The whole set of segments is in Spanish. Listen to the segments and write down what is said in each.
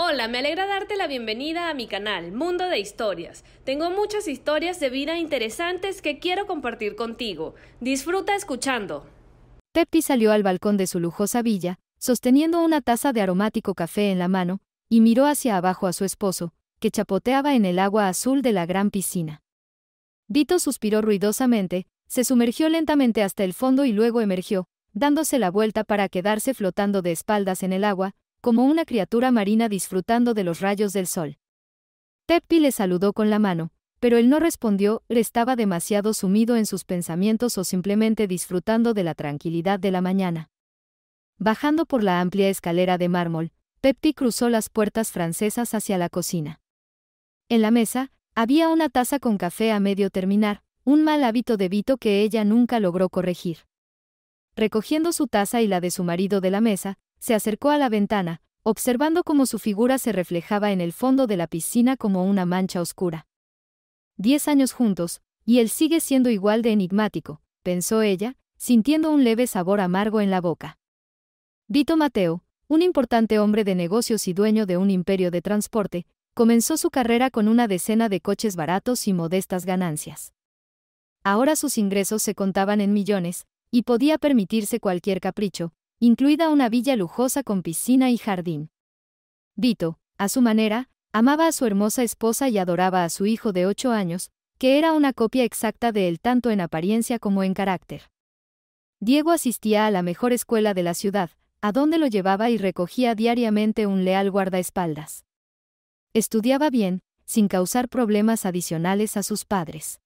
Hola, me alegra darte la bienvenida a mi canal, Mundo de Historias. Tengo muchas historias de vida interesantes que quiero compartir contigo. Disfruta escuchando. tepi salió al balcón de su lujosa villa, sosteniendo una taza de aromático café en la mano, y miró hacia abajo a su esposo, que chapoteaba en el agua azul de la gran piscina. Vito suspiró ruidosamente, se sumergió lentamente hasta el fondo y luego emergió, dándose la vuelta para quedarse flotando de espaldas en el agua, como una criatura marina disfrutando de los rayos del sol. Teppi le saludó con la mano, pero él no respondió, estaba demasiado sumido en sus pensamientos o simplemente disfrutando de la tranquilidad de la mañana. Bajando por la amplia escalera de mármol, Pepti cruzó las puertas francesas hacia la cocina. En la mesa, había una taza con café a medio terminar, un mal hábito de Vito que ella nunca logró corregir. Recogiendo su taza y la de su marido de la mesa, se acercó a la ventana, observando cómo su figura se reflejaba en el fondo de la piscina como una mancha oscura. Diez años juntos, y él sigue siendo igual de enigmático, pensó ella, sintiendo un leve sabor amargo en la boca. Vito Mateo, un importante hombre de negocios y dueño de un imperio de transporte, comenzó su carrera con una decena de coches baratos y modestas ganancias. Ahora sus ingresos se contaban en millones, y podía permitirse cualquier capricho, incluida una villa lujosa con piscina y jardín. Vito, a su manera, amaba a su hermosa esposa y adoraba a su hijo de ocho años, que era una copia exacta de él tanto en apariencia como en carácter. Diego asistía a la mejor escuela de la ciudad, a donde lo llevaba y recogía diariamente un leal guardaespaldas. Estudiaba bien, sin causar problemas adicionales a sus padres.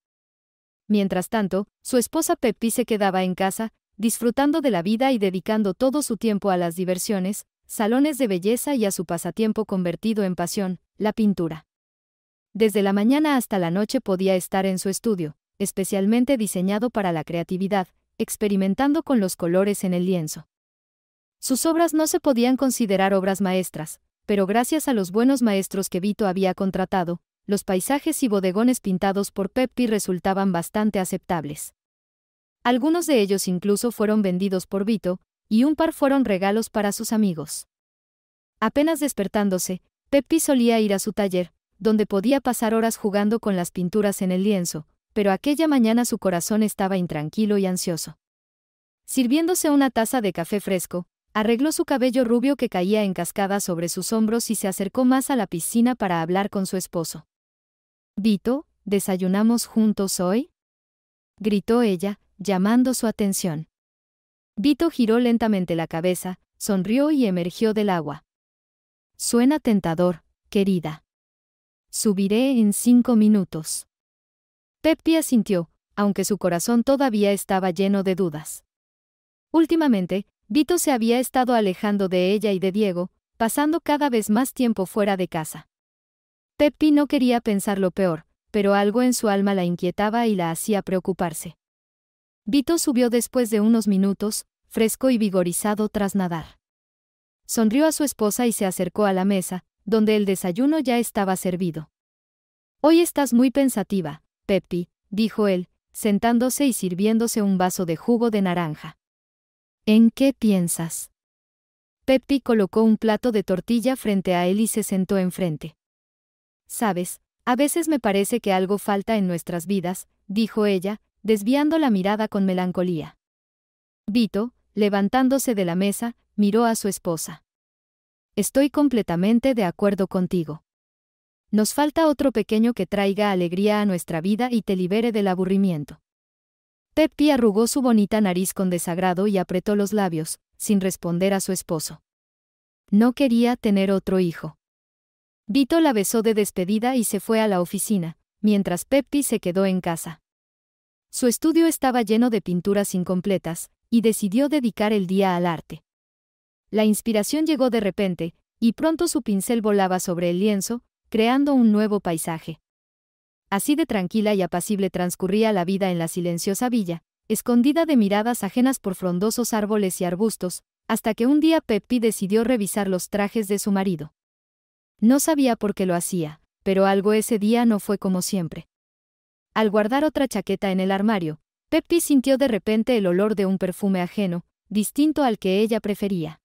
Mientras tanto, su esposa Pepi se quedaba en casa, disfrutando de la vida y dedicando todo su tiempo a las diversiones, salones de belleza y a su pasatiempo convertido en pasión, la pintura. Desde la mañana hasta la noche podía estar en su estudio, especialmente diseñado para la creatividad, experimentando con los colores en el lienzo. Sus obras no se podían considerar obras maestras, pero gracias a los buenos maestros que Vito había contratado, los paisajes y bodegones pintados por Pepi resultaban bastante aceptables. Algunos de ellos incluso fueron vendidos por Vito, y un par fueron regalos para sus amigos. Apenas despertándose, Pepi solía ir a su taller, donde podía pasar horas jugando con las pinturas en el lienzo, pero aquella mañana su corazón estaba intranquilo y ansioso. Sirviéndose una taza de café fresco, arregló su cabello rubio que caía en cascada sobre sus hombros y se acercó más a la piscina para hablar con su esposo. Vito, ¿desayunamos juntos hoy? gritó ella, llamando su atención. Vito giró lentamente la cabeza, sonrió y emergió del agua. Suena tentador, querida. Subiré en cinco minutos. Pepi asintió, aunque su corazón todavía estaba lleno de dudas. Últimamente, Vito se había estado alejando de ella y de Diego, pasando cada vez más tiempo fuera de casa. Pepi no quería pensar lo peor, pero algo en su alma la inquietaba y la hacía preocuparse. Vito subió después de unos minutos, fresco y vigorizado tras nadar. Sonrió a su esposa y se acercó a la mesa, donde el desayuno ya estaba servido. Hoy estás muy pensativa, Pepi, dijo él, sentándose y sirviéndose un vaso de jugo de naranja. ¿En qué piensas? Pepi colocó un plato de tortilla frente a él y se sentó enfrente. Sabes, a veces me parece que algo falta en nuestras vidas, dijo ella, desviando la mirada con melancolía. Vito, levantándose de la mesa, miró a su esposa. Estoy completamente de acuerdo contigo. Nos falta otro pequeño que traiga alegría a nuestra vida y te libere del aburrimiento. Pepi arrugó su bonita nariz con desagrado y apretó los labios, sin responder a su esposo. No quería tener otro hijo. Vito la besó de despedida y se fue a la oficina, mientras Pepi se quedó en casa. Su estudio estaba lleno de pinturas incompletas, y decidió dedicar el día al arte. La inspiración llegó de repente, y pronto su pincel volaba sobre el lienzo, creando un nuevo paisaje. Así de tranquila y apacible transcurría la vida en la silenciosa villa, escondida de miradas ajenas por frondosos árboles y arbustos, hasta que un día Pepi decidió revisar los trajes de su marido. No sabía por qué lo hacía, pero algo ese día no fue como siempre. Al guardar otra chaqueta en el armario, Pepi sintió de repente el olor de un perfume ajeno, distinto al que ella prefería.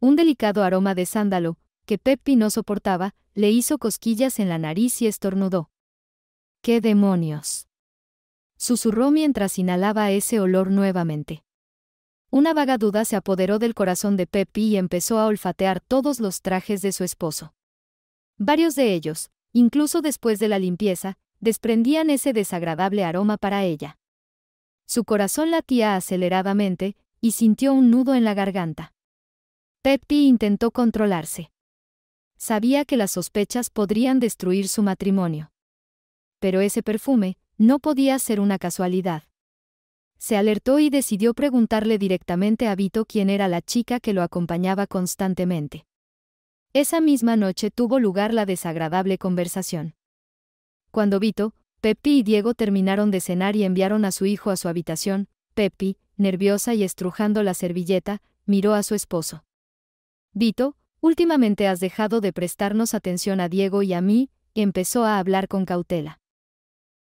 Un delicado aroma de sándalo, que Pepi no soportaba, le hizo cosquillas en la nariz y estornudó. ¡Qué demonios! Susurró mientras inhalaba ese olor nuevamente. Una vaga duda se apoderó del corazón de Pepi y empezó a olfatear todos los trajes de su esposo. Varios de ellos, incluso después de la limpieza, desprendían ese desagradable aroma para ella. Su corazón latía aceleradamente, y sintió un nudo en la garganta. Pepti intentó controlarse. Sabía que las sospechas podrían destruir su matrimonio. Pero ese perfume, no podía ser una casualidad. Se alertó y decidió preguntarle directamente a Vito quién era la chica que lo acompañaba constantemente. Esa misma noche tuvo lugar la desagradable conversación. Cuando Vito, Pepi y Diego terminaron de cenar y enviaron a su hijo a su habitación, Pepi, nerviosa y estrujando la servilleta, miró a su esposo. Vito, últimamente has dejado de prestarnos atención a Diego y a mí, y empezó a hablar con cautela.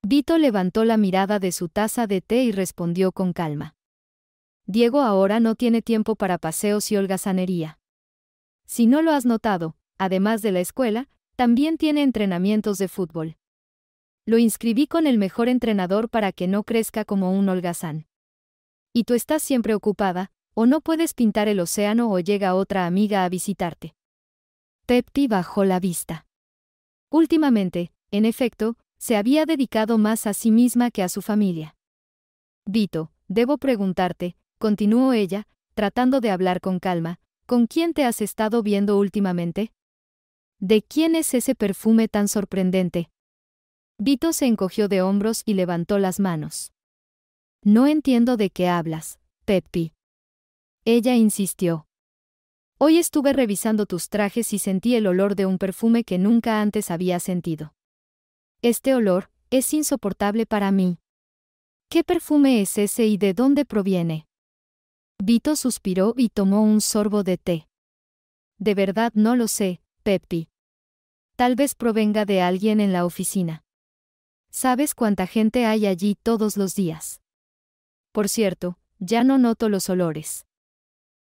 Vito levantó la mirada de su taza de té y respondió con calma. Diego ahora no tiene tiempo para paseos y holgazanería. Si no lo has notado, además de la escuela, también tiene entrenamientos de fútbol. Lo inscribí con el mejor entrenador para que no crezca como un holgazán. Y tú estás siempre ocupada, o no puedes pintar el océano o llega otra amiga a visitarte. Pepti bajó la vista. Últimamente, en efecto, se había dedicado más a sí misma que a su familia. Vito, debo preguntarte, continuó ella, tratando de hablar con calma, ¿con quién te has estado viendo últimamente? ¿De quién es ese perfume tan sorprendente? Vito se encogió de hombros y levantó las manos. No entiendo de qué hablas, Pepi. Ella insistió. Hoy estuve revisando tus trajes y sentí el olor de un perfume que nunca antes había sentido. Este olor, es insoportable para mí. ¿Qué perfume es ese y de dónde proviene? Vito suspiró y tomó un sorbo de té. De verdad no lo sé, Pepi. Tal vez provenga de alguien en la oficina. ¿Sabes cuánta gente hay allí todos los días? Por cierto, ya no noto los olores.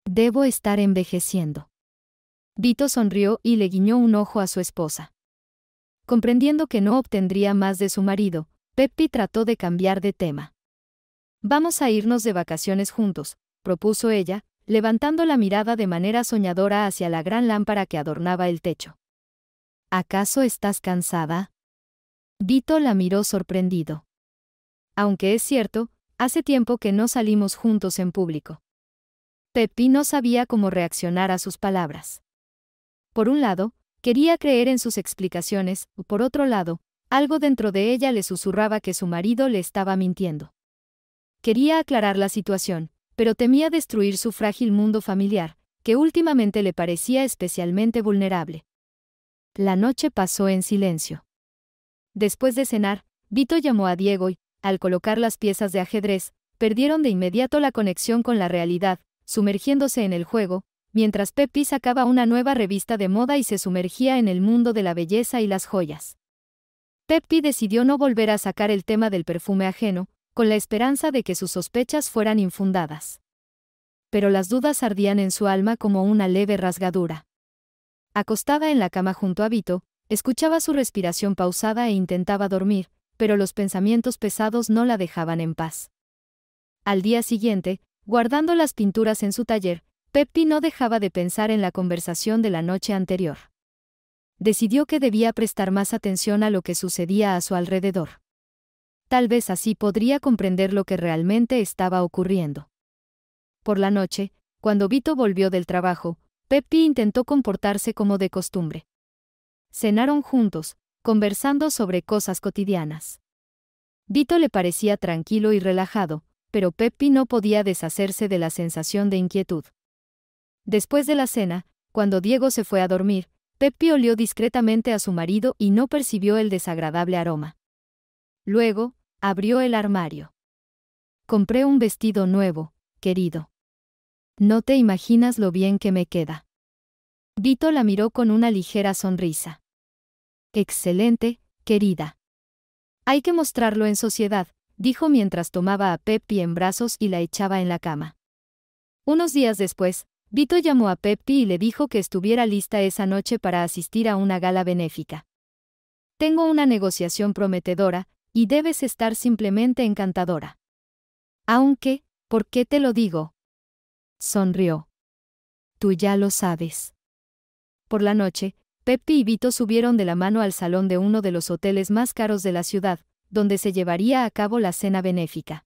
Debo estar envejeciendo. Vito sonrió y le guiñó un ojo a su esposa. Comprendiendo que no obtendría más de su marido, Peppi trató de cambiar de tema. Vamos a irnos de vacaciones juntos, propuso ella, levantando la mirada de manera soñadora hacia la gran lámpara que adornaba el techo. ¿Acaso estás cansada? Vito la miró sorprendido. Aunque es cierto, hace tiempo que no salimos juntos en público. Pepi no sabía cómo reaccionar a sus palabras. Por un lado, quería creer en sus explicaciones, por otro lado, algo dentro de ella le susurraba que su marido le estaba mintiendo. Quería aclarar la situación, pero temía destruir su frágil mundo familiar, que últimamente le parecía especialmente vulnerable. La noche pasó en silencio. Después de cenar, Vito llamó a Diego y, al colocar las piezas de ajedrez, perdieron de inmediato la conexión con la realidad, sumergiéndose en el juego, mientras Pepi sacaba una nueva revista de moda y se sumergía en el mundo de la belleza y las joyas. Pepi decidió no volver a sacar el tema del perfume ajeno, con la esperanza de que sus sospechas fueran infundadas. Pero las dudas ardían en su alma como una leve rasgadura. Acostada en la cama junto a Vito, Escuchaba su respiración pausada e intentaba dormir, pero los pensamientos pesados no la dejaban en paz. Al día siguiente, guardando las pinturas en su taller, Pepi no dejaba de pensar en la conversación de la noche anterior. Decidió que debía prestar más atención a lo que sucedía a su alrededor. Tal vez así podría comprender lo que realmente estaba ocurriendo. Por la noche, cuando Vito volvió del trabajo, Pepi intentó comportarse como de costumbre. Cenaron juntos, conversando sobre cosas cotidianas. Vito le parecía tranquilo y relajado, pero Pepi no podía deshacerse de la sensación de inquietud. Después de la cena, cuando Diego se fue a dormir, Pepi olió discretamente a su marido y no percibió el desagradable aroma. Luego, abrió el armario. Compré un vestido nuevo, querido. No te imaginas lo bien que me queda. Vito la miró con una ligera sonrisa. Excelente, querida. Hay que mostrarlo en sociedad, dijo mientras tomaba a Pepi en brazos y la echaba en la cama. Unos días después, Vito llamó a Pepi y le dijo que estuviera lista esa noche para asistir a una gala benéfica. Tengo una negociación prometedora, y debes estar simplemente encantadora. Aunque, ¿por qué te lo digo? Sonrió. Tú ya lo sabes. Por la noche, Pepti y Vito subieron de la mano al salón de uno de los hoteles más caros de la ciudad, donde se llevaría a cabo la cena benéfica.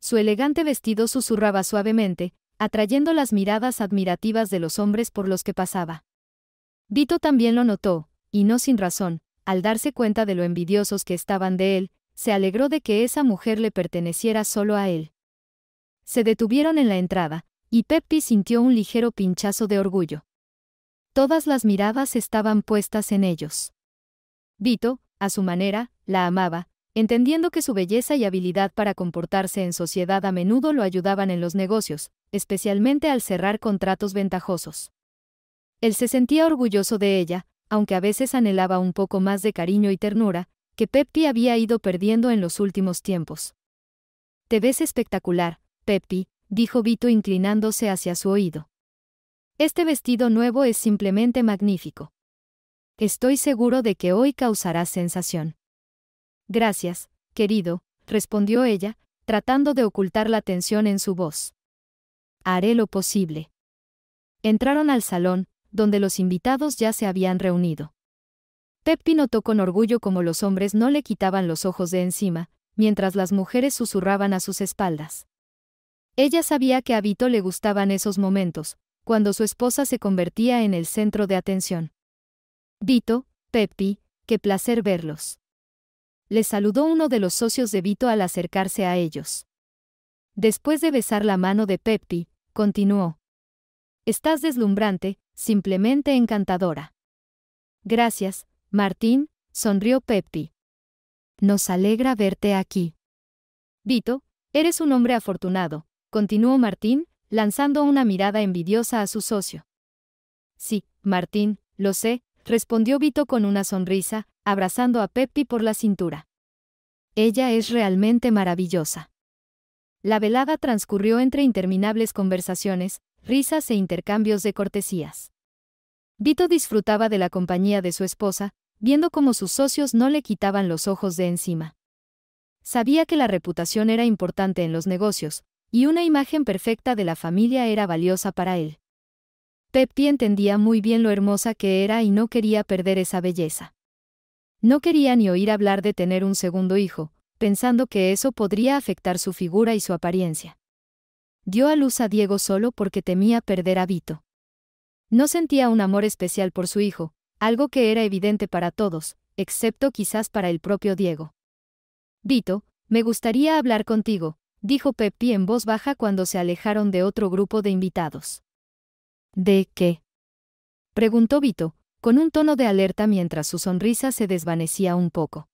Su elegante vestido susurraba suavemente, atrayendo las miradas admirativas de los hombres por los que pasaba. Vito también lo notó, y no sin razón, al darse cuenta de lo envidiosos que estaban de él, se alegró de que esa mujer le perteneciera solo a él. Se detuvieron en la entrada, y Peppi sintió un ligero pinchazo de orgullo. Todas las miradas estaban puestas en ellos. Vito, a su manera, la amaba, entendiendo que su belleza y habilidad para comportarse en sociedad a menudo lo ayudaban en los negocios, especialmente al cerrar contratos ventajosos. Él se sentía orgulloso de ella, aunque a veces anhelaba un poco más de cariño y ternura, que Pepi había ido perdiendo en los últimos tiempos. Te ves espectacular, Pepi, dijo Vito inclinándose hacia su oído. Este vestido nuevo es simplemente magnífico. Estoy seguro de que hoy causará sensación. Gracias, querido, respondió ella, tratando de ocultar la tensión en su voz. Haré lo posible. Entraron al salón, donde los invitados ya se habían reunido. Pepi notó con orgullo como los hombres no le quitaban los ojos de encima, mientras las mujeres susurraban a sus espaldas. Ella sabía que a Vito le gustaban esos momentos, cuando su esposa se convertía en el centro de atención. Vito, Pepi, qué placer verlos. Le saludó uno de los socios de Vito al acercarse a ellos. Después de besar la mano de Pepi, continuó. Estás deslumbrante, simplemente encantadora. Gracias, Martín, sonrió Pepi. Nos alegra verte aquí. Vito, eres un hombre afortunado, continuó Martín, lanzando una mirada envidiosa a su socio. Sí, Martín, lo sé, respondió Vito con una sonrisa, abrazando a Pepi por la cintura. Ella es realmente maravillosa. La velada transcurrió entre interminables conversaciones, risas e intercambios de cortesías. Vito disfrutaba de la compañía de su esposa, viendo cómo sus socios no le quitaban los ojos de encima. Sabía que la reputación era importante en los negocios, y una imagen perfecta de la familia era valiosa para él. Pepti entendía muy bien lo hermosa que era y no quería perder esa belleza. No quería ni oír hablar de tener un segundo hijo, pensando que eso podría afectar su figura y su apariencia. Dio a luz a Diego solo porque temía perder a Vito. No sentía un amor especial por su hijo, algo que era evidente para todos, excepto quizás para el propio Diego. Vito, me gustaría hablar contigo, dijo Pepi en voz baja cuando se alejaron de otro grupo de invitados. ¿De qué? preguntó Vito, con un tono de alerta mientras su sonrisa se desvanecía un poco.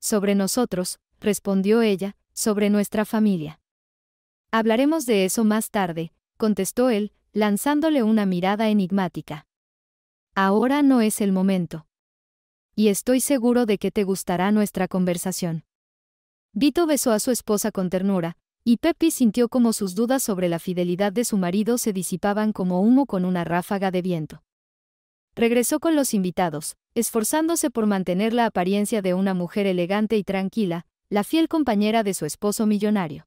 Sobre nosotros, respondió ella, sobre nuestra familia. Hablaremos de eso más tarde, contestó él, lanzándole una mirada enigmática. Ahora no es el momento. Y estoy seguro de que te gustará nuestra conversación. Vito besó a su esposa con ternura, y Pepi sintió como sus dudas sobre la fidelidad de su marido se disipaban como humo con una ráfaga de viento. Regresó con los invitados, esforzándose por mantener la apariencia de una mujer elegante y tranquila, la fiel compañera de su esposo millonario.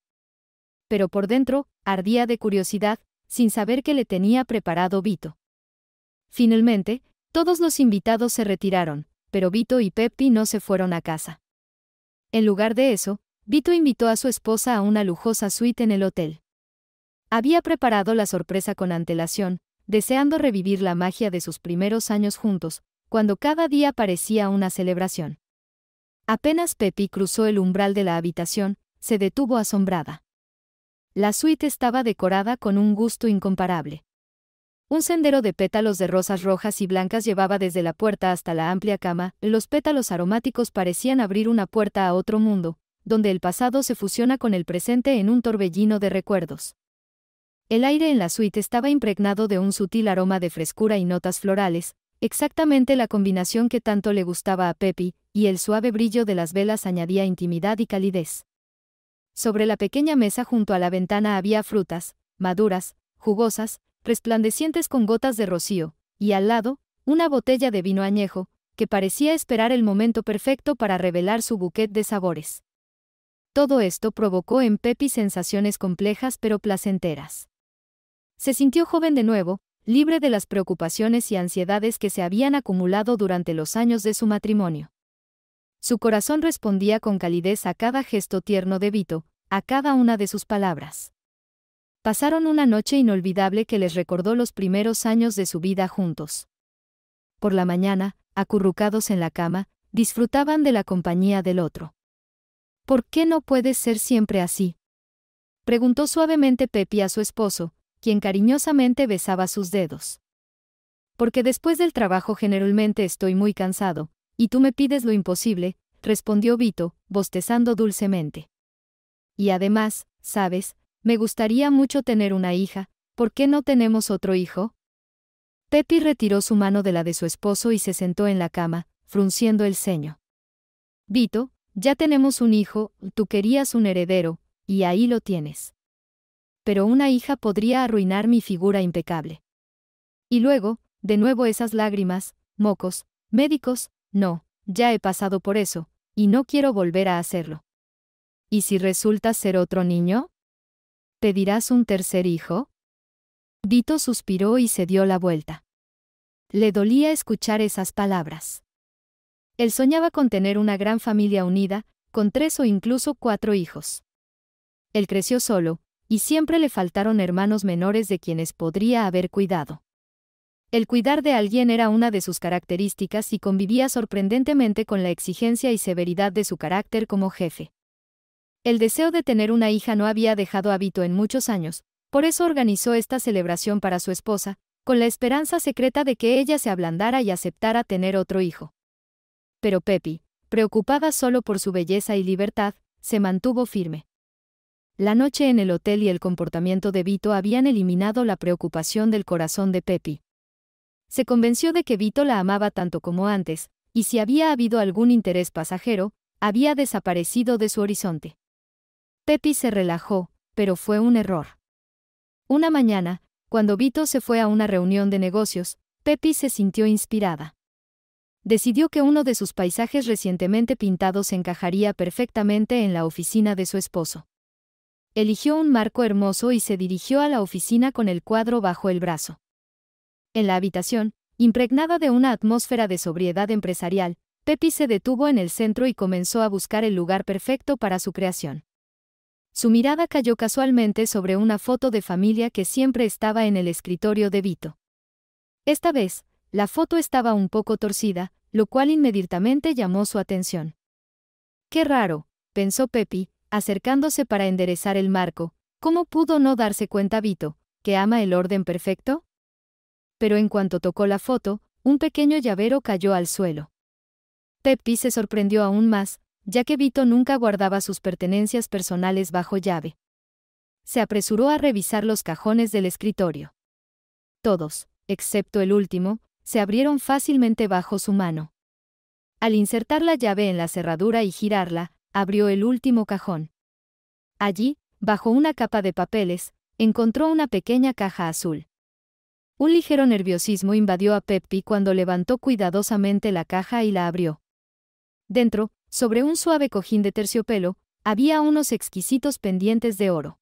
Pero por dentro, ardía de curiosidad, sin saber qué le tenía preparado Vito. Finalmente, todos los invitados se retiraron, pero Vito y Pepi no se fueron a casa. En lugar de eso, Vito invitó a su esposa a una lujosa suite en el hotel. Había preparado la sorpresa con antelación, deseando revivir la magia de sus primeros años juntos, cuando cada día parecía una celebración. Apenas Pepi cruzó el umbral de la habitación, se detuvo asombrada. La suite estaba decorada con un gusto incomparable. Un sendero de pétalos de rosas rojas y blancas llevaba desde la puerta hasta la amplia cama, los pétalos aromáticos parecían abrir una puerta a otro mundo, donde el pasado se fusiona con el presente en un torbellino de recuerdos. El aire en la suite estaba impregnado de un sutil aroma de frescura y notas florales, exactamente la combinación que tanto le gustaba a Pepi, y el suave brillo de las velas añadía intimidad y calidez. Sobre la pequeña mesa junto a la ventana había frutas, maduras, jugosas, resplandecientes con gotas de rocío, y al lado, una botella de vino añejo, que parecía esperar el momento perfecto para revelar su buquet de sabores. Todo esto provocó en Pepi sensaciones complejas pero placenteras. Se sintió joven de nuevo, libre de las preocupaciones y ansiedades que se habían acumulado durante los años de su matrimonio. Su corazón respondía con calidez a cada gesto tierno de Vito, a cada una de sus palabras. Pasaron una noche inolvidable que les recordó los primeros años de su vida juntos. Por la mañana, acurrucados en la cama, disfrutaban de la compañía del otro. ¿Por qué no puedes ser siempre así? preguntó suavemente Pepi a su esposo, quien cariñosamente besaba sus dedos. Porque después del trabajo generalmente estoy muy cansado, y tú me pides lo imposible, respondió Vito, bostezando dulcemente. Y además, sabes, me gustaría mucho tener una hija, ¿por qué no tenemos otro hijo? Pepi retiró su mano de la de su esposo y se sentó en la cama, frunciendo el ceño. Vito, ya tenemos un hijo, tú querías un heredero, y ahí lo tienes. Pero una hija podría arruinar mi figura impecable. Y luego, de nuevo esas lágrimas, mocos, médicos, no, ya he pasado por eso, y no quiero volver a hacerlo. ¿Y si resulta ser otro niño? ¿pedirás un tercer hijo? Dito suspiró y se dio la vuelta. Le dolía escuchar esas palabras. Él soñaba con tener una gran familia unida, con tres o incluso cuatro hijos. Él creció solo, y siempre le faltaron hermanos menores de quienes podría haber cuidado. El cuidar de alguien era una de sus características y convivía sorprendentemente con la exigencia y severidad de su carácter como jefe. El deseo de tener una hija no había dejado a Vito en muchos años, por eso organizó esta celebración para su esposa, con la esperanza secreta de que ella se ablandara y aceptara tener otro hijo. Pero Pepi, preocupada solo por su belleza y libertad, se mantuvo firme. La noche en el hotel y el comportamiento de Vito habían eliminado la preocupación del corazón de Pepi. Se convenció de que Vito la amaba tanto como antes, y si había habido algún interés pasajero, había desaparecido de su horizonte. Pepi se relajó, pero fue un error. Una mañana, cuando Vito se fue a una reunión de negocios, Pepi se sintió inspirada. Decidió que uno de sus paisajes recientemente pintados encajaría perfectamente en la oficina de su esposo. Eligió un marco hermoso y se dirigió a la oficina con el cuadro bajo el brazo. En la habitación, impregnada de una atmósfera de sobriedad empresarial, Pepi se detuvo en el centro y comenzó a buscar el lugar perfecto para su creación. Su mirada cayó casualmente sobre una foto de familia que siempre estaba en el escritorio de Vito. Esta vez, la foto estaba un poco torcida, lo cual inmediatamente llamó su atención. Qué raro, pensó Pepi, acercándose para enderezar el marco, ¿cómo pudo no darse cuenta Vito, que ama el orden perfecto? Pero en cuanto tocó la foto, un pequeño llavero cayó al suelo. Pepi se sorprendió aún más, ya que Vito nunca guardaba sus pertenencias personales bajo llave. Se apresuró a revisar los cajones del escritorio. Todos, excepto el último, se abrieron fácilmente bajo su mano. Al insertar la llave en la cerradura y girarla, abrió el último cajón. Allí, bajo una capa de papeles, encontró una pequeña caja azul. Un ligero nerviosismo invadió a Pepi cuando levantó cuidadosamente la caja y la abrió. Dentro, sobre un suave cojín de terciopelo, había unos exquisitos pendientes de oro.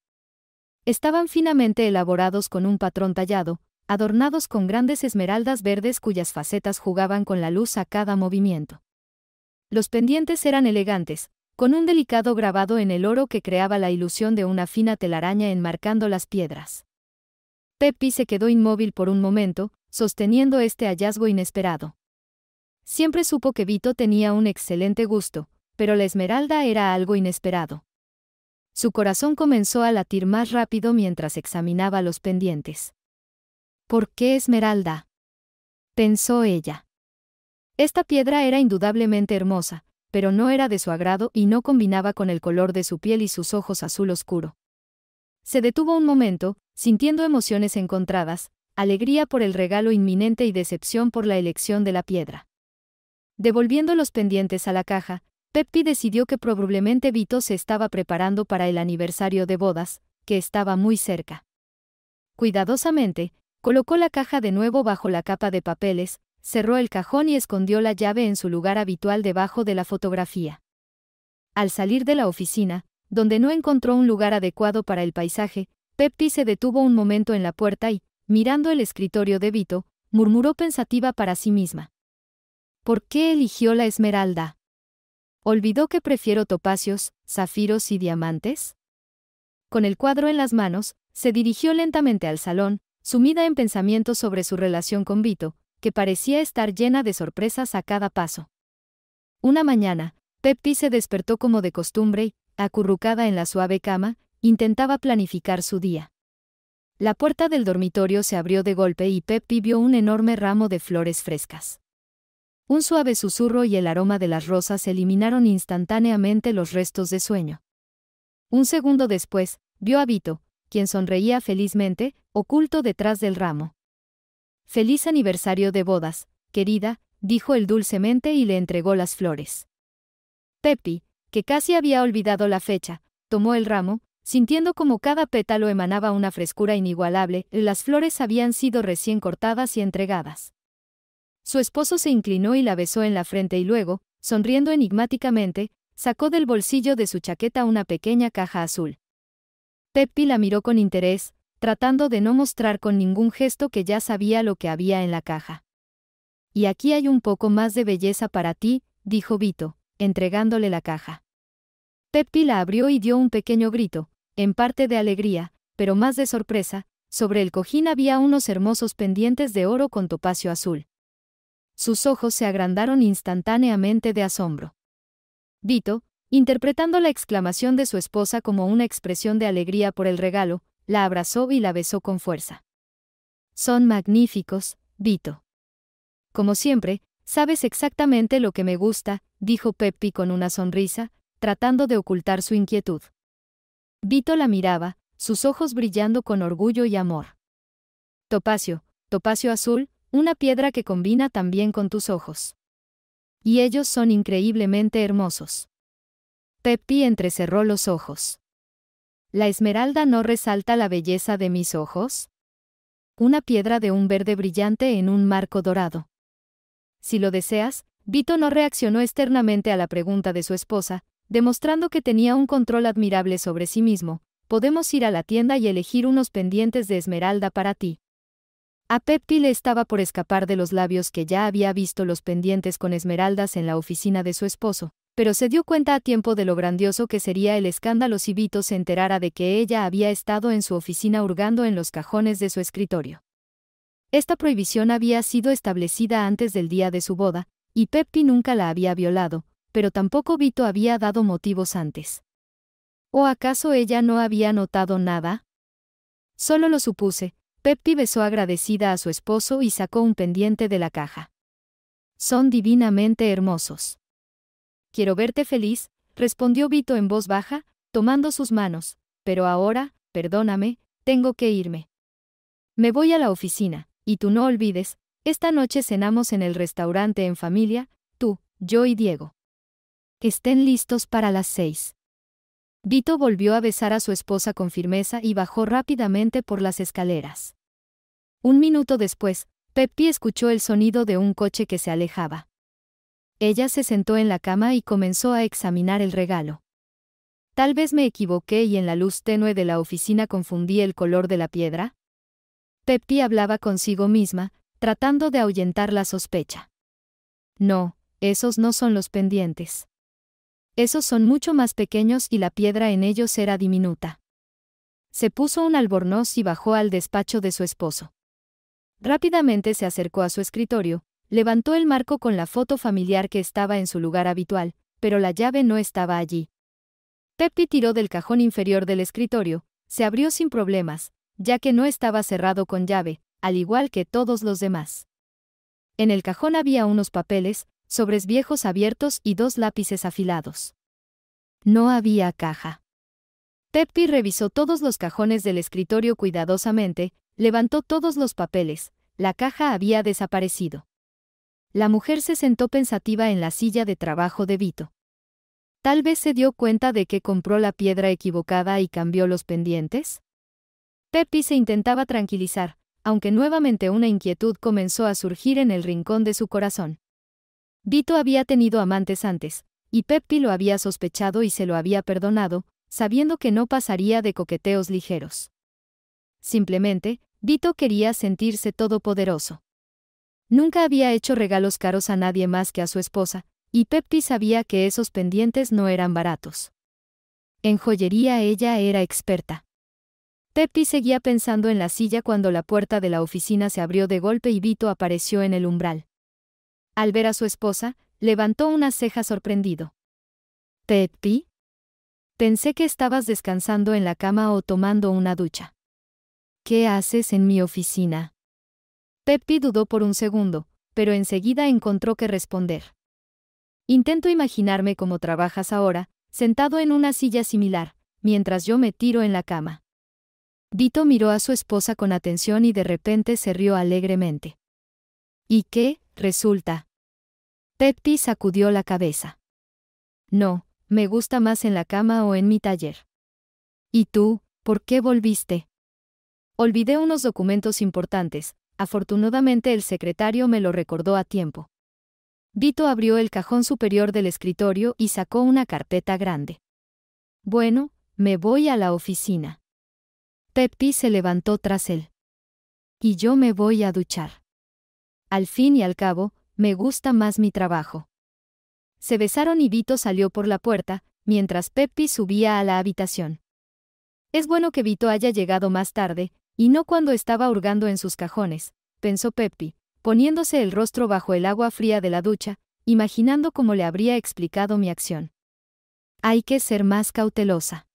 Estaban finamente elaborados con un patrón tallado, adornados con grandes esmeraldas verdes cuyas facetas jugaban con la luz a cada movimiento. Los pendientes eran elegantes, con un delicado grabado en el oro que creaba la ilusión de una fina telaraña enmarcando las piedras. Pepi se quedó inmóvil por un momento, sosteniendo este hallazgo inesperado. Siempre supo que Vito tenía un excelente gusto, pero la esmeralda era algo inesperado. Su corazón comenzó a latir más rápido mientras examinaba los pendientes. ¿Por qué esmeralda? pensó ella. Esta piedra era indudablemente hermosa, pero no era de su agrado y no combinaba con el color de su piel y sus ojos azul oscuro. Se detuvo un momento, sintiendo emociones encontradas, alegría por el regalo inminente y decepción por la elección de la piedra. Devolviendo los pendientes a la caja, Peppi decidió que probablemente Vito se estaba preparando para el aniversario de bodas, que estaba muy cerca. Cuidadosamente, colocó la caja de nuevo bajo la capa de papeles, cerró el cajón y escondió la llave en su lugar habitual debajo de la fotografía. Al salir de la oficina, donde no encontró un lugar adecuado para el paisaje, Peppi se detuvo un momento en la puerta y, mirando el escritorio de Vito, murmuró pensativa para sí misma. ¿Por qué eligió la esmeralda? ¿Olvidó que prefiero topacios, zafiros y diamantes? Con el cuadro en las manos, se dirigió lentamente al salón, sumida en pensamientos sobre su relación con Vito, que parecía estar llena de sorpresas a cada paso. Una mañana, Pepi se despertó como de costumbre y, acurrucada en la suave cama, intentaba planificar su día. La puerta del dormitorio se abrió de golpe y Pepi vio un enorme ramo de flores frescas. Un suave susurro y el aroma de las rosas eliminaron instantáneamente los restos de sueño. Un segundo después, vio a Vito, quien sonreía felizmente, oculto detrás del ramo. Feliz aniversario de bodas, querida, dijo él dulcemente y le entregó las flores. Pepi, que casi había olvidado la fecha, tomó el ramo, sintiendo como cada pétalo emanaba una frescura inigualable, las flores habían sido recién cortadas y entregadas. Su esposo se inclinó y la besó en la frente y luego, sonriendo enigmáticamente, sacó del bolsillo de su chaqueta una pequeña caja azul. Peppi la miró con interés, tratando de no mostrar con ningún gesto que ya sabía lo que había en la caja. Y aquí hay un poco más de belleza para ti, dijo Vito, entregándole la caja. Pepi la abrió y dio un pequeño grito, en parte de alegría, pero más de sorpresa, sobre el cojín había unos hermosos pendientes de oro con topacio azul sus ojos se agrandaron instantáneamente de asombro. Vito, interpretando la exclamación de su esposa como una expresión de alegría por el regalo, la abrazó y la besó con fuerza. Son magníficos, Vito. Como siempre, sabes exactamente lo que me gusta, dijo Peppi con una sonrisa, tratando de ocultar su inquietud. Vito la miraba, sus ojos brillando con orgullo y amor. Topacio, topacio azul, una piedra que combina también con tus ojos. Y ellos son increíblemente hermosos. Pepi entrecerró los ojos. ¿La esmeralda no resalta la belleza de mis ojos? Una piedra de un verde brillante en un marco dorado. Si lo deseas, Vito no reaccionó externamente a la pregunta de su esposa, demostrando que tenía un control admirable sobre sí mismo. Podemos ir a la tienda y elegir unos pendientes de esmeralda para ti. A Pepi le estaba por escapar de los labios que ya había visto los pendientes con esmeraldas en la oficina de su esposo, pero se dio cuenta a tiempo de lo grandioso que sería el escándalo si Vito se enterara de que ella había estado en su oficina hurgando en los cajones de su escritorio. Esta prohibición había sido establecida antes del día de su boda, y Pepi nunca la había violado, pero tampoco Vito había dado motivos antes. ¿O acaso ella no había notado nada? Solo lo supuse, Pepti besó agradecida a su esposo y sacó un pendiente de la caja. Son divinamente hermosos. Quiero verte feliz, respondió Vito en voz baja, tomando sus manos, pero ahora, perdóname, tengo que irme. Me voy a la oficina, y tú no olvides, esta noche cenamos en el restaurante en familia, tú, yo y Diego. Estén listos para las seis. Vito volvió a besar a su esposa con firmeza y bajó rápidamente por las escaleras. Un minuto después, Pepi escuchó el sonido de un coche que se alejaba. Ella se sentó en la cama y comenzó a examinar el regalo. Tal vez me equivoqué y en la luz tenue de la oficina confundí el color de la piedra. Pepi hablaba consigo misma, tratando de ahuyentar la sospecha. No, esos no son los pendientes. Esos son mucho más pequeños y la piedra en ellos era diminuta. Se puso un albornoz y bajó al despacho de su esposo. Rápidamente se acercó a su escritorio, levantó el marco con la foto familiar que estaba en su lugar habitual, pero la llave no estaba allí. Pepi tiró del cajón inferior del escritorio, se abrió sin problemas, ya que no estaba cerrado con llave, al igual que todos los demás. En el cajón había unos papeles, sobres viejos abiertos y dos lápices afilados. No había caja. Pepi revisó todos los cajones del escritorio cuidadosamente, levantó todos los papeles, la caja había desaparecido. La mujer se sentó pensativa en la silla de trabajo de Vito. Tal vez se dio cuenta de que compró la piedra equivocada y cambió los pendientes. Pepi se intentaba tranquilizar, aunque nuevamente una inquietud comenzó a surgir en el rincón de su corazón. Vito había tenido amantes antes, y Peppy lo había sospechado y se lo había perdonado, sabiendo que no pasaría de coqueteos ligeros. Simplemente, Vito quería sentirse todopoderoso. Nunca había hecho regalos caros a nadie más que a su esposa, y Peppy sabía que esos pendientes no eran baratos. En joyería ella era experta. Peppy seguía pensando en la silla cuando la puerta de la oficina se abrió de golpe y Vito apareció en el umbral. Al ver a su esposa, levantó una ceja sorprendido. ¿Pepi? Pensé que estabas descansando en la cama o tomando una ducha. ¿Qué haces en mi oficina? Pepi dudó por un segundo, pero enseguida encontró que responder. Intento imaginarme cómo trabajas ahora, sentado en una silla similar, mientras yo me tiro en la cama. Dito miró a su esposa con atención y de repente se rió alegremente. ¿Y qué, Resulta. Pepti sacudió la cabeza. No, me gusta más en la cama o en mi taller. ¿Y tú, por qué volviste? Olvidé unos documentos importantes, afortunadamente el secretario me lo recordó a tiempo. Vito abrió el cajón superior del escritorio y sacó una carpeta grande. Bueno, me voy a la oficina. Pepti se levantó tras él. Y yo me voy a duchar. Al fin y al cabo, me gusta más mi trabajo. Se besaron y Vito salió por la puerta, mientras Pepi subía a la habitación. Es bueno que Vito haya llegado más tarde, y no cuando estaba hurgando en sus cajones, pensó Pepi, poniéndose el rostro bajo el agua fría de la ducha, imaginando cómo le habría explicado mi acción. Hay que ser más cautelosa.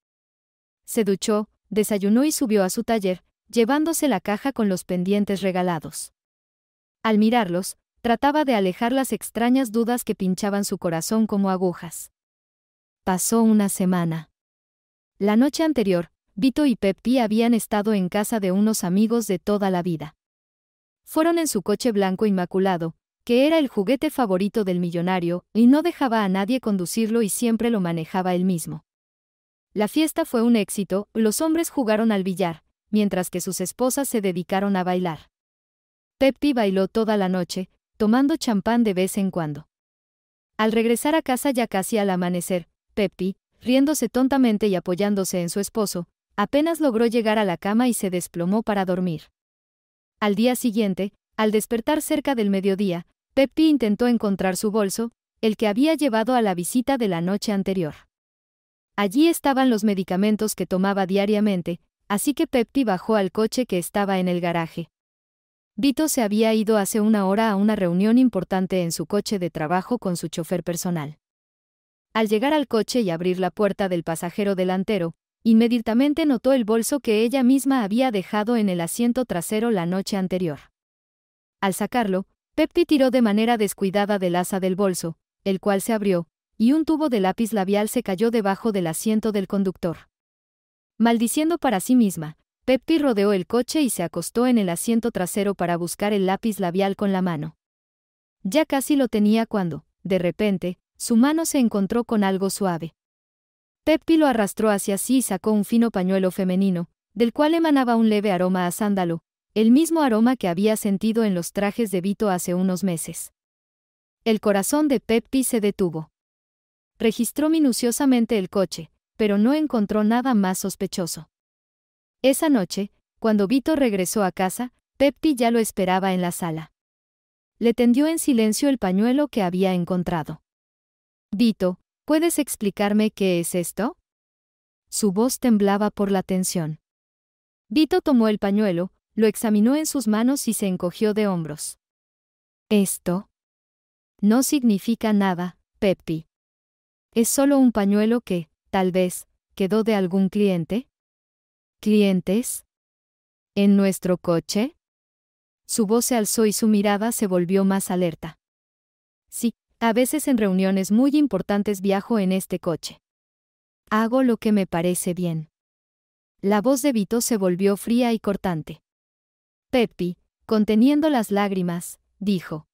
Se duchó, desayunó y subió a su taller, llevándose la caja con los pendientes regalados. Al mirarlos, trataba de alejar las extrañas dudas que pinchaban su corazón como agujas. Pasó una semana. La noche anterior, Vito y Pepi habían estado en casa de unos amigos de toda la vida. Fueron en su coche blanco inmaculado, que era el juguete favorito del millonario, y no dejaba a nadie conducirlo y siempre lo manejaba él mismo. La fiesta fue un éxito, los hombres jugaron al billar, mientras que sus esposas se dedicaron a bailar. Pepti bailó toda la noche, tomando champán de vez en cuando. Al regresar a casa ya casi al amanecer, Peppi, riéndose tontamente y apoyándose en su esposo, apenas logró llegar a la cama y se desplomó para dormir. Al día siguiente, al despertar cerca del mediodía, Pepti intentó encontrar su bolso, el que había llevado a la visita de la noche anterior. Allí estaban los medicamentos que tomaba diariamente, así que Pepti bajó al coche que estaba en el garaje. Vito se había ido hace una hora a una reunión importante en su coche de trabajo con su chofer personal. Al llegar al coche y abrir la puerta del pasajero delantero, inmediatamente notó el bolso que ella misma había dejado en el asiento trasero la noche anterior. Al sacarlo, Pepti tiró de manera descuidada del asa del bolso, el cual se abrió, y un tubo de lápiz labial se cayó debajo del asiento del conductor. Maldiciendo para sí misma, Peppy rodeó el coche y se acostó en el asiento trasero para buscar el lápiz labial con la mano. Ya casi lo tenía cuando, de repente, su mano se encontró con algo suave. Pepi lo arrastró hacia sí y sacó un fino pañuelo femenino, del cual emanaba un leve aroma a sándalo, el mismo aroma que había sentido en los trajes de Vito hace unos meses. El corazón de Pepi se detuvo. Registró minuciosamente el coche, pero no encontró nada más sospechoso. Esa noche, cuando Vito regresó a casa, Pepi ya lo esperaba en la sala. Le tendió en silencio el pañuelo que había encontrado. Vito, ¿puedes explicarme qué es esto? Su voz temblaba por la tensión. Vito tomó el pañuelo, lo examinó en sus manos y se encogió de hombros. Esto no significa nada, Peppi. Es solo un pañuelo que, tal vez, quedó de algún cliente. ¿Clientes? ¿En nuestro coche? Su voz se alzó y su mirada se volvió más alerta. Sí, a veces en reuniones muy importantes viajo en este coche. Hago lo que me parece bien. La voz de Vito se volvió fría y cortante. Pepi, conteniendo las lágrimas, dijo.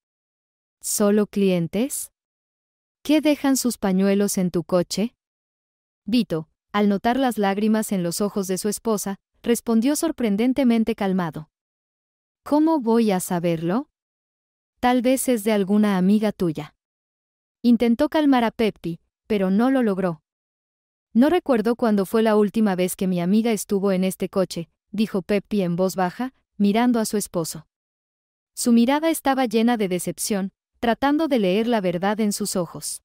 ¿Solo clientes? ¿Qué dejan sus pañuelos en tu coche? Vito, al notar las lágrimas en los ojos de su esposa, respondió sorprendentemente calmado. ¿Cómo voy a saberlo? Tal vez es de alguna amiga tuya. Intentó calmar a Pepi, pero no lo logró. No recuerdo cuándo fue la última vez que mi amiga estuvo en este coche, dijo Pepi en voz baja, mirando a su esposo. Su mirada estaba llena de decepción, tratando de leer la verdad en sus ojos.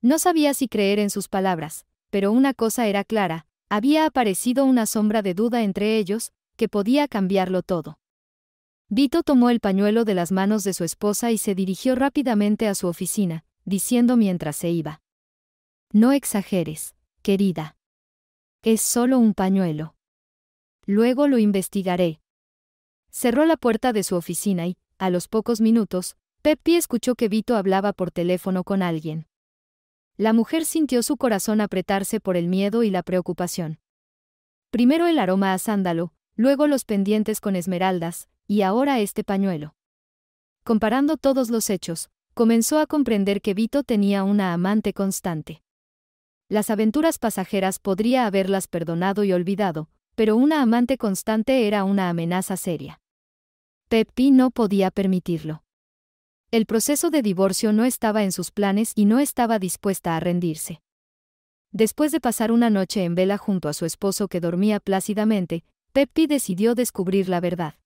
No sabía si creer en sus palabras, pero una cosa era clara, había aparecido una sombra de duda entre ellos, que podía cambiarlo todo. Vito tomó el pañuelo de las manos de su esposa y se dirigió rápidamente a su oficina, diciendo mientras se iba. No exageres, querida. Es solo un pañuelo. Luego lo investigaré. Cerró la puerta de su oficina y, a los pocos minutos, Pepi escuchó que Vito hablaba por teléfono con alguien. La mujer sintió su corazón apretarse por el miedo y la preocupación. Primero el aroma a sándalo, luego los pendientes con esmeraldas, y ahora este pañuelo. Comparando todos los hechos, comenzó a comprender que Vito tenía una amante constante. Las aventuras pasajeras podría haberlas perdonado y olvidado, pero una amante constante era una amenaza seria. Pepi no podía permitirlo. El proceso de divorcio no estaba en sus planes y no estaba dispuesta a rendirse. Después de pasar una noche en vela junto a su esposo que dormía plácidamente, Peppi decidió descubrir la verdad.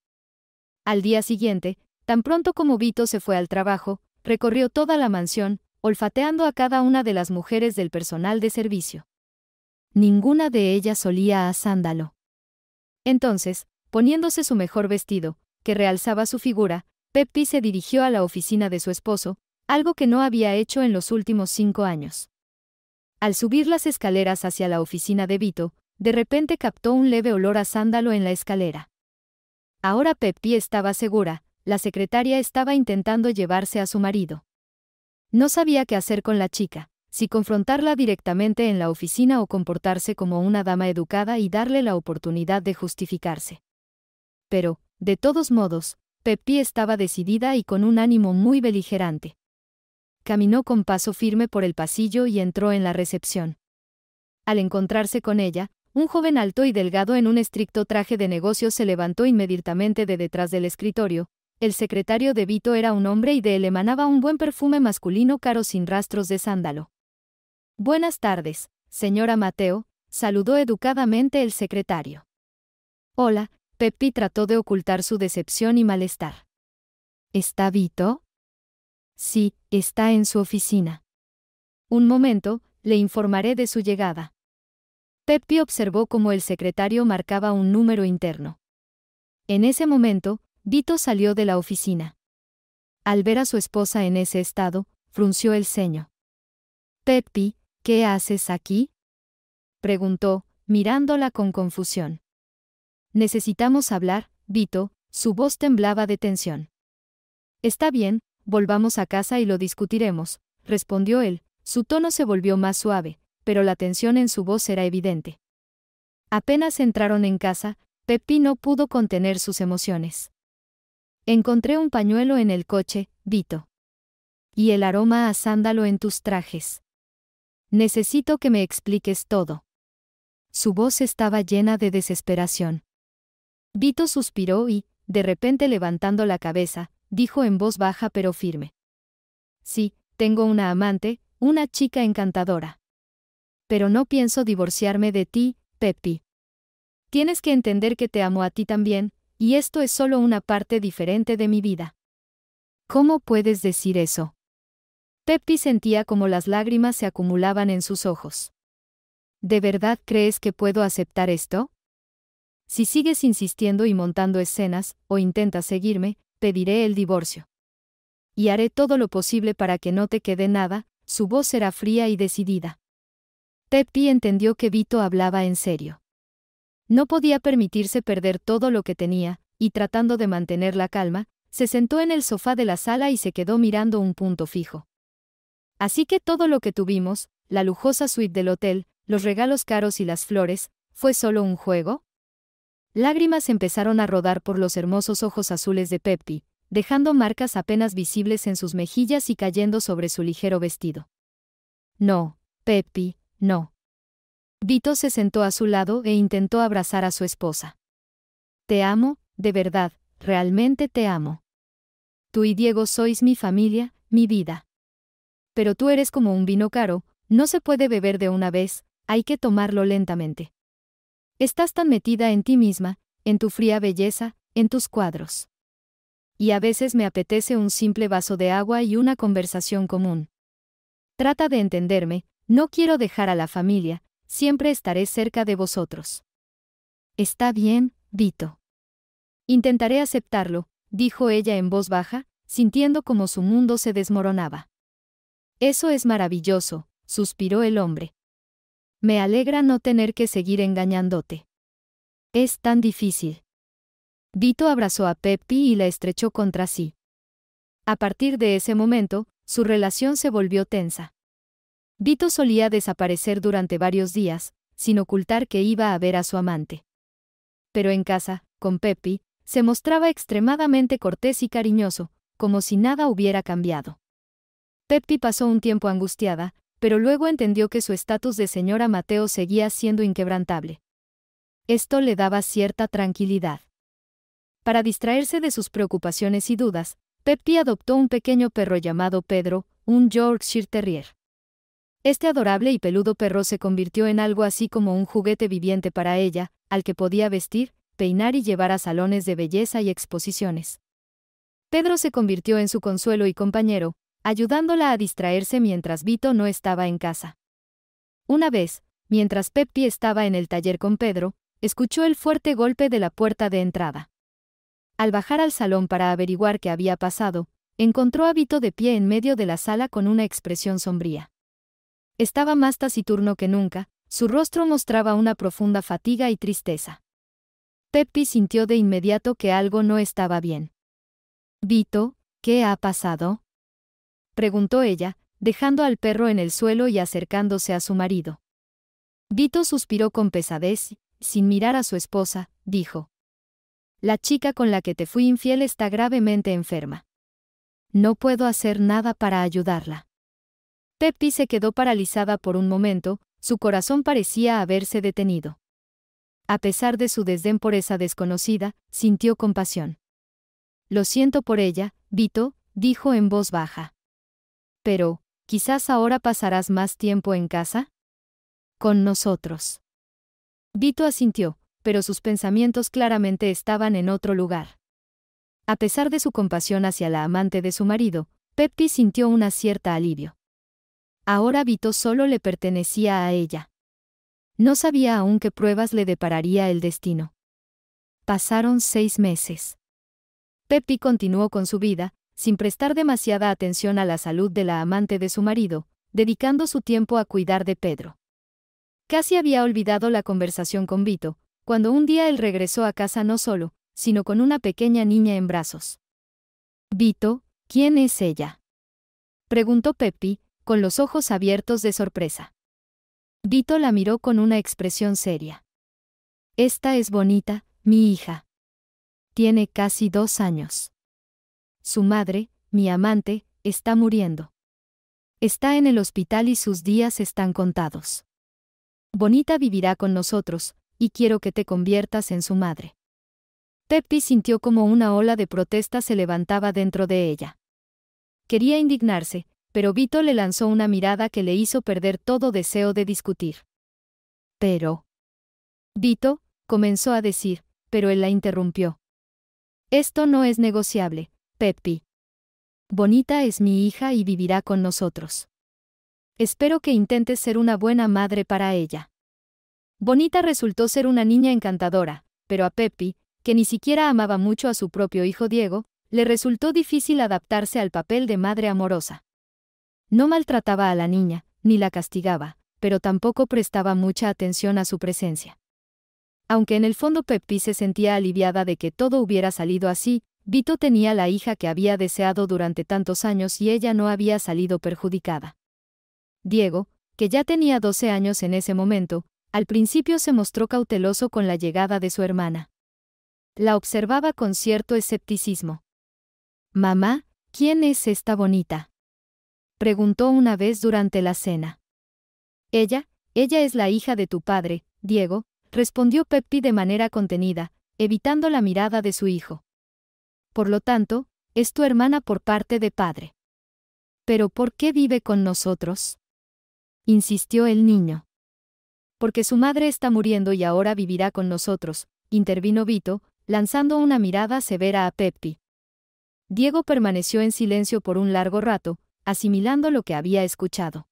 Al día siguiente, tan pronto como Vito se fue al trabajo, recorrió toda la mansión, olfateando a cada una de las mujeres del personal de servicio. Ninguna de ellas olía a sándalo. Entonces, poniéndose su mejor vestido, que realzaba su figura, Pepi se dirigió a la oficina de su esposo, algo que no había hecho en los últimos cinco años. Al subir las escaleras hacia la oficina de Vito, de repente captó un leve olor a sándalo en la escalera. Ahora Pepti estaba segura, la secretaria estaba intentando llevarse a su marido. No sabía qué hacer con la chica, si confrontarla directamente en la oficina o comportarse como una dama educada y darle la oportunidad de justificarse. Pero, de todos modos, Pepi estaba decidida y con un ánimo muy beligerante. Caminó con paso firme por el pasillo y entró en la recepción. Al encontrarse con ella, un joven alto y delgado en un estricto traje de negocio se levantó inmediatamente de detrás del escritorio. El secretario de Vito era un hombre y de él emanaba un buen perfume masculino caro sin rastros de sándalo. Buenas tardes, señora Mateo, saludó educadamente el secretario. Hola, Pepi trató de ocultar su decepción y malestar. ¿Está Vito? Sí, está en su oficina. Un momento, le informaré de su llegada. Pepi observó cómo el secretario marcaba un número interno. En ese momento, Vito salió de la oficina. Al ver a su esposa en ese estado, frunció el ceño. Pepi, ¿qué haces aquí? preguntó, mirándola con confusión. Necesitamos hablar, Vito, su voz temblaba de tensión. Está bien, volvamos a casa y lo discutiremos, respondió él, su tono se volvió más suave, pero la tensión en su voz era evidente. Apenas entraron en casa, Pepi no pudo contener sus emociones. Encontré un pañuelo en el coche, Vito. Y el aroma a sándalo en tus trajes. Necesito que me expliques todo. Su voz estaba llena de desesperación. Vito suspiró y, de repente levantando la cabeza, dijo en voz baja pero firme. Sí, tengo una amante, una chica encantadora. Pero no pienso divorciarme de ti, Pepi. Tienes que entender que te amo a ti también, y esto es solo una parte diferente de mi vida. ¿Cómo puedes decir eso? Pepi sentía como las lágrimas se acumulaban en sus ojos. ¿De verdad crees que puedo aceptar esto? Si sigues insistiendo y montando escenas, o intentas seguirme, pediré el divorcio. Y haré todo lo posible para que no te quede nada, su voz era fría y decidida. Pepi entendió que Vito hablaba en serio. No podía permitirse perder todo lo que tenía, y tratando de mantener la calma, se sentó en el sofá de la sala y se quedó mirando un punto fijo. Así que todo lo que tuvimos, la lujosa suite del hotel, los regalos caros y las flores, ¿fue solo un juego? Lágrimas empezaron a rodar por los hermosos ojos azules de Pepi, dejando marcas apenas visibles en sus mejillas y cayendo sobre su ligero vestido. No, Pepi, no. Vito se sentó a su lado e intentó abrazar a su esposa. Te amo, de verdad, realmente te amo. Tú y Diego sois mi familia, mi vida. Pero tú eres como un vino caro, no se puede beber de una vez, hay que tomarlo lentamente. Estás tan metida en ti misma, en tu fría belleza, en tus cuadros. Y a veces me apetece un simple vaso de agua y una conversación común. Trata de entenderme, no quiero dejar a la familia, siempre estaré cerca de vosotros. Está bien, Vito. Intentaré aceptarlo, dijo ella en voz baja, sintiendo como su mundo se desmoronaba. Eso es maravilloso, suspiró el hombre. Me alegra no tener que seguir engañándote. Es tan difícil. Vito abrazó a Pepi y la estrechó contra sí. A partir de ese momento, su relación se volvió tensa. Vito solía desaparecer durante varios días, sin ocultar que iba a ver a su amante. Pero en casa, con Pepi, se mostraba extremadamente cortés y cariñoso, como si nada hubiera cambiado. Pepi pasó un tiempo angustiada, pero luego entendió que su estatus de señora Mateo seguía siendo inquebrantable. Esto le daba cierta tranquilidad. Para distraerse de sus preocupaciones y dudas, Pepi adoptó un pequeño perro llamado Pedro, un Yorkshire Terrier. Este adorable y peludo perro se convirtió en algo así como un juguete viviente para ella, al que podía vestir, peinar y llevar a salones de belleza y exposiciones. Pedro se convirtió en su consuelo y compañero, ayudándola a distraerse mientras Vito no estaba en casa. Una vez, mientras Peppi estaba en el taller con Pedro, escuchó el fuerte golpe de la puerta de entrada. Al bajar al salón para averiguar qué había pasado, encontró a Vito de pie en medio de la sala con una expresión sombría. Estaba más taciturno que nunca, su rostro mostraba una profunda fatiga y tristeza. Pepi sintió de inmediato que algo no estaba bien. Vito, ¿qué ha pasado? preguntó ella, dejando al perro en el suelo y acercándose a su marido. Vito suspiró con pesadez, sin mirar a su esposa, dijo. La chica con la que te fui infiel está gravemente enferma. No puedo hacer nada para ayudarla. Pepi se quedó paralizada por un momento, su corazón parecía haberse detenido. A pesar de su desdén por esa desconocida, sintió compasión. Lo siento por ella, Vito, dijo en voz baja pero, quizás ahora pasarás más tiempo en casa? Con nosotros. Vito asintió, pero sus pensamientos claramente estaban en otro lugar. A pesar de su compasión hacia la amante de su marido, Pepi sintió una cierta alivio. Ahora Vito solo le pertenecía a ella. No sabía aún qué pruebas le depararía el destino. Pasaron seis meses. Pepi continuó con su vida, sin prestar demasiada atención a la salud de la amante de su marido, dedicando su tiempo a cuidar de Pedro. Casi había olvidado la conversación con Vito, cuando un día él regresó a casa no solo, sino con una pequeña niña en brazos. Vito, ¿quién es ella? preguntó Pepi, con los ojos abiertos de sorpresa. Vito la miró con una expresión seria. Esta es bonita, mi hija. Tiene casi dos años. Su madre, mi amante, está muriendo. Está en el hospital y sus días están contados. Bonita vivirá con nosotros, y quiero que te conviertas en su madre. Pepi sintió como una ola de protesta se levantaba dentro de ella. Quería indignarse, pero Vito le lanzó una mirada que le hizo perder todo deseo de discutir. Pero... Vito, comenzó a decir, pero él la interrumpió. Esto no es negociable, Pepi. Bonita es mi hija y vivirá con nosotros. Espero que intentes ser una buena madre para ella. Bonita resultó ser una niña encantadora, pero a Pepi, que ni siquiera amaba mucho a su propio hijo Diego, le resultó difícil adaptarse al papel de madre amorosa. No maltrataba a la niña, ni la castigaba, pero tampoco prestaba mucha atención a su presencia. Aunque en el fondo Pepi se sentía aliviada de que todo hubiera salido así, Vito tenía la hija que había deseado durante tantos años y ella no había salido perjudicada. Diego, que ya tenía 12 años en ese momento, al principio se mostró cauteloso con la llegada de su hermana. La observaba con cierto escepticismo. Mamá, ¿quién es esta bonita? preguntó una vez durante la cena. Ella, ella es la hija de tu padre, Diego, respondió Pepi de manera contenida, evitando la mirada de su hijo por lo tanto, es tu hermana por parte de padre. ¿Pero por qué vive con nosotros? insistió el niño. Porque su madre está muriendo y ahora vivirá con nosotros, intervino Vito, lanzando una mirada severa a Pepi Diego permaneció en silencio por un largo rato, asimilando lo que había escuchado.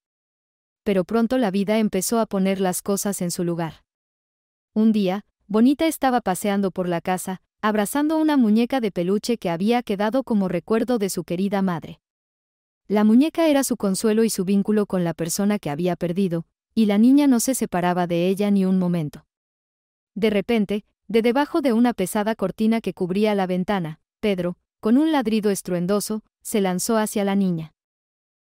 Pero pronto la vida empezó a poner las cosas en su lugar. Un día, Bonita estaba paseando por la casa, abrazando una muñeca de peluche que había quedado como recuerdo de su querida madre. La muñeca era su consuelo y su vínculo con la persona que había perdido, y la niña no se separaba de ella ni un momento. De repente, de debajo de una pesada cortina que cubría la ventana, Pedro, con un ladrido estruendoso, se lanzó hacia la niña.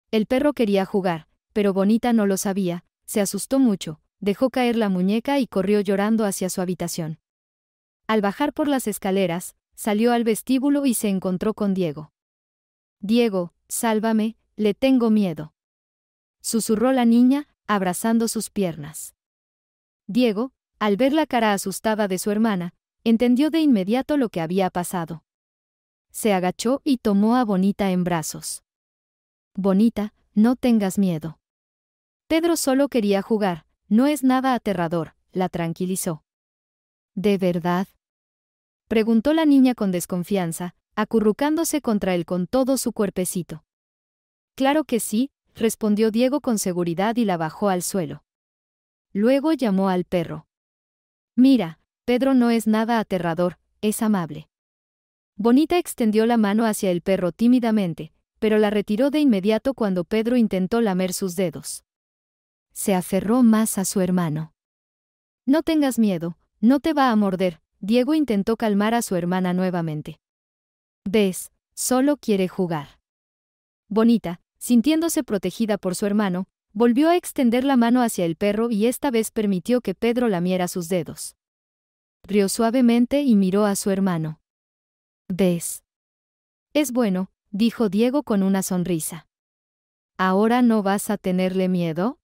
El perro quería jugar, pero Bonita no lo sabía, se asustó mucho, dejó caer la muñeca y corrió llorando hacia su habitación. Al bajar por las escaleras, salió al vestíbulo y se encontró con Diego. Diego, sálvame, le tengo miedo. Susurró la niña, abrazando sus piernas. Diego, al ver la cara asustada de su hermana, entendió de inmediato lo que había pasado. Se agachó y tomó a Bonita en brazos. Bonita, no tengas miedo. Pedro solo quería jugar, no es nada aterrador, la tranquilizó. ¿De verdad? Preguntó la niña con desconfianza, acurrucándose contra él con todo su cuerpecito. Claro que sí, respondió Diego con seguridad y la bajó al suelo. Luego llamó al perro. Mira, Pedro no es nada aterrador, es amable. Bonita extendió la mano hacia el perro tímidamente, pero la retiró de inmediato cuando Pedro intentó lamer sus dedos. Se aferró más a su hermano. No tengas miedo, no te va a morder, Diego intentó calmar a su hermana nuevamente. Ves, solo quiere jugar. Bonita, sintiéndose protegida por su hermano, volvió a extender la mano hacia el perro y esta vez permitió que Pedro lamiera sus dedos. Rió suavemente y miró a su hermano. Ves. Es bueno, dijo Diego con una sonrisa. ¿Ahora no vas a tenerle miedo?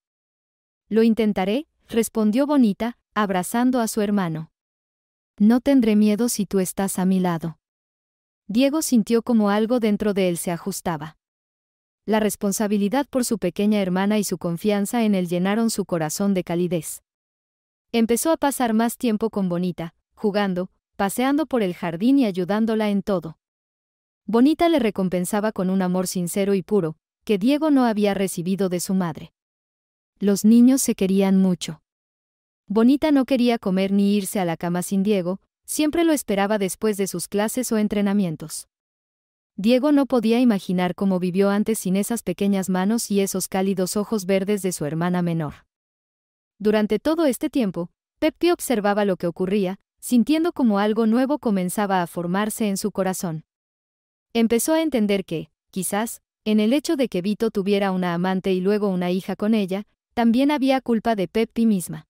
Lo intentaré, respondió Bonita, abrazando a su hermano. No tendré miedo si tú estás a mi lado. Diego sintió como algo dentro de él se ajustaba. La responsabilidad por su pequeña hermana y su confianza en él llenaron su corazón de calidez. Empezó a pasar más tiempo con Bonita, jugando, paseando por el jardín y ayudándola en todo. Bonita le recompensaba con un amor sincero y puro, que Diego no había recibido de su madre. Los niños se querían mucho. Bonita no quería comer ni irse a la cama sin Diego, siempre lo esperaba después de sus clases o entrenamientos. Diego no podía imaginar cómo vivió antes sin esas pequeñas manos y esos cálidos ojos verdes de su hermana menor. Durante todo este tiempo, Peppi observaba lo que ocurría, sintiendo como algo nuevo comenzaba a formarse en su corazón. Empezó a entender que, quizás, en el hecho de que Vito tuviera una amante y luego una hija con ella, también había culpa de Peppi misma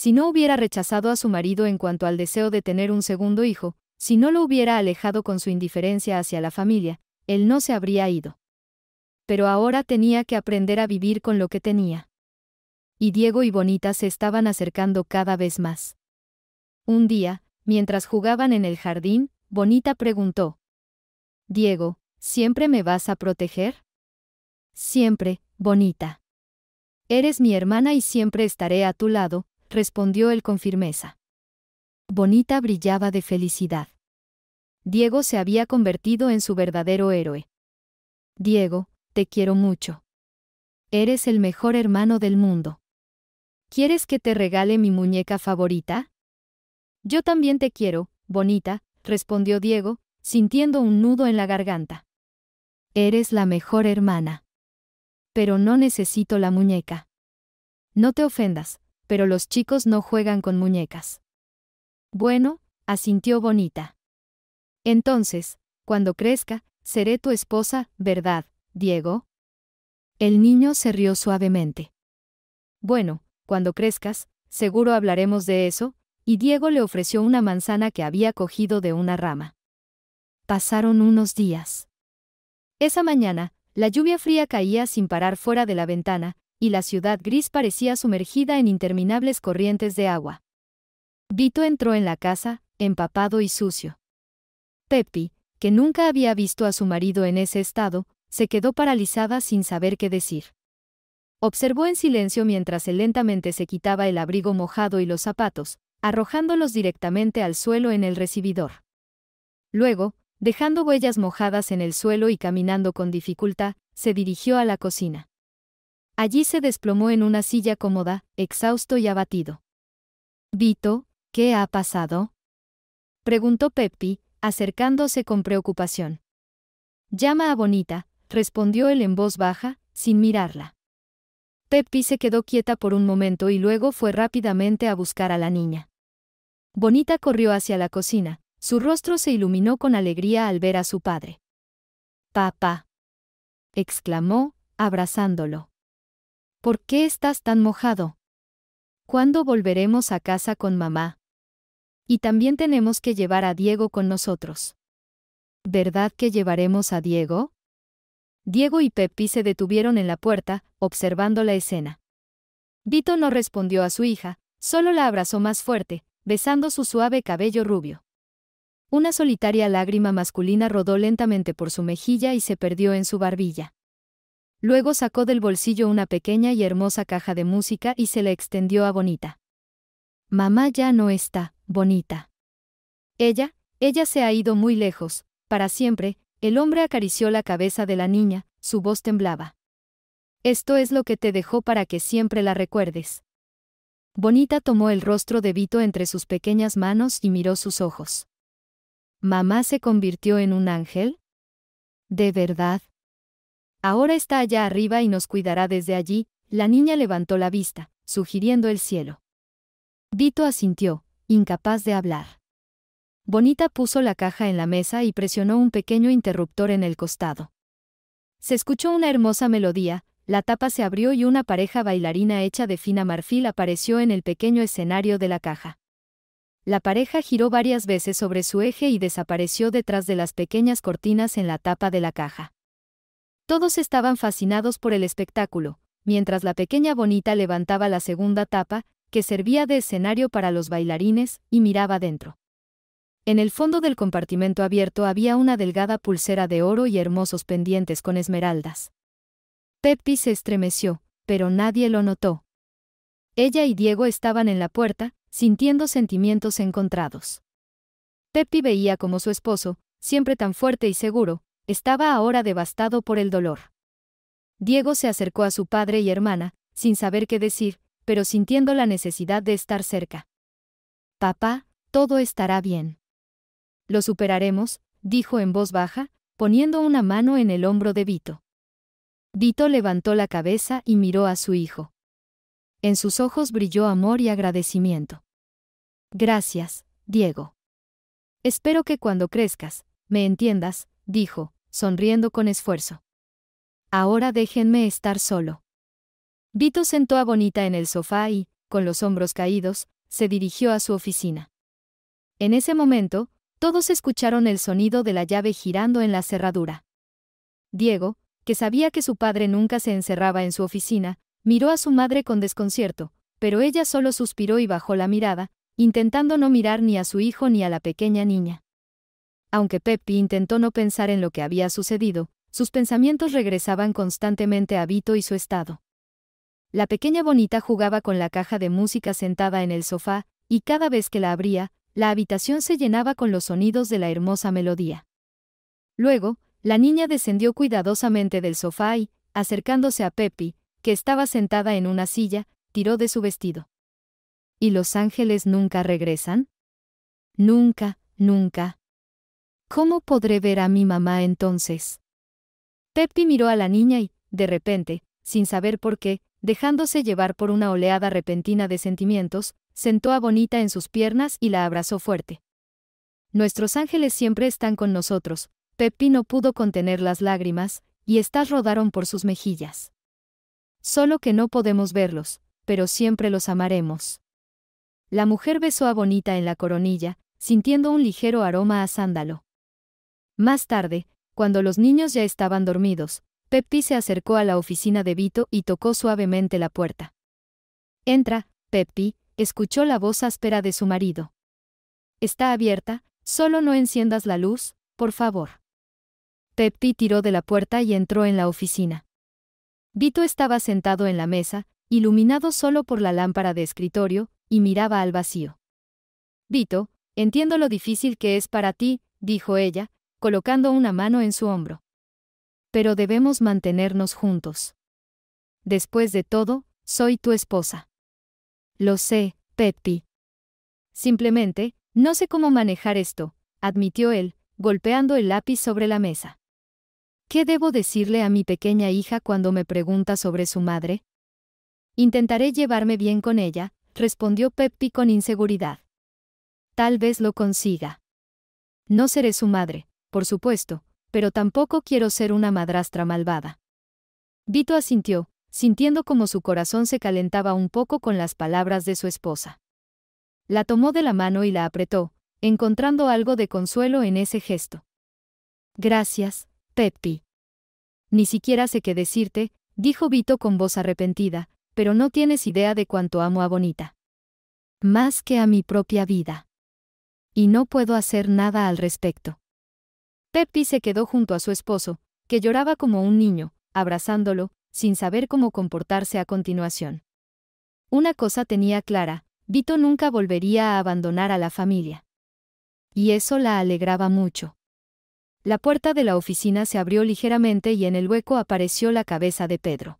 si no hubiera rechazado a su marido en cuanto al deseo de tener un segundo hijo, si no lo hubiera alejado con su indiferencia hacia la familia, él no se habría ido. Pero ahora tenía que aprender a vivir con lo que tenía. Y Diego y Bonita se estaban acercando cada vez más. Un día, mientras jugaban en el jardín, Bonita preguntó. Diego, ¿siempre me vas a proteger? Siempre, Bonita. Eres mi hermana y siempre estaré a tu lado, respondió él con firmeza. Bonita brillaba de felicidad. Diego se había convertido en su verdadero héroe. Diego, te quiero mucho. Eres el mejor hermano del mundo. ¿Quieres que te regale mi muñeca favorita? Yo también te quiero, bonita, respondió Diego, sintiendo un nudo en la garganta. Eres la mejor hermana. Pero no necesito la muñeca. No te ofendas, pero los chicos no juegan con muñecas. Bueno, asintió Bonita. Entonces, cuando crezca, seré tu esposa, ¿verdad, Diego? El niño se rió suavemente. Bueno, cuando crezcas, seguro hablaremos de eso, y Diego le ofreció una manzana que había cogido de una rama. Pasaron unos días. Esa mañana, la lluvia fría caía sin parar fuera de la ventana, y la ciudad gris parecía sumergida en interminables corrientes de agua. Vito entró en la casa, empapado y sucio. Pepi, que nunca había visto a su marido en ese estado, se quedó paralizada sin saber qué decir. Observó en silencio mientras él lentamente se quitaba el abrigo mojado y los zapatos, arrojándolos directamente al suelo en el recibidor. Luego, dejando huellas mojadas en el suelo y caminando con dificultad, se dirigió a la cocina. Allí se desplomó en una silla cómoda, exhausto y abatido. Vito, ¿qué ha pasado? preguntó Pepi, acercándose con preocupación. Llama a Bonita, respondió él en voz baja, sin mirarla. Pepi se quedó quieta por un momento y luego fue rápidamente a buscar a la niña. Bonita corrió hacia la cocina, su rostro se iluminó con alegría al ver a su padre. Papá. exclamó, abrazándolo. ¿Por qué estás tan mojado? ¿Cuándo volveremos a casa con mamá? Y también tenemos que llevar a Diego con nosotros. ¿Verdad que llevaremos a Diego? Diego y Pepi se detuvieron en la puerta, observando la escena. Vito no respondió a su hija, solo la abrazó más fuerte, besando su suave cabello rubio. Una solitaria lágrima masculina rodó lentamente por su mejilla y se perdió en su barbilla. Luego sacó del bolsillo una pequeña y hermosa caja de música y se la extendió a Bonita. Mamá ya no está, Bonita. Ella, ella se ha ido muy lejos, para siempre, el hombre acarició la cabeza de la niña, su voz temblaba. Esto es lo que te dejó para que siempre la recuerdes. Bonita tomó el rostro de Vito entre sus pequeñas manos y miró sus ojos. ¿Mamá se convirtió en un ángel? ¿De verdad, Ahora está allá arriba y nos cuidará desde allí, la niña levantó la vista, sugiriendo el cielo. Vito asintió, incapaz de hablar. Bonita puso la caja en la mesa y presionó un pequeño interruptor en el costado. Se escuchó una hermosa melodía, la tapa se abrió y una pareja bailarina hecha de fina marfil apareció en el pequeño escenario de la caja. La pareja giró varias veces sobre su eje y desapareció detrás de las pequeñas cortinas en la tapa de la caja. Todos estaban fascinados por el espectáculo, mientras la pequeña bonita levantaba la segunda tapa, que servía de escenario para los bailarines, y miraba dentro. En el fondo del compartimento abierto había una delgada pulsera de oro y hermosos pendientes con esmeraldas. Pepi se estremeció, pero nadie lo notó. Ella y Diego estaban en la puerta, sintiendo sentimientos encontrados. Pepi veía como su esposo, siempre tan fuerte y seguro, estaba ahora devastado por el dolor. Diego se acercó a su padre y hermana, sin saber qué decir, pero sintiendo la necesidad de estar cerca. Papá, todo estará bien. Lo superaremos, dijo en voz baja, poniendo una mano en el hombro de Vito. Vito levantó la cabeza y miró a su hijo. En sus ojos brilló amor y agradecimiento. Gracias, Diego. Espero que cuando crezcas, me entiendas, dijo, sonriendo con esfuerzo. Ahora déjenme estar solo. Vito sentó a Bonita en el sofá y, con los hombros caídos, se dirigió a su oficina. En ese momento, todos escucharon el sonido de la llave girando en la cerradura. Diego, que sabía que su padre nunca se encerraba en su oficina, miró a su madre con desconcierto, pero ella solo suspiró y bajó la mirada, intentando no mirar ni a su hijo ni a la pequeña niña. Aunque Pepi intentó no pensar en lo que había sucedido, sus pensamientos regresaban constantemente a Vito y su estado. La pequeña bonita jugaba con la caja de música sentada en el sofá, y cada vez que la abría, la habitación se llenaba con los sonidos de la hermosa melodía. Luego, la niña descendió cuidadosamente del sofá y, acercándose a Pepi, que estaba sentada en una silla, tiró de su vestido. ¿Y los ángeles nunca regresan? Nunca, nunca, ¿Cómo podré ver a mi mamá entonces? Pepi miró a la niña y, de repente, sin saber por qué, dejándose llevar por una oleada repentina de sentimientos, sentó a Bonita en sus piernas y la abrazó fuerte. Nuestros ángeles siempre están con nosotros, Pepi no pudo contener las lágrimas, y estas rodaron por sus mejillas. Solo que no podemos verlos, pero siempre los amaremos. La mujer besó a Bonita en la coronilla, sintiendo un ligero aroma a sándalo. Más tarde, cuando los niños ya estaban dormidos, Pepi se acercó a la oficina de Vito y tocó suavemente la puerta. Entra, Pepti, escuchó la voz áspera de su marido. Está abierta, solo no enciendas la luz, por favor. Pepi tiró de la puerta y entró en la oficina. Vito estaba sentado en la mesa, iluminado solo por la lámpara de escritorio, y miraba al vacío. Vito, entiendo lo difícil que es para ti, dijo ella, colocando una mano en su hombro. Pero debemos mantenernos juntos. Después de todo, soy tu esposa. Lo sé, Pepi Simplemente, no sé cómo manejar esto, admitió él, golpeando el lápiz sobre la mesa. ¿Qué debo decirle a mi pequeña hija cuando me pregunta sobre su madre? Intentaré llevarme bien con ella, respondió Pepi con inseguridad. Tal vez lo consiga. No seré su madre, por supuesto, pero tampoco quiero ser una madrastra malvada. Vito asintió, sintiendo como su corazón se calentaba un poco con las palabras de su esposa. La tomó de la mano y la apretó, encontrando algo de consuelo en ese gesto. Gracias, Pepi. Ni siquiera sé qué decirte, dijo Vito con voz arrepentida, pero no tienes idea de cuánto amo a Bonita. Más que a mi propia vida. Y no puedo hacer nada al respecto. Peppy se quedó junto a su esposo, que lloraba como un niño, abrazándolo, sin saber cómo comportarse a continuación. Una cosa tenía clara, Vito nunca volvería a abandonar a la familia. Y eso la alegraba mucho. La puerta de la oficina se abrió ligeramente y en el hueco apareció la cabeza de Pedro.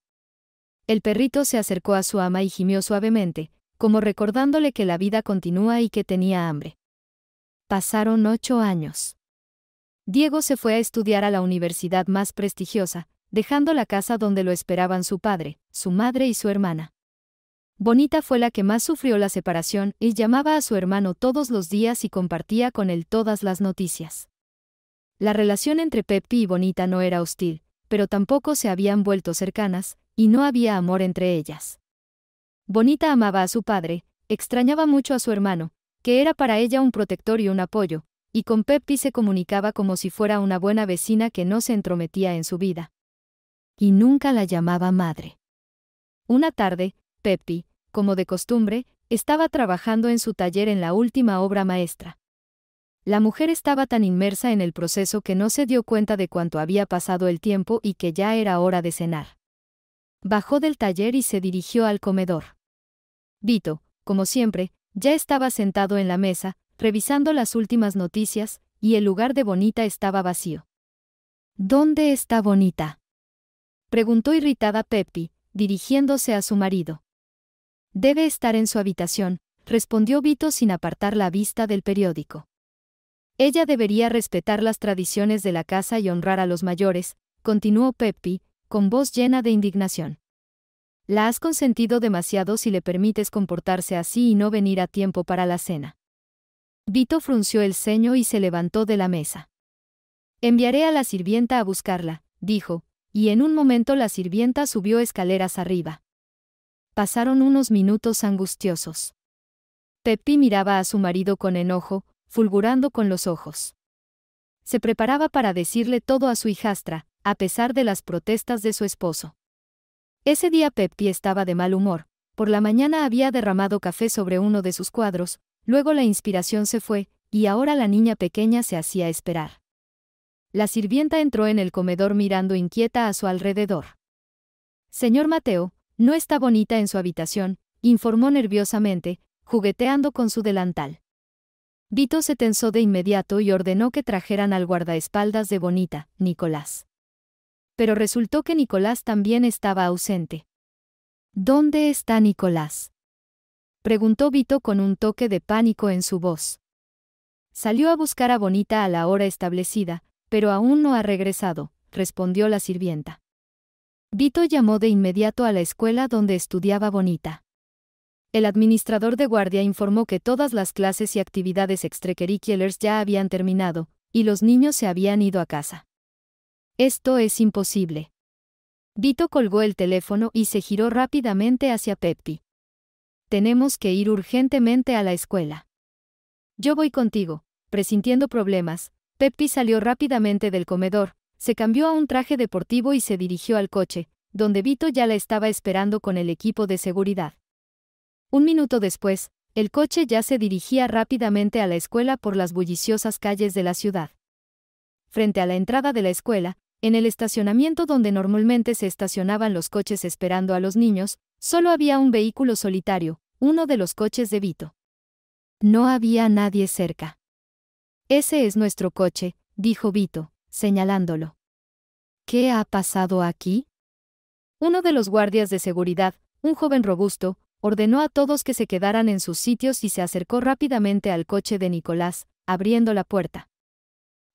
El perrito se acercó a su ama y gimió suavemente, como recordándole que la vida continúa y que tenía hambre. Pasaron ocho años. Diego se fue a estudiar a la universidad más prestigiosa, dejando la casa donde lo esperaban su padre, su madre y su hermana. Bonita fue la que más sufrió la separación y llamaba a su hermano todos los días y compartía con él todas las noticias. La relación entre Pepi y Bonita no era hostil, pero tampoco se habían vuelto cercanas, y no había amor entre ellas. Bonita amaba a su padre, extrañaba mucho a su hermano, que era para ella un protector y un apoyo, y con Pepi se comunicaba como si fuera una buena vecina que no se entrometía en su vida. Y nunca la llamaba madre. Una tarde, Pepi, como de costumbre, estaba trabajando en su taller en la última obra maestra. La mujer estaba tan inmersa en el proceso que no se dio cuenta de cuánto había pasado el tiempo y que ya era hora de cenar. Bajó del taller y se dirigió al comedor. Vito, como siempre, ya estaba sentado en la mesa, revisando las últimas noticias, y el lugar de Bonita estaba vacío. ¿Dónde está Bonita? preguntó irritada Pepi, dirigiéndose a su marido. Debe estar en su habitación, respondió Vito sin apartar la vista del periódico. Ella debería respetar las tradiciones de la casa y honrar a los mayores, continuó Pepi, con voz llena de indignación. La has consentido demasiado si le permites comportarse así y no venir a tiempo para la cena. Vito frunció el ceño y se levantó de la mesa. Enviaré a la sirvienta a buscarla, dijo, y en un momento la sirvienta subió escaleras arriba. Pasaron unos minutos angustiosos. Pepi miraba a su marido con enojo, fulgurando con los ojos. Se preparaba para decirle todo a su hijastra, a pesar de las protestas de su esposo. Ese día Pepi estaba de mal humor. Por la mañana había derramado café sobre uno de sus cuadros, Luego la inspiración se fue, y ahora la niña pequeña se hacía esperar. La sirvienta entró en el comedor mirando inquieta a su alrededor. Señor Mateo, no está bonita en su habitación, informó nerviosamente, jugueteando con su delantal. Vito se tensó de inmediato y ordenó que trajeran al guardaespaldas de Bonita, Nicolás. Pero resultó que Nicolás también estaba ausente. ¿Dónde está Nicolás? preguntó Vito con un toque de pánico en su voz. Salió a buscar a Bonita a la hora establecida, pero aún no ha regresado, respondió la sirvienta. Vito llamó de inmediato a la escuela donde estudiaba Bonita. El administrador de guardia informó que todas las clases y actividades extracurriculars ya habían terminado, y los niños se habían ido a casa. Esto es imposible. Vito colgó el teléfono y se giró rápidamente hacia Pepi tenemos que ir urgentemente a la escuela. Yo voy contigo. Presintiendo problemas, Pepi salió rápidamente del comedor, se cambió a un traje deportivo y se dirigió al coche, donde Vito ya la estaba esperando con el equipo de seguridad. Un minuto después, el coche ya se dirigía rápidamente a la escuela por las bulliciosas calles de la ciudad. Frente a la entrada de la escuela, en el estacionamiento donde normalmente se estacionaban los coches esperando a los niños, Solo había un vehículo solitario, uno de los coches de Vito. No había nadie cerca. Ese es nuestro coche, dijo Vito, señalándolo. ¿Qué ha pasado aquí? Uno de los guardias de seguridad, un joven robusto, ordenó a todos que se quedaran en sus sitios y se acercó rápidamente al coche de Nicolás, abriendo la puerta.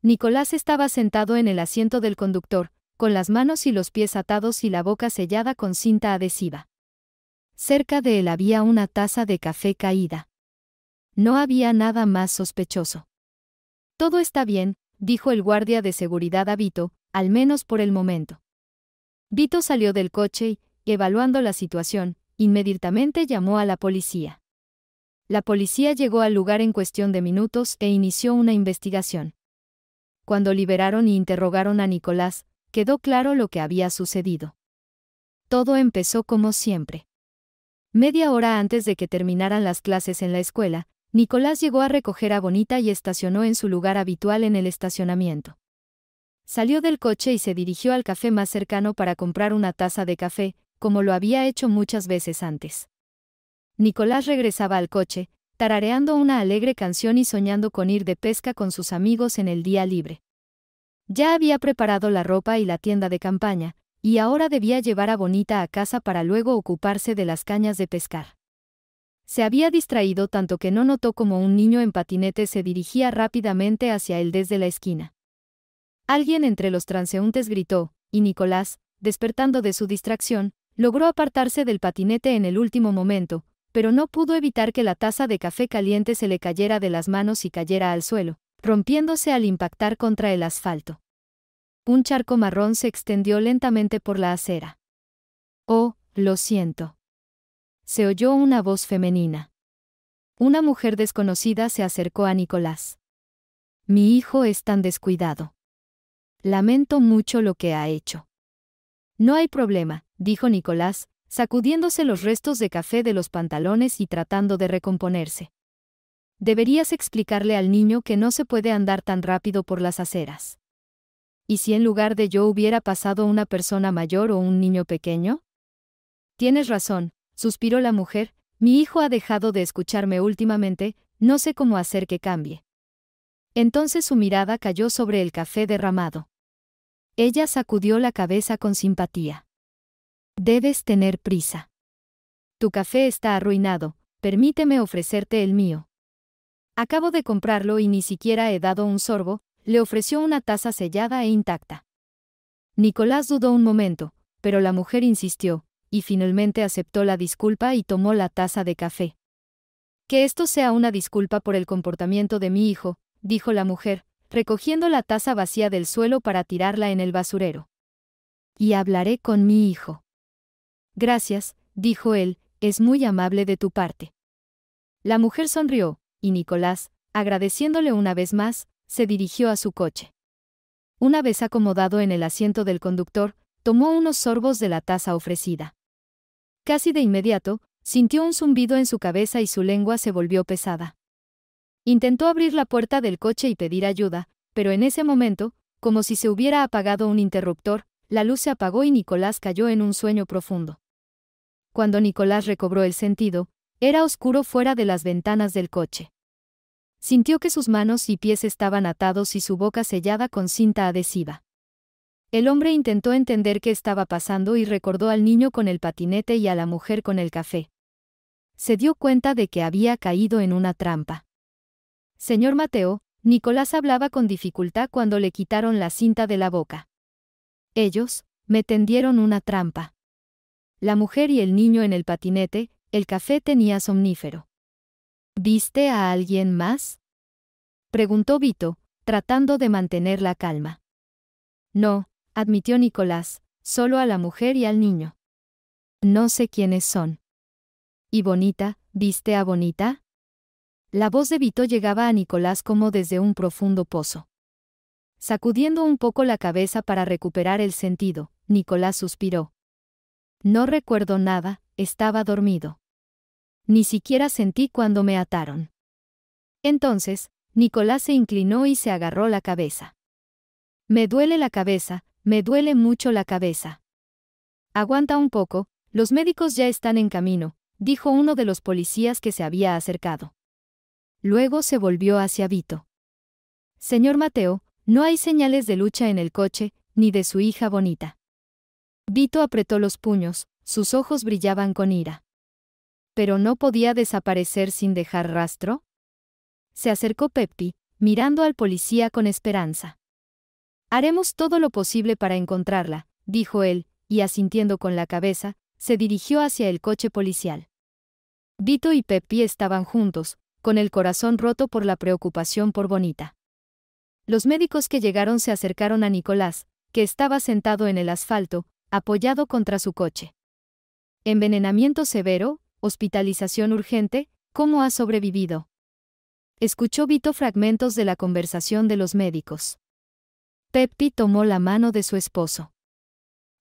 Nicolás estaba sentado en el asiento del conductor, con las manos y los pies atados y la boca sellada con cinta adhesiva. Cerca de él había una taza de café caída. No había nada más sospechoso. Todo está bien, dijo el guardia de seguridad a Vito, al menos por el momento. Vito salió del coche y, evaluando la situación, inmediatamente llamó a la policía. La policía llegó al lugar en cuestión de minutos e inició una investigación. Cuando liberaron y interrogaron a Nicolás, quedó claro lo que había sucedido. Todo empezó como siempre. Media hora antes de que terminaran las clases en la escuela, Nicolás llegó a recoger a Bonita y estacionó en su lugar habitual en el estacionamiento. Salió del coche y se dirigió al café más cercano para comprar una taza de café, como lo había hecho muchas veces antes. Nicolás regresaba al coche, tarareando una alegre canción y soñando con ir de pesca con sus amigos en el día libre. Ya había preparado la ropa y la tienda de campaña, y ahora debía llevar a Bonita a casa para luego ocuparse de las cañas de pescar. Se había distraído tanto que no notó como un niño en patinete se dirigía rápidamente hacia él desde la esquina. Alguien entre los transeúntes gritó, y Nicolás, despertando de su distracción, logró apartarse del patinete en el último momento, pero no pudo evitar que la taza de café caliente se le cayera de las manos y cayera al suelo, rompiéndose al impactar contra el asfalto. Un charco marrón se extendió lentamente por la acera. Oh, lo siento. Se oyó una voz femenina. Una mujer desconocida se acercó a Nicolás. Mi hijo es tan descuidado. Lamento mucho lo que ha hecho. No hay problema, dijo Nicolás, sacudiéndose los restos de café de los pantalones y tratando de recomponerse. Deberías explicarle al niño que no se puede andar tan rápido por las aceras. ¿Y si en lugar de yo hubiera pasado una persona mayor o un niño pequeño? Tienes razón, suspiró la mujer, mi hijo ha dejado de escucharme últimamente, no sé cómo hacer que cambie. Entonces su mirada cayó sobre el café derramado. Ella sacudió la cabeza con simpatía. Debes tener prisa. Tu café está arruinado, permíteme ofrecerte el mío. Acabo de comprarlo y ni siquiera he dado un sorbo, le ofreció una taza sellada e intacta. Nicolás dudó un momento, pero la mujer insistió, y finalmente aceptó la disculpa y tomó la taza de café. Que esto sea una disculpa por el comportamiento de mi hijo, dijo la mujer, recogiendo la taza vacía del suelo para tirarla en el basurero. Y hablaré con mi hijo. Gracias, dijo él, es muy amable de tu parte. La mujer sonrió, y Nicolás, agradeciéndole una vez más, se dirigió a su coche. Una vez acomodado en el asiento del conductor, tomó unos sorbos de la taza ofrecida. Casi de inmediato, sintió un zumbido en su cabeza y su lengua se volvió pesada. Intentó abrir la puerta del coche y pedir ayuda, pero en ese momento, como si se hubiera apagado un interruptor, la luz se apagó y Nicolás cayó en un sueño profundo. Cuando Nicolás recobró el sentido, era oscuro fuera de las ventanas del coche. Sintió que sus manos y pies estaban atados y su boca sellada con cinta adhesiva. El hombre intentó entender qué estaba pasando y recordó al niño con el patinete y a la mujer con el café. Se dio cuenta de que había caído en una trampa. Señor Mateo, Nicolás hablaba con dificultad cuando le quitaron la cinta de la boca. Ellos, me tendieron una trampa. La mujer y el niño en el patinete, el café tenía somnífero. ¿Viste a alguien más? preguntó Vito, tratando de mantener la calma. No, admitió Nicolás, solo a la mujer y al niño. No sé quiénes son. ¿Y Bonita, viste a Bonita? La voz de Vito llegaba a Nicolás como desde un profundo pozo. Sacudiendo un poco la cabeza para recuperar el sentido, Nicolás suspiró. No recuerdo nada, estaba dormido ni siquiera sentí cuando me ataron. Entonces, Nicolás se inclinó y se agarró la cabeza. Me duele la cabeza, me duele mucho la cabeza. Aguanta un poco, los médicos ya están en camino, dijo uno de los policías que se había acercado. Luego se volvió hacia Vito. Señor Mateo, no hay señales de lucha en el coche, ni de su hija bonita. Vito apretó los puños, sus ojos brillaban con ira pero no podía desaparecer sin dejar rastro. Se acercó Pepi, mirando al policía con esperanza. Haremos todo lo posible para encontrarla, dijo él, y asintiendo con la cabeza, se dirigió hacia el coche policial. Vito y Pepi estaban juntos, con el corazón roto por la preocupación por Bonita. Los médicos que llegaron se acercaron a Nicolás, que estaba sentado en el asfalto, apoyado contra su coche. Envenenamiento severo, hospitalización urgente, ¿cómo ha sobrevivido? Escuchó Vito fragmentos de la conversación de los médicos. Pepi tomó la mano de su esposo.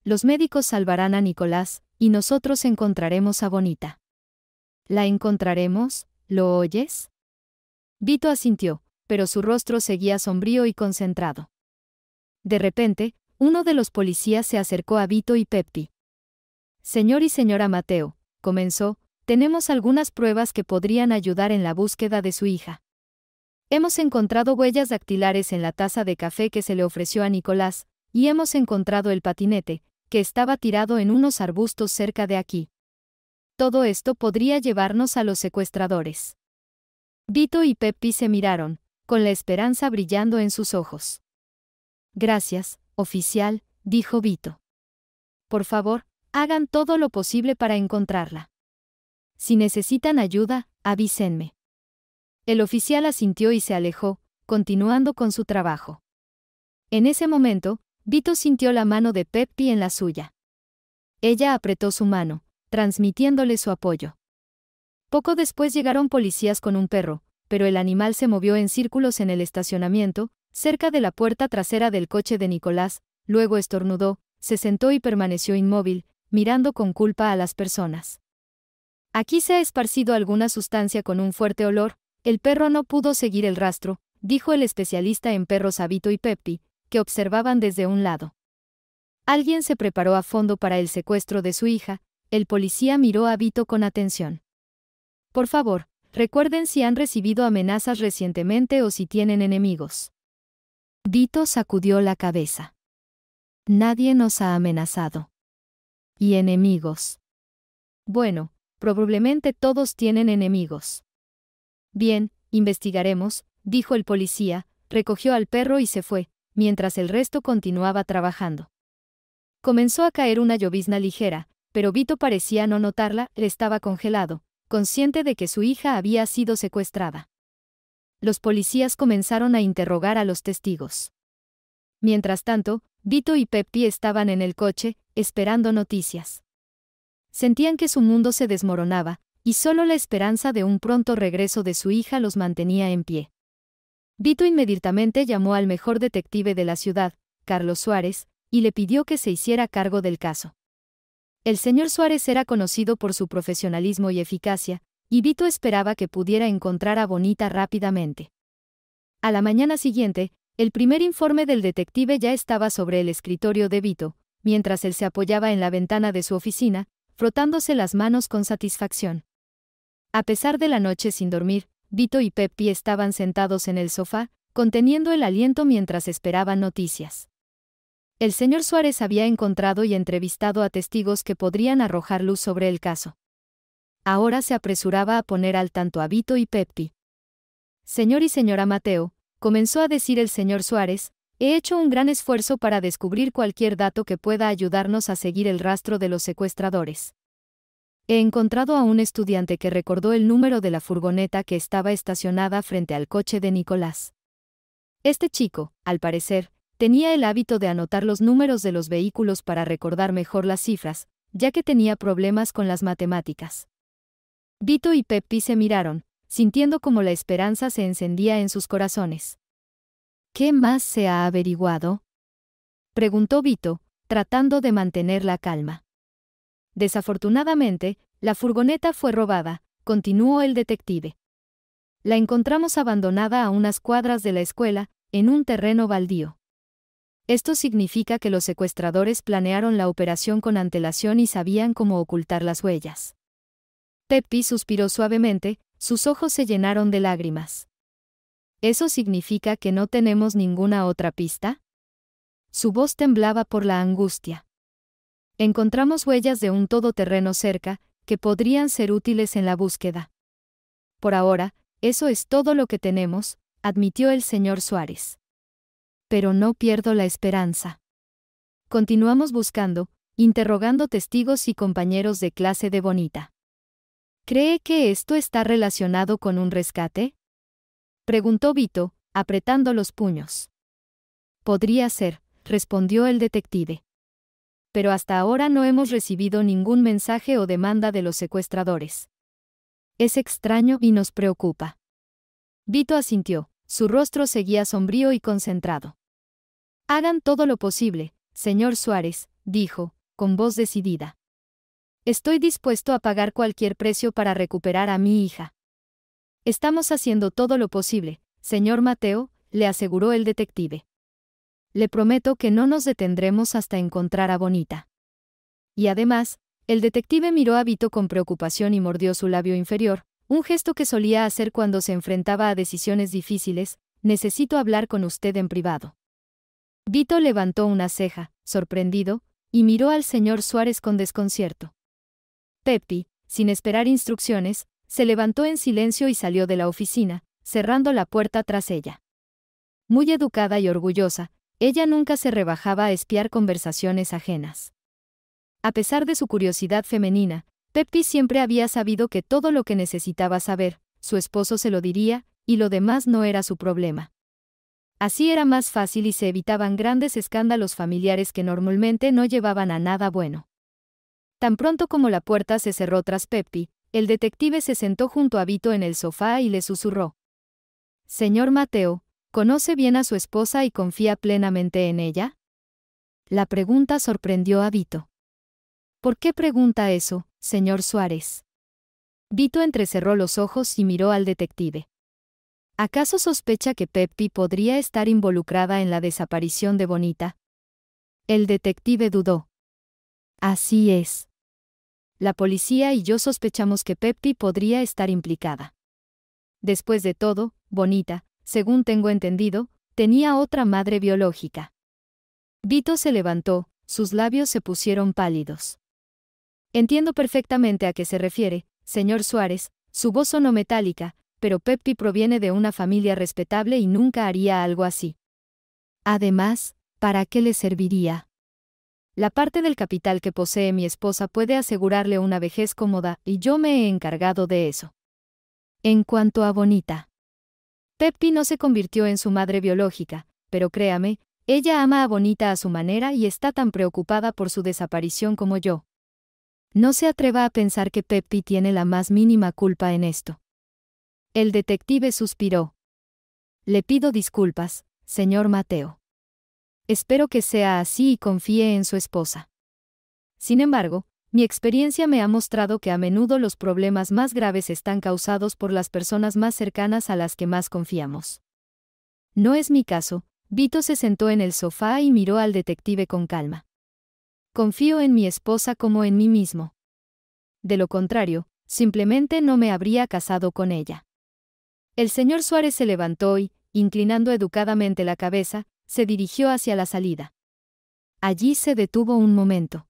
Los médicos salvarán a Nicolás, y nosotros encontraremos a Bonita. ¿La encontraremos? ¿Lo oyes? Vito asintió, pero su rostro seguía sombrío y concentrado. De repente, uno de los policías se acercó a Vito y Pepi Señor y señora Mateo, comenzó, tenemos algunas pruebas que podrían ayudar en la búsqueda de su hija. Hemos encontrado huellas dactilares en la taza de café que se le ofreció a Nicolás, y hemos encontrado el patinete, que estaba tirado en unos arbustos cerca de aquí. Todo esto podría llevarnos a los secuestradores. Vito y Pepi se miraron, con la esperanza brillando en sus ojos. Gracias, oficial, dijo Vito. Por favor, hagan todo lo posible para encontrarla. Si necesitan ayuda, avísenme. El oficial asintió y se alejó, continuando con su trabajo. En ese momento, Vito sintió la mano de Pepi en la suya. Ella apretó su mano, transmitiéndole su apoyo. Poco después llegaron policías con un perro, pero el animal se movió en círculos en el estacionamiento, cerca de la puerta trasera del coche de Nicolás, luego estornudó, se sentó y permaneció inmóvil, mirando con culpa a las personas. Aquí se ha esparcido alguna sustancia con un fuerte olor, el perro no pudo seguir el rastro, dijo el especialista en perros Habito y Pepi que observaban desde un lado. Alguien se preparó a fondo para el secuestro de su hija, el policía miró a Vito con atención. Por favor, recuerden si han recibido amenazas recientemente o si tienen enemigos. Vito sacudió la cabeza. Nadie nos ha amenazado. Y enemigos. Bueno, Probablemente todos tienen enemigos. Bien, investigaremos, dijo el policía, recogió al perro y se fue, mientras el resto continuaba trabajando. Comenzó a caer una llovizna ligera, pero Vito parecía no notarla, estaba congelado, consciente de que su hija había sido secuestrada. Los policías comenzaron a interrogar a los testigos. Mientras tanto, Vito y Pepi estaban en el coche, esperando noticias. Sentían que su mundo se desmoronaba, y solo la esperanza de un pronto regreso de su hija los mantenía en pie. Vito inmediatamente llamó al mejor detective de la ciudad, Carlos Suárez, y le pidió que se hiciera cargo del caso. El señor Suárez era conocido por su profesionalismo y eficacia, y Vito esperaba que pudiera encontrar a Bonita rápidamente. A la mañana siguiente, el primer informe del detective ya estaba sobre el escritorio de Vito, mientras él se apoyaba en la ventana de su oficina, frotándose las manos con satisfacción. A pesar de la noche sin dormir, Vito y Pepi estaban sentados en el sofá, conteniendo el aliento mientras esperaban noticias. El señor Suárez había encontrado y entrevistado a testigos que podrían arrojar luz sobre el caso. Ahora se apresuraba a poner al tanto a Vito y Pepi. Señor y señora Mateo, comenzó a decir el señor Suárez, He hecho un gran esfuerzo para descubrir cualquier dato que pueda ayudarnos a seguir el rastro de los secuestradores. He encontrado a un estudiante que recordó el número de la furgoneta que estaba estacionada frente al coche de Nicolás. Este chico, al parecer, tenía el hábito de anotar los números de los vehículos para recordar mejor las cifras, ya que tenía problemas con las matemáticas. Vito y Pepi se miraron, sintiendo como la esperanza se encendía en sus corazones. ¿Qué más se ha averiguado? Preguntó Vito, tratando de mantener la calma. Desafortunadamente, la furgoneta fue robada, continuó el detective. La encontramos abandonada a unas cuadras de la escuela, en un terreno baldío. Esto significa que los secuestradores planearon la operación con antelación y sabían cómo ocultar las huellas. Pepi suspiró suavemente, sus ojos se llenaron de lágrimas. ¿Eso significa que no tenemos ninguna otra pista? Su voz temblaba por la angustia. Encontramos huellas de un todoterreno cerca, que podrían ser útiles en la búsqueda. Por ahora, eso es todo lo que tenemos, admitió el señor Suárez. Pero no pierdo la esperanza. Continuamos buscando, interrogando testigos y compañeros de clase de Bonita. ¿Cree que esto está relacionado con un rescate? preguntó Vito, apretando los puños. Podría ser, respondió el detective. Pero hasta ahora no hemos recibido ningún mensaje o demanda de los secuestradores. Es extraño y nos preocupa. Vito asintió, su rostro seguía sombrío y concentrado. Hagan todo lo posible, señor Suárez, dijo, con voz decidida. Estoy dispuesto a pagar cualquier precio para recuperar a mi hija. Estamos haciendo todo lo posible, señor Mateo, le aseguró el detective. Le prometo que no nos detendremos hasta encontrar a Bonita. Y además, el detective miró a Vito con preocupación y mordió su labio inferior, un gesto que solía hacer cuando se enfrentaba a decisiones difíciles, necesito hablar con usted en privado. Vito levantó una ceja, sorprendido, y miró al señor Suárez con desconcierto. Pepi, sin esperar instrucciones, se levantó en silencio y salió de la oficina, cerrando la puerta tras ella. Muy educada y orgullosa, ella nunca se rebajaba a espiar conversaciones ajenas. A pesar de su curiosidad femenina, Pepi siempre había sabido que todo lo que necesitaba saber, su esposo se lo diría, y lo demás no era su problema. Así era más fácil y se evitaban grandes escándalos familiares que normalmente no llevaban a nada bueno. Tan pronto como la puerta se cerró tras Pepi, el detective se sentó junto a Vito en el sofá y le susurró. Señor Mateo, ¿conoce bien a su esposa y confía plenamente en ella? La pregunta sorprendió a Vito. ¿Por qué pregunta eso, señor Suárez? Vito entrecerró los ojos y miró al detective. ¿Acaso sospecha que Pepi podría estar involucrada en la desaparición de Bonita? El detective dudó. Así es. La policía y yo sospechamos que Pepti podría estar implicada. Después de todo, Bonita, según tengo entendido, tenía otra madre biológica. Vito se levantó, sus labios se pusieron pálidos. Entiendo perfectamente a qué se refiere, señor Suárez, su voz sonó metálica, pero Peppi proviene de una familia respetable y nunca haría algo así. Además, ¿para qué le serviría? La parte del capital que posee mi esposa puede asegurarle una vejez cómoda, y yo me he encargado de eso. En cuanto a Bonita. Pepi no se convirtió en su madre biológica, pero créame, ella ama a Bonita a su manera y está tan preocupada por su desaparición como yo. No se atreva a pensar que Pepi tiene la más mínima culpa en esto. El detective suspiró. Le pido disculpas, señor Mateo. Espero que sea así y confíe en su esposa. Sin embargo, mi experiencia me ha mostrado que a menudo los problemas más graves están causados por las personas más cercanas a las que más confiamos. No es mi caso, Vito se sentó en el sofá y miró al detective con calma. Confío en mi esposa como en mí mismo. De lo contrario, simplemente no me habría casado con ella. El señor Suárez se levantó y, inclinando educadamente la cabeza, se dirigió hacia la salida. Allí se detuvo un momento.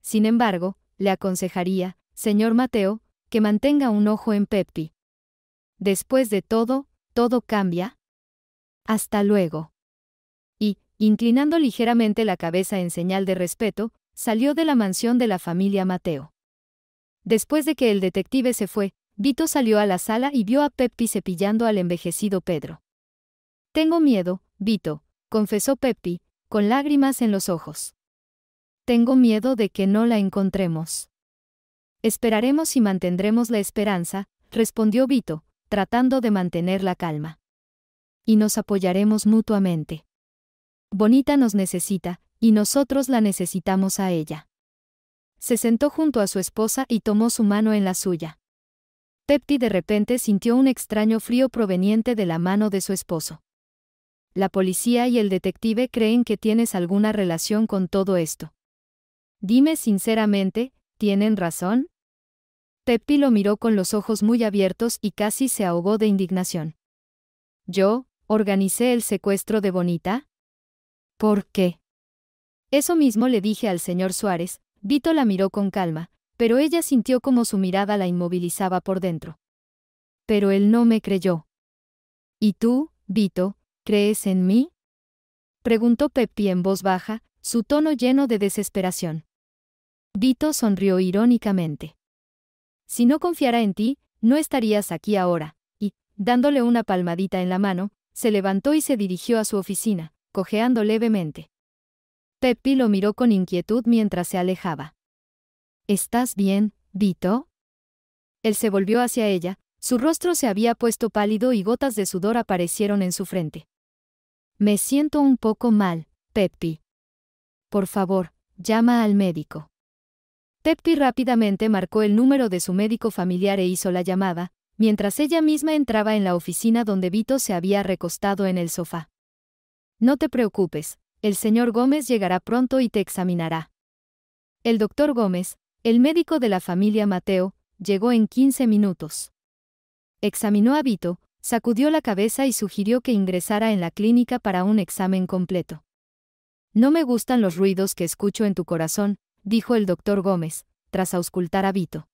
Sin embargo, le aconsejaría, señor Mateo, que mantenga un ojo en Pepi. Después de todo, todo cambia. Hasta luego. Y, inclinando ligeramente la cabeza en señal de respeto, salió de la mansión de la familia Mateo. Después de que el detective se fue, Vito salió a la sala y vio a Pepi cepillando al envejecido Pedro. Tengo miedo, Vito, confesó Pepi, con lágrimas en los ojos. Tengo miedo de que no la encontremos. Esperaremos y mantendremos la esperanza, respondió Vito, tratando de mantener la calma. Y nos apoyaremos mutuamente. Bonita nos necesita, y nosotros la necesitamos a ella. Se sentó junto a su esposa y tomó su mano en la suya. Pepti de repente sintió un extraño frío proveniente de la mano de su esposo. La policía y el detective creen que tienes alguna relación con todo esto. Dime sinceramente, ¿tienen razón? pepi lo miró con los ojos muy abiertos y casi se ahogó de indignación. ¿Yo, organicé el secuestro de Bonita? ¿Por qué? Eso mismo le dije al señor Suárez, Vito la miró con calma, pero ella sintió como su mirada la inmovilizaba por dentro. Pero él no me creyó. ¿Y tú, Vito, ¿Crees en mí? preguntó Pepi en voz baja, su tono lleno de desesperación. Vito sonrió irónicamente. Si no confiara en ti, no estarías aquí ahora, y, dándole una palmadita en la mano, se levantó y se dirigió a su oficina, cojeando levemente. Pepi lo miró con inquietud mientras se alejaba. ¿Estás bien, Vito? Él se volvió hacia ella, su rostro se había puesto pálido y gotas de sudor aparecieron en su frente. Me siento un poco mal, Pepi. Por favor, llama al médico. Pepi rápidamente marcó el número de su médico familiar e hizo la llamada, mientras ella misma entraba en la oficina donde Vito se había recostado en el sofá. No te preocupes, el señor Gómez llegará pronto y te examinará. El doctor Gómez, el médico de la familia Mateo, llegó en 15 minutos. Examinó a Vito, Sacudió la cabeza y sugirió que ingresara en la clínica para un examen completo. No me gustan los ruidos que escucho en tu corazón, dijo el doctor Gómez, tras auscultar a Vito.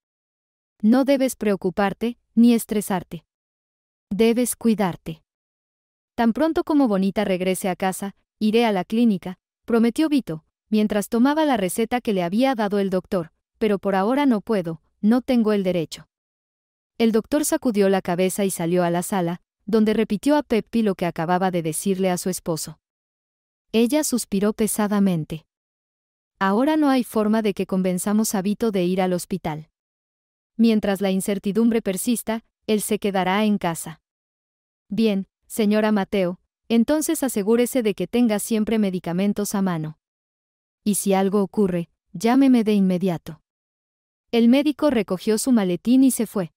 No debes preocuparte, ni estresarte. Debes cuidarte. Tan pronto como Bonita regrese a casa, iré a la clínica, prometió Vito, mientras tomaba la receta que le había dado el doctor, pero por ahora no puedo, no tengo el derecho. El doctor sacudió la cabeza y salió a la sala, donde repitió a Peppi lo que acababa de decirle a su esposo. Ella suspiró pesadamente. Ahora no hay forma de que convenzamos a Vito de ir al hospital. Mientras la incertidumbre persista, él se quedará en casa. Bien, señora Mateo, entonces asegúrese de que tenga siempre medicamentos a mano. Y si algo ocurre, llámeme de inmediato. El médico recogió su maletín y se fue.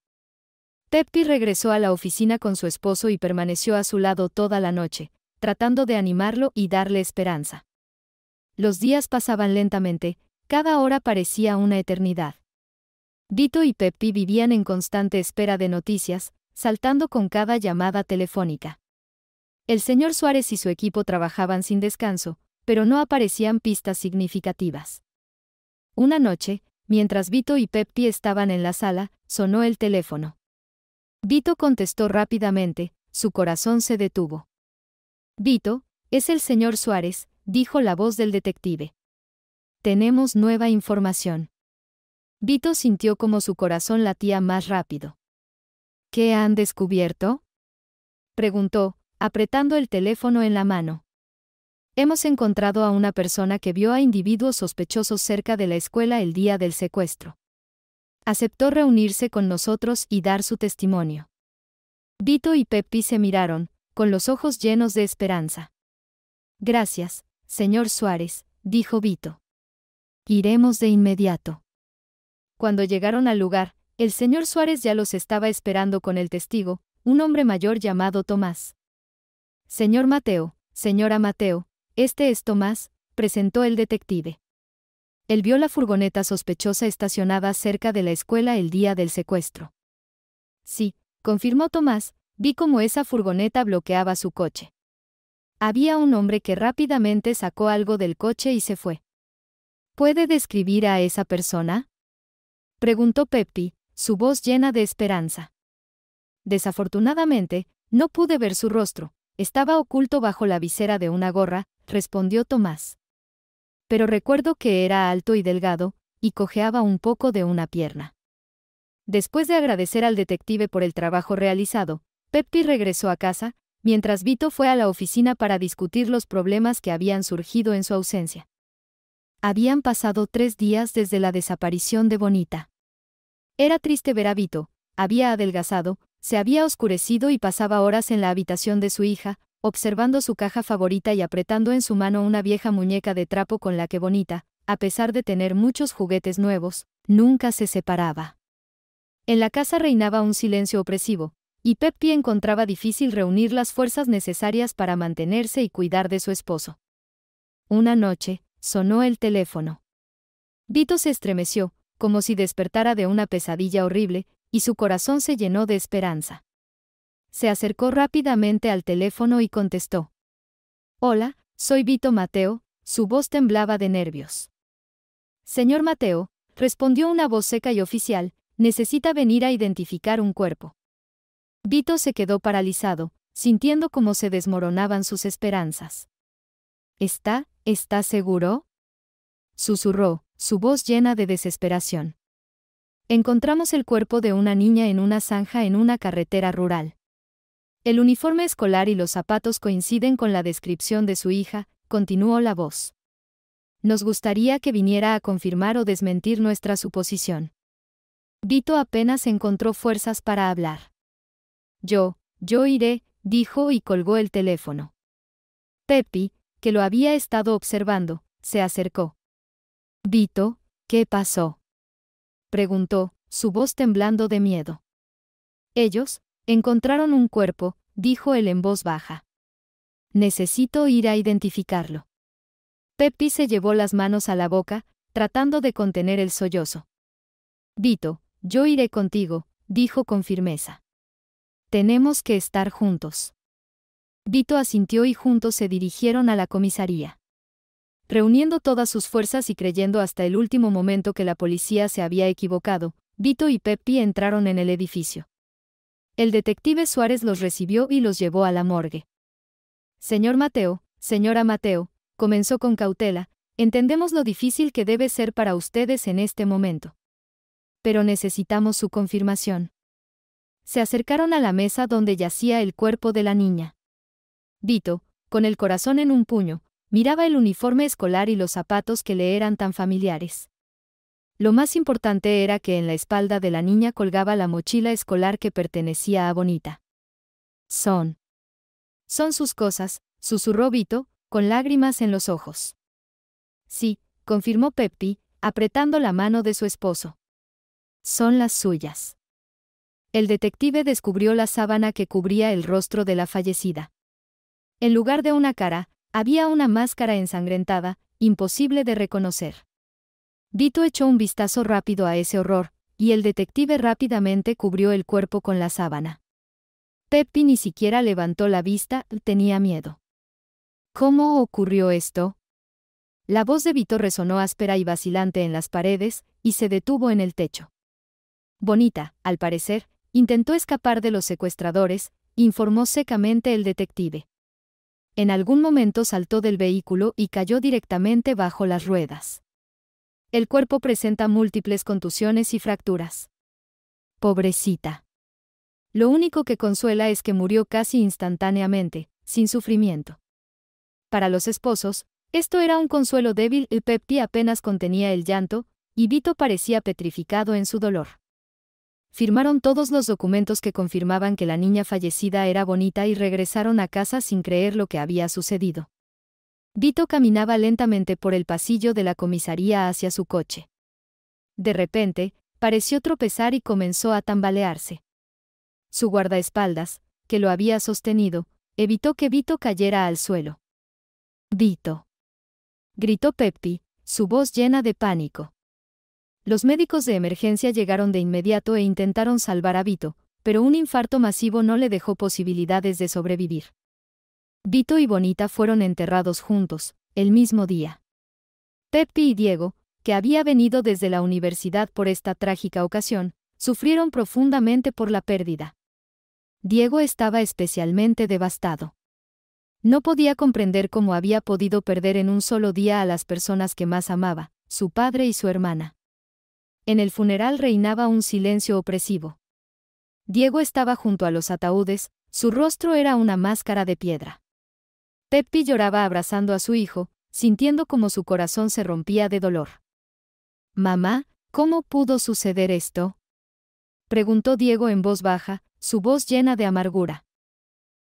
Tepti regresó a la oficina con su esposo y permaneció a su lado toda la noche, tratando de animarlo y darle esperanza. Los días pasaban lentamente, cada hora parecía una eternidad. Vito y Pepi vivían en constante espera de noticias, saltando con cada llamada telefónica. El señor Suárez y su equipo trabajaban sin descanso, pero no aparecían pistas significativas. Una noche, mientras Vito y Pepi estaban en la sala, sonó el teléfono. Vito contestó rápidamente, su corazón se detuvo. Vito, es el señor Suárez, dijo la voz del detective. Tenemos nueva información. Vito sintió como su corazón latía más rápido. ¿Qué han descubierto? preguntó, apretando el teléfono en la mano. Hemos encontrado a una persona que vio a individuos sospechosos cerca de la escuela el día del secuestro. Aceptó reunirse con nosotros y dar su testimonio. Vito y Pepi se miraron, con los ojos llenos de esperanza. Gracias, señor Suárez, dijo Vito. Iremos de inmediato. Cuando llegaron al lugar, el señor Suárez ya los estaba esperando con el testigo, un hombre mayor llamado Tomás. Señor Mateo, señora Mateo, este es Tomás, presentó el detective. Él vio la furgoneta sospechosa estacionada cerca de la escuela el día del secuestro. Sí, confirmó Tomás, vi cómo esa furgoneta bloqueaba su coche. Había un hombre que rápidamente sacó algo del coche y se fue. ¿Puede describir a esa persona? Preguntó Pepi, su voz llena de esperanza. Desafortunadamente, no pude ver su rostro, estaba oculto bajo la visera de una gorra, respondió Tomás pero recuerdo que era alto y delgado, y cojeaba un poco de una pierna. Después de agradecer al detective por el trabajo realizado, Peppy regresó a casa, mientras Vito fue a la oficina para discutir los problemas que habían surgido en su ausencia. Habían pasado tres días desde la desaparición de Bonita. Era triste ver a Vito, había adelgazado, se había oscurecido y pasaba horas en la habitación de su hija, observando su caja favorita y apretando en su mano una vieja muñeca de trapo con la que Bonita, a pesar de tener muchos juguetes nuevos, nunca se separaba. En la casa reinaba un silencio opresivo, y Pepi encontraba difícil reunir las fuerzas necesarias para mantenerse y cuidar de su esposo. Una noche, sonó el teléfono. Vito se estremeció, como si despertara de una pesadilla horrible, y su corazón se llenó de esperanza se acercó rápidamente al teléfono y contestó. Hola, soy Vito Mateo, su voz temblaba de nervios. Señor Mateo, respondió una voz seca y oficial, necesita venir a identificar un cuerpo. Vito se quedó paralizado, sintiendo cómo se desmoronaban sus esperanzas. ¿Está, está seguro? susurró, su voz llena de desesperación. Encontramos el cuerpo de una niña en una zanja en una carretera rural. El uniforme escolar y los zapatos coinciden con la descripción de su hija, continuó la voz. Nos gustaría que viniera a confirmar o desmentir nuestra suposición. Vito apenas encontró fuerzas para hablar. Yo, yo iré, dijo y colgó el teléfono. Pepi, que lo había estado observando, se acercó. Vito, ¿qué pasó? preguntó, su voz temblando de miedo. Ellos, Encontraron un cuerpo, dijo él en voz baja. Necesito ir a identificarlo. Pepi se llevó las manos a la boca, tratando de contener el sollozo. Vito, yo iré contigo, dijo con firmeza. Tenemos que estar juntos. Vito asintió y juntos se dirigieron a la comisaría. Reuniendo todas sus fuerzas y creyendo hasta el último momento que la policía se había equivocado, Vito y Pepi entraron en el edificio. El detective Suárez los recibió y los llevó a la morgue. Señor Mateo, señora Mateo, comenzó con cautela, entendemos lo difícil que debe ser para ustedes en este momento. Pero necesitamos su confirmación. Se acercaron a la mesa donde yacía el cuerpo de la niña. Vito, con el corazón en un puño, miraba el uniforme escolar y los zapatos que le eran tan familiares. Lo más importante era que en la espalda de la niña colgaba la mochila escolar que pertenecía a Bonita. Son. Son sus cosas, susurró Vito, con lágrimas en los ojos. Sí, confirmó Peppi, apretando la mano de su esposo. Son las suyas. El detective descubrió la sábana que cubría el rostro de la fallecida. En lugar de una cara, había una máscara ensangrentada, imposible de reconocer. Vito echó un vistazo rápido a ese horror, y el detective rápidamente cubrió el cuerpo con la sábana. Peppy ni siquiera levantó la vista, tenía miedo. ¿Cómo ocurrió esto? La voz de Vito resonó áspera y vacilante en las paredes, y se detuvo en el techo. Bonita, al parecer, intentó escapar de los secuestradores, informó secamente el detective. En algún momento saltó del vehículo y cayó directamente bajo las ruedas. El cuerpo presenta múltiples contusiones y fracturas. Pobrecita. Lo único que consuela es que murió casi instantáneamente, sin sufrimiento. Para los esposos, esto era un consuelo débil y Pepti apenas contenía el llanto, y Vito parecía petrificado en su dolor. Firmaron todos los documentos que confirmaban que la niña fallecida era bonita y regresaron a casa sin creer lo que había sucedido. Vito caminaba lentamente por el pasillo de la comisaría hacia su coche. De repente, pareció tropezar y comenzó a tambalearse. Su guardaespaldas, que lo había sostenido, evitó que Vito cayera al suelo. Vito. Gritó Pepi su voz llena de pánico. Los médicos de emergencia llegaron de inmediato e intentaron salvar a Vito, pero un infarto masivo no le dejó posibilidades de sobrevivir. Vito y Bonita fueron enterrados juntos, el mismo día. Pepi y Diego, que había venido desde la universidad por esta trágica ocasión, sufrieron profundamente por la pérdida. Diego estaba especialmente devastado. No podía comprender cómo había podido perder en un solo día a las personas que más amaba, su padre y su hermana. En el funeral reinaba un silencio opresivo. Diego estaba junto a los ataúdes, su rostro era una máscara de piedra. Pepi lloraba abrazando a su hijo, sintiendo como su corazón se rompía de dolor. Mamá, ¿cómo pudo suceder esto? preguntó Diego en voz baja, su voz llena de amargura.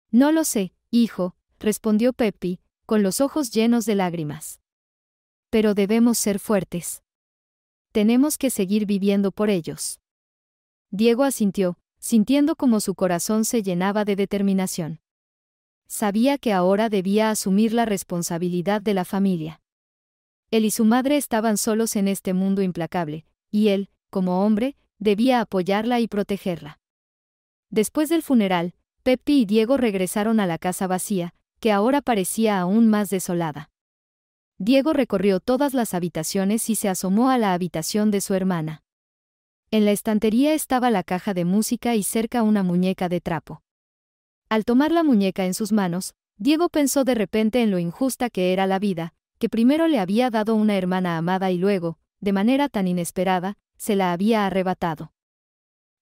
No lo sé, hijo, respondió Pepi, con los ojos llenos de lágrimas. Pero debemos ser fuertes. Tenemos que seguir viviendo por ellos. Diego asintió, sintiendo como su corazón se llenaba de determinación. Sabía que ahora debía asumir la responsabilidad de la familia. Él y su madre estaban solos en este mundo implacable, y él, como hombre, debía apoyarla y protegerla. Después del funeral, Pepi y Diego regresaron a la casa vacía, que ahora parecía aún más desolada. Diego recorrió todas las habitaciones y se asomó a la habitación de su hermana. En la estantería estaba la caja de música y cerca una muñeca de trapo. Al tomar la muñeca en sus manos, Diego pensó de repente en lo injusta que era la vida, que primero le había dado una hermana amada y luego, de manera tan inesperada, se la había arrebatado.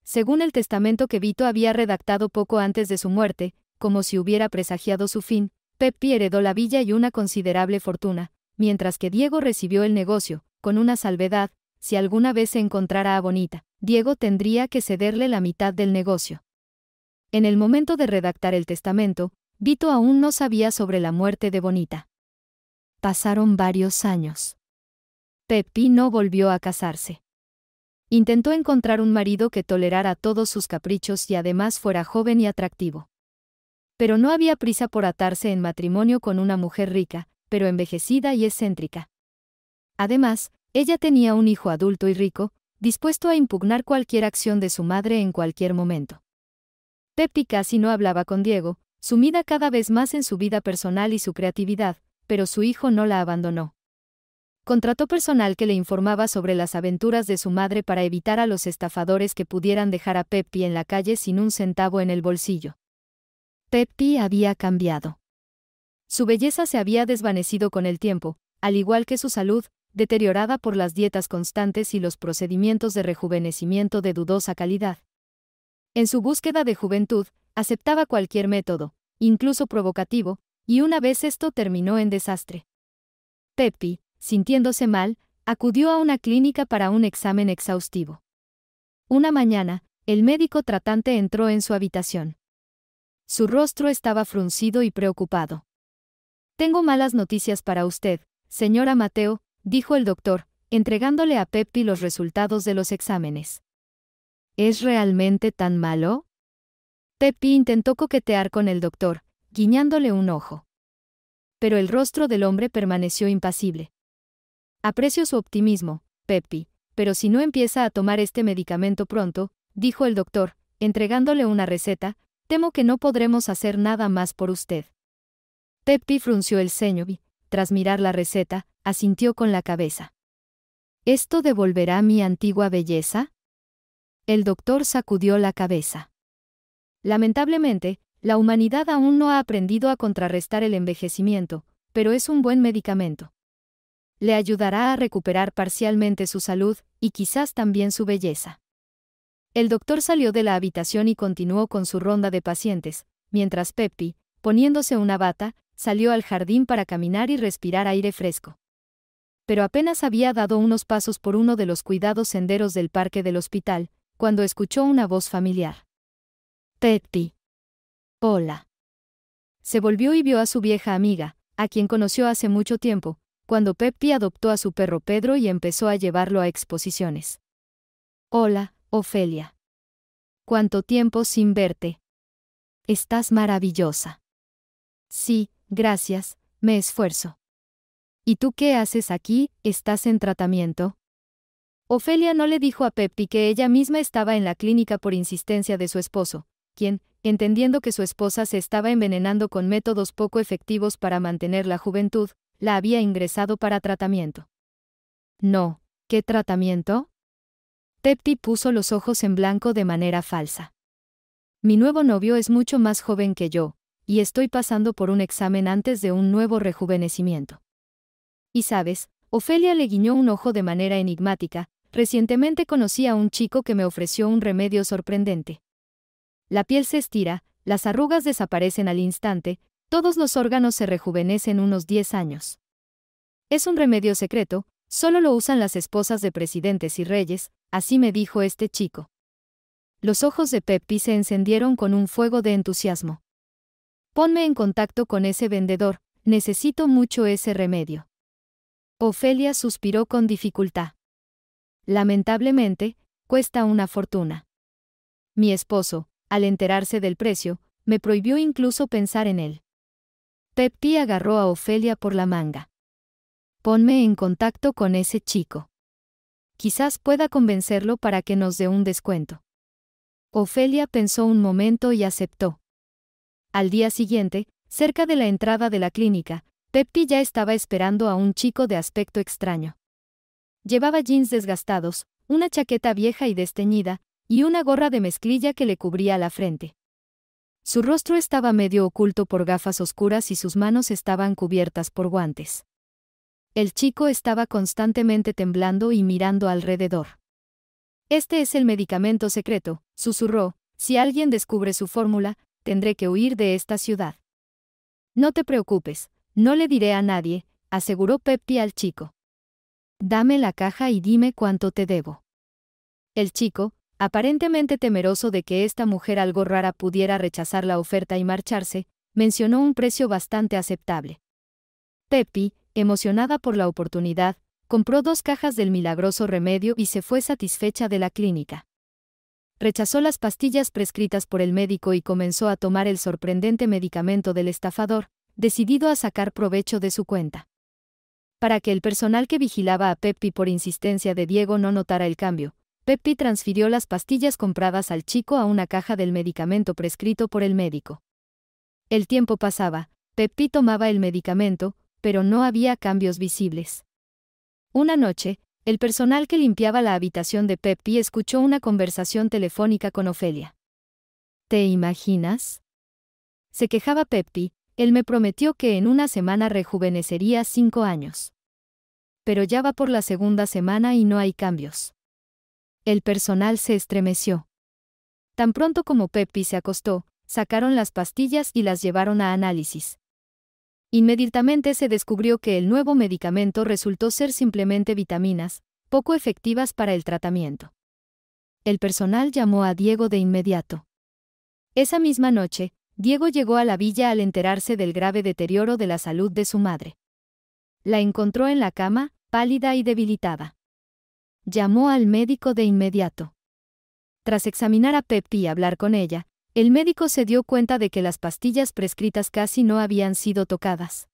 Según el testamento que Vito había redactado poco antes de su muerte, como si hubiera presagiado su fin, Pepi heredó la villa y una considerable fortuna, mientras que Diego recibió el negocio, con una salvedad, si alguna vez se encontrara a Bonita, Diego tendría que cederle la mitad del negocio. En el momento de redactar el testamento, Vito aún no sabía sobre la muerte de Bonita. Pasaron varios años. Pepi no volvió a casarse. Intentó encontrar un marido que tolerara todos sus caprichos y además fuera joven y atractivo. Pero no había prisa por atarse en matrimonio con una mujer rica, pero envejecida y excéntrica. Además, ella tenía un hijo adulto y rico, dispuesto a impugnar cualquier acción de su madre en cualquier momento. Pepi casi no hablaba con Diego, sumida cada vez más en su vida personal y su creatividad, pero su hijo no la abandonó. Contrató personal que le informaba sobre las aventuras de su madre para evitar a los estafadores que pudieran dejar a Pepi en la calle sin un centavo en el bolsillo. pepi había cambiado. Su belleza se había desvanecido con el tiempo, al igual que su salud, deteriorada por las dietas constantes y los procedimientos de rejuvenecimiento de dudosa calidad. En su búsqueda de juventud, aceptaba cualquier método, incluso provocativo, y una vez esto terminó en desastre. Pepi, sintiéndose mal, acudió a una clínica para un examen exhaustivo. Una mañana, el médico tratante entró en su habitación. Su rostro estaba fruncido y preocupado. Tengo malas noticias para usted, señora Mateo, dijo el doctor, entregándole a Pepi los resultados de los exámenes. ¿Es realmente tan malo? Pepi intentó coquetear con el doctor, guiñándole un ojo. Pero el rostro del hombre permaneció impasible. Aprecio su optimismo, Pepi, pero si no empieza a tomar este medicamento pronto, dijo el doctor, entregándole una receta, temo que no podremos hacer nada más por usted. Pepi frunció el ceño y, tras mirar la receta, asintió con la cabeza. ¿Esto devolverá mi antigua belleza? El doctor sacudió la cabeza. Lamentablemente, la humanidad aún no ha aprendido a contrarrestar el envejecimiento, pero es un buen medicamento. Le ayudará a recuperar parcialmente su salud, y quizás también su belleza. El doctor salió de la habitación y continuó con su ronda de pacientes, mientras Pepi, poniéndose una bata, salió al jardín para caminar y respirar aire fresco. Pero apenas había dado unos pasos por uno de los cuidados senderos del parque del hospital, cuando escuchó una voz familiar. Tetty. Hola. Se volvió y vio a su vieja amiga, a quien conoció hace mucho tiempo, cuando Pepi adoptó a su perro Pedro y empezó a llevarlo a exposiciones. Hola, Ofelia. Cuánto tiempo sin verte. Estás maravillosa. Sí, gracias, me esfuerzo. ¿Y tú qué haces aquí? ¿Estás en tratamiento? Ofelia no le dijo a Pepi que ella misma estaba en la clínica por insistencia de su esposo, quien, entendiendo que su esposa se estaba envenenando con métodos poco efectivos para mantener la juventud, la había ingresado para tratamiento. No, ¿qué tratamiento? Pepti puso los ojos en blanco de manera falsa. Mi nuevo novio es mucho más joven que yo, y estoy pasando por un examen antes de un nuevo rejuvenecimiento. Y sabes, Ofelia le guiñó un ojo de manera enigmática, Recientemente conocí a un chico que me ofreció un remedio sorprendente. La piel se estira, las arrugas desaparecen al instante, todos los órganos se rejuvenecen unos 10 años. Es un remedio secreto, solo lo usan las esposas de presidentes y reyes, así me dijo este chico. Los ojos de Pepi se encendieron con un fuego de entusiasmo. Ponme en contacto con ese vendedor, necesito mucho ese remedio. Ofelia suspiró con dificultad. Lamentablemente, cuesta una fortuna. Mi esposo, al enterarse del precio, me prohibió incluso pensar en él. Pepti agarró a Ofelia por la manga. Ponme en contacto con ese chico. Quizás pueda convencerlo para que nos dé un descuento. Ofelia pensó un momento y aceptó. Al día siguiente, cerca de la entrada de la clínica, Pepti ya estaba esperando a un chico de aspecto extraño. Llevaba jeans desgastados, una chaqueta vieja y desteñida, y una gorra de mezclilla que le cubría la frente. Su rostro estaba medio oculto por gafas oscuras y sus manos estaban cubiertas por guantes. El chico estaba constantemente temblando y mirando alrededor. Este es el medicamento secreto, susurró, si alguien descubre su fórmula, tendré que huir de esta ciudad. No te preocupes, no le diré a nadie, aseguró Pepti al chico. Dame la caja y dime cuánto te debo. El chico, aparentemente temeroso de que esta mujer algo rara pudiera rechazar la oferta y marcharse, mencionó un precio bastante aceptable. Pepi, emocionada por la oportunidad, compró dos cajas del milagroso remedio y se fue satisfecha de la clínica. Rechazó las pastillas prescritas por el médico y comenzó a tomar el sorprendente medicamento del estafador, decidido a sacar provecho de su cuenta. Para que el personal que vigilaba a Pepi por insistencia de Diego no notara el cambio, Pepi transfirió las pastillas compradas al chico a una caja del medicamento prescrito por el médico. El tiempo pasaba, Pepi tomaba el medicamento, pero no había cambios visibles. Una noche, el personal que limpiaba la habitación de Pepi escuchó una conversación telefónica con Ofelia. ¿Te imaginas? Se quejaba Pepi él me prometió que en una semana rejuvenecería cinco años. Pero ya va por la segunda semana y no hay cambios. El personal se estremeció. Tan pronto como Pepi se acostó, sacaron las pastillas y las llevaron a análisis. Inmediatamente se descubrió que el nuevo medicamento resultó ser simplemente vitaminas, poco efectivas para el tratamiento. El personal llamó a Diego de inmediato. Esa misma noche, Diego llegó a la villa al enterarse del grave deterioro de la salud de su madre. La encontró en la cama, pálida y debilitada. Llamó al médico de inmediato. Tras examinar a Pepi y hablar con ella, el médico se dio cuenta de que las pastillas prescritas casi no habían sido tocadas.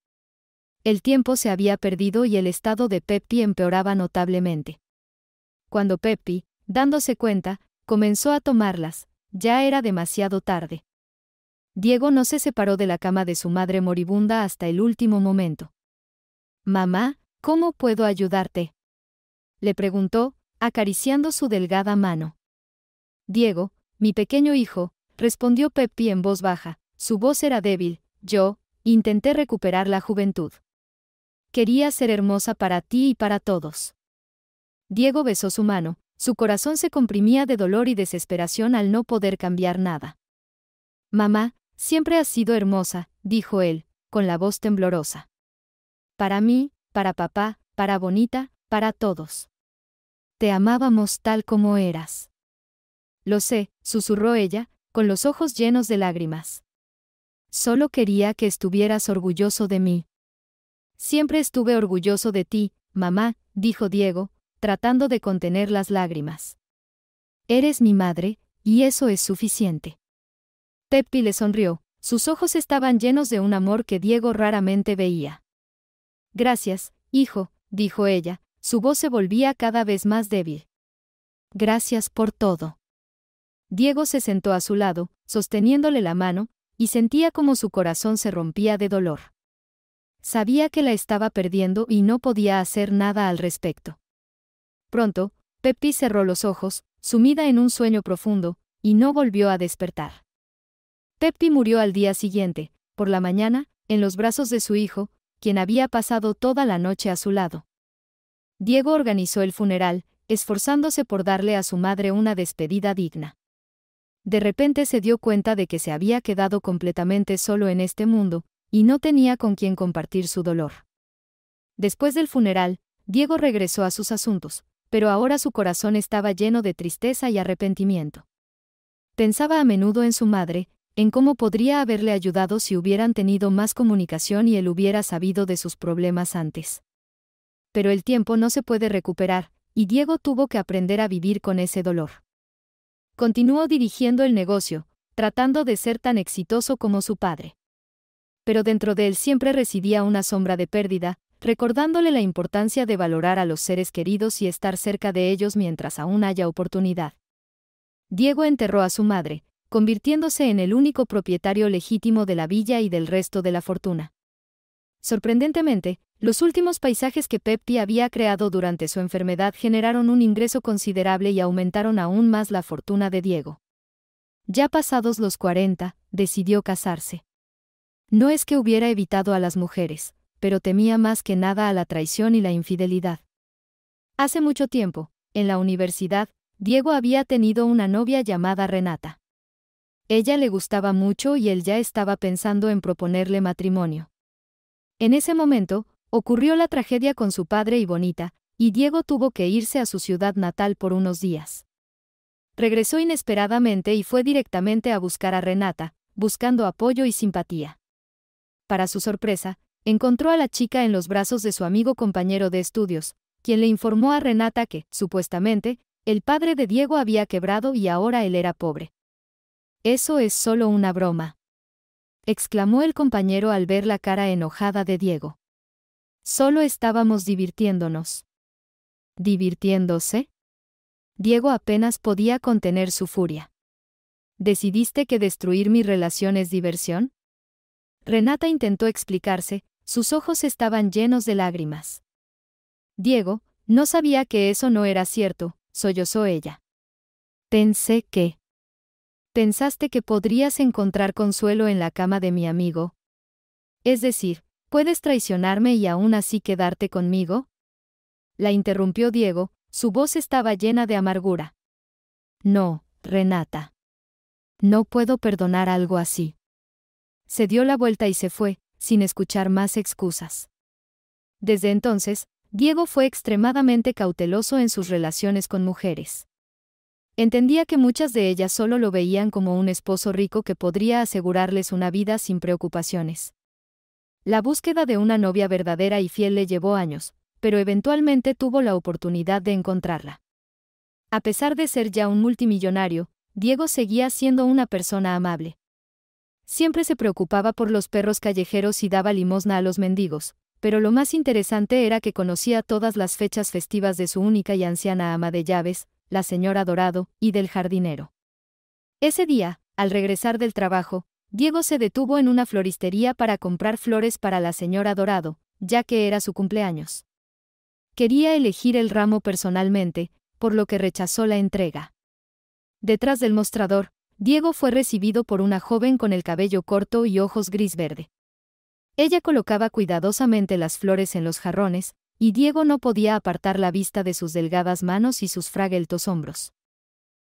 El tiempo se había perdido y el estado de Pepi empeoraba notablemente. Cuando Pepi, dándose cuenta, comenzó a tomarlas, ya era demasiado tarde. Diego no se separó de la cama de su madre moribunda hasta el último momento. Mamá, ¿cómo puedo ayudarte? le preguntó, acariciando su delgada mano. Diego, mi pequeño hijo, respondió Pepi en voz baja, su voz era débil, yo, intenté recuperar la juventud. Quería ser hermosa para ti y para todos. Diego besó su mano, su corazón se comprimía de dolor y desesperación al no poder cambiar nada. Mamá, Siempre has sido hermosa, dijo él, con la voz temblorosa. Para mí, para papá, para Bonita, para todos. Te amábamos tal como eras. Lo sé, susurró ella, con los ojos llenos de lágrimas. Solo quería que estuvieras orgulloso de mí. Siempre estuve orgulloso de ti, mamá, dijo Diego, tratando de contener las lágrimas. Eres mi madre, y eso es suficiente. Pepi le sonrió, sus ojos estaban llenos de un amor que Diego raramente veía. Gracias, hijo, dijo ella, su voz se volvía cada vez más débil. Gracias por todo. Diego se sentó a su lado, sosteniéndole la mano, y sentía como su corazón se rompía de dolor. Sabía que la estaba perdiendo y no podía hacer nada al respecto. Pronto, Pepi cerró los ojos, sumida en un sueño profundo, y no volvió a despertar. Pepti murió al día siguiente, por la mañana, en los brazos de su hijo, quien había pasado toda la noche a su lado. Diego organizó el funeral, esforzándose por darle a su madre una despedida digna. De repente se dio cuenta de que se había quedado completamente solo en este mundo, y no tenía con quien compartir su dolor. Después del funeral, Diego regresó a sus asuntos, pero ahora su corazón estaba lleno de tristeza y arrepentimiento. Pensaba a menudo en su madre, en cómo podría haberle ayudado si hubieran tenido más comunicación y él hubiera sabido de sus problemas antes. Pero el tiempo no se puede recuperar, y Diego tuvo que aprender a vivir con ese dolor. Continuó dirigiendo el negocio, tratando de ser tan exitoso como su padre. Pero dentro de él siempre residía una sombra de pérdida, recordándole la importancia de valorar a los seres queridos y estar cerca de ellos mientras aún haya oportunidad. Diego enterró a su madre, convirtiéndose en el único propietario legítimo de la villa y del resto de la fortuna. Sorprendentemente, los últimos paisajes que Pepti había creado durante su enfermedad generaron un ingreso considerable y aumentaron aún más la fortuna de Diego. Ya pasados los 40, decidió casarse. No es que hubiera evitado a las mujeres, pero temía más que nada a la traición y la infidelidad. Hace mucho tiempo, en la universidad, Diego había tenido una novia llamada Renata. Ella le gustaba mucho y él ya estaba pensando en proponerle matrimonio. En ese momento, ocurrió la tragedia con su padre y Bonita, y Diego tuvo que irse a su ciudad natal por unos días. Regresó inesperadamente y fue directamente a buscar a Renata, buscando apoyo y simpatía. Para su sorpresa, encontró a la chica en los brazos de su amigo compañero de estudios, quien le informó a Renata que, supuestamente, el padre de Diego había quebrado y ahora él era pobre. Eso es solo una broma. Exclamó el compañero al ver la cara enojada de Diego. Solo estábamos divirtiéndonos. ¿Divirtiéndose? Diego apenas podía contener su furia. ¿Decidiste que destruir mi relación es diversión? Renata intentó explicarse, sus ojos estaban llenos de lágrimas. Diego, no sabía que eso no era cierto, sollozó ella. Pensé que... Pensaste que podrías encontrar consuelo en la cama de mi amigo. Es decir, ¿puedes traicionarme y aún así quedarte conmigo? La interrumpió Diego, su voz estaba llena de amargura. No, Renata. No puedo perdonar algo así. Se dio la vuelta y se fue, sin escuchar más excusas. Desde entonces, Diego fue extremadamente cauteloso en sus relaciones con mujeres. Entendía que muchas de ellas solo lo veían como un esposo rico que podría asegurarles una vida sin preocupaciones. La búsqueda de una novia verdadera y fiel le llevó años, pero eventualmente tuvo la oportunidad de encontrarla. A pesar de ser ya un multimillonario, Diego seguía siendo una persona amable. Siempre se preocupaba por los perros callejeros y daba limosna a los mendigos, pero lo más interesante era que conocía todas las fechas festivas de su única y anciana ama de llaves, la señora Dorado y del jardinero. Ese día, al regresar del trabajo, Diego se detuvo en una floristería para comprar flores para la señora Dorado, ya que era su cumpleaños. Quería elegir el ramo personalmente, por lo que rechazó la entrega. Detrás del mostrador, Diego fue recibido por una joven con el cabello corto y ojos gris verde. Ella colocaba cuidadosamente las flores en los jarrones, y Diego no podía apartar la vista de sus delgadas manos y sus fragueltos hombros.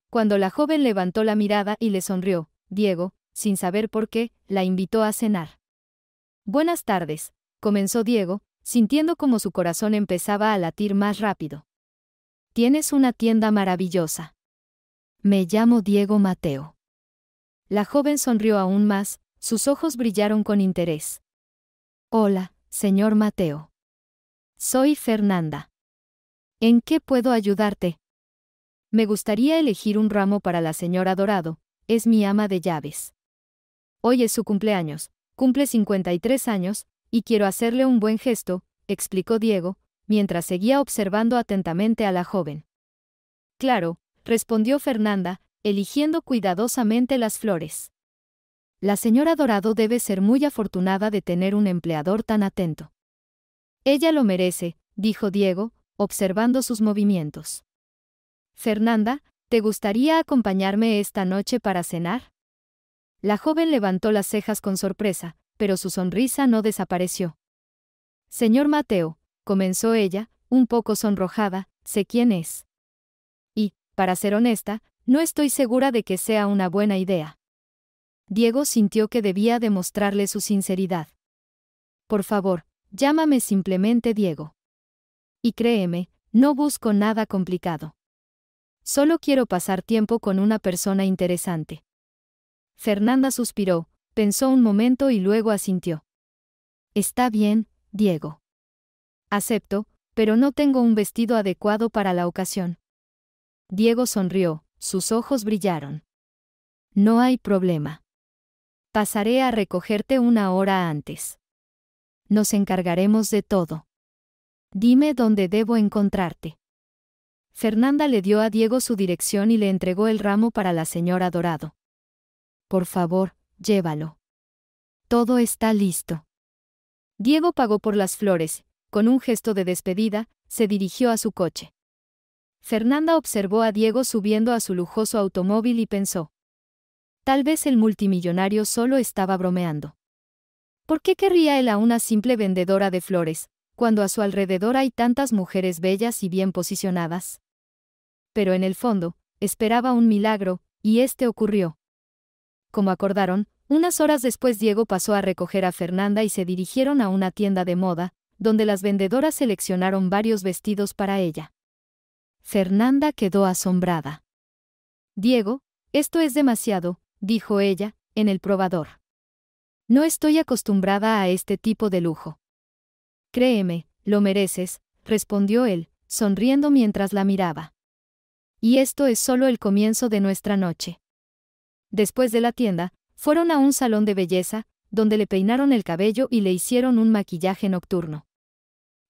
Cuando la joven levantó la mirada y le sonrió, Diego, sin saber por qué, la invitó a cenar. Buenas tardes, comenzó Diego, sintiendo como su corazón empezaba a latir más rápido. Tienes una tienda maravillosa. Me llamo Diego Mateo. La joven sonrió aún más, sus ojos brillaron con interés. Hola, señor Mateo. Soy Fernanda. ¿En qué puedo ayudarte? Me gustaría elegir un ramo para la señora Dorado, es mi ama de llaves. Hoy es su cumpleaños, cumple 53 años, y quiero hacerle un buen gesto, explicó Diego, mientras seguía observando atentamente a la joven. Claro, respondió Fernanda, eligiendo cuidadosamente las flores. La señora Dorado debe ser muy afortunada de tener un empleador tan atento. Ella lo merece, dijo Diego, observando sus movimientos. Fernanda, ¿te gustaría acompañarme esta noche para cenar? La joven levantó las cejas con sorpresa, pero su sonrisa no desapareció. Señor Mateo, comenzó ella, un poco sonrojada, sé quién es. Y, para ser honesta, no estoy segura de que sea una buena idea. Diego sintió que debía demostrarle su sinceridad. Por favor, Llámame simplemente Diego. Y créeme, no busco nada complicado. Solo quiero pasar tiempo con una persona interesante. Fernanda suspiró, pensó un momento y luego asintió. Está bien, Diego. Acepto, pero no tengo un vestido adecuado para la ocasión. Diego sonrió, sus ojos brillaron. No hay problema. Pasaré a recogerte una hora antes nos encargaremos de todo. Dime dónde debo encontrarte. Fernanda le dio a Diego su dirección y le entregó el ramo para la señora Dorado. Por favor, llévalo. Todo está listo. Diego pagó por las flores, con un gesto de despedida, se dirigió a su coche. Fernanda observó a Diego subiendo a su lujoso automóvil y pensó. Tal vez el multimillonario solo estaba bromeando. ¿Por qué querría él a una simple vendedora de flores, cuando a su alrededor hay tantas mujeres bellas y bien posicionadas? Pero en el fondo, esperaba un milagro, y este ocurrió. Como acordaron, unas horas después Diego pasó a recoger a Fernanda y se dirigieron a una tienda de moda, donde las vendedoras seleccionaron varios vestidos para ella. Fernanda quedó asombrada. Diego, esto es demasiado, dijo ella, en el probador. No estoy acostumbrada a este tipo de lujo. Créeme, lo mereces, respondió él, sonriendo mientras la miraba. Y esto es solo el comienzo de nuestra noche. Después de la tienda, fueron a un salón de belleza, donde le peinaron el cabello y le hicieron un maquillaje nocturno.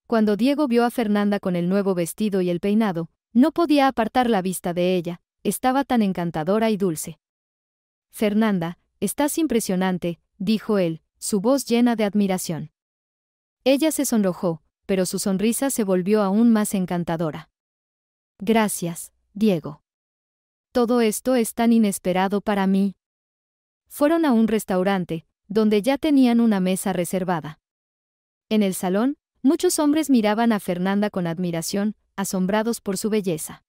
Cuando Diego vio a Fernanda con el nuevo vestido y el peinado, no podía apartar la vista de ella, estaba tan encantadora y dulce. Fernanda, estás impresionante, dijo él, su voz llena de admiración. Ella se sonrojó, pero su sonrisa se volvió aún más encantadora. Gracias, Diego. Todo esto es tan inesperado para mí. Fueron a un restaurante, donde ya tenían una mesa reservada. En el salón, muchos hombres miraban a Fernanda con admiración, asombrados por su belleza.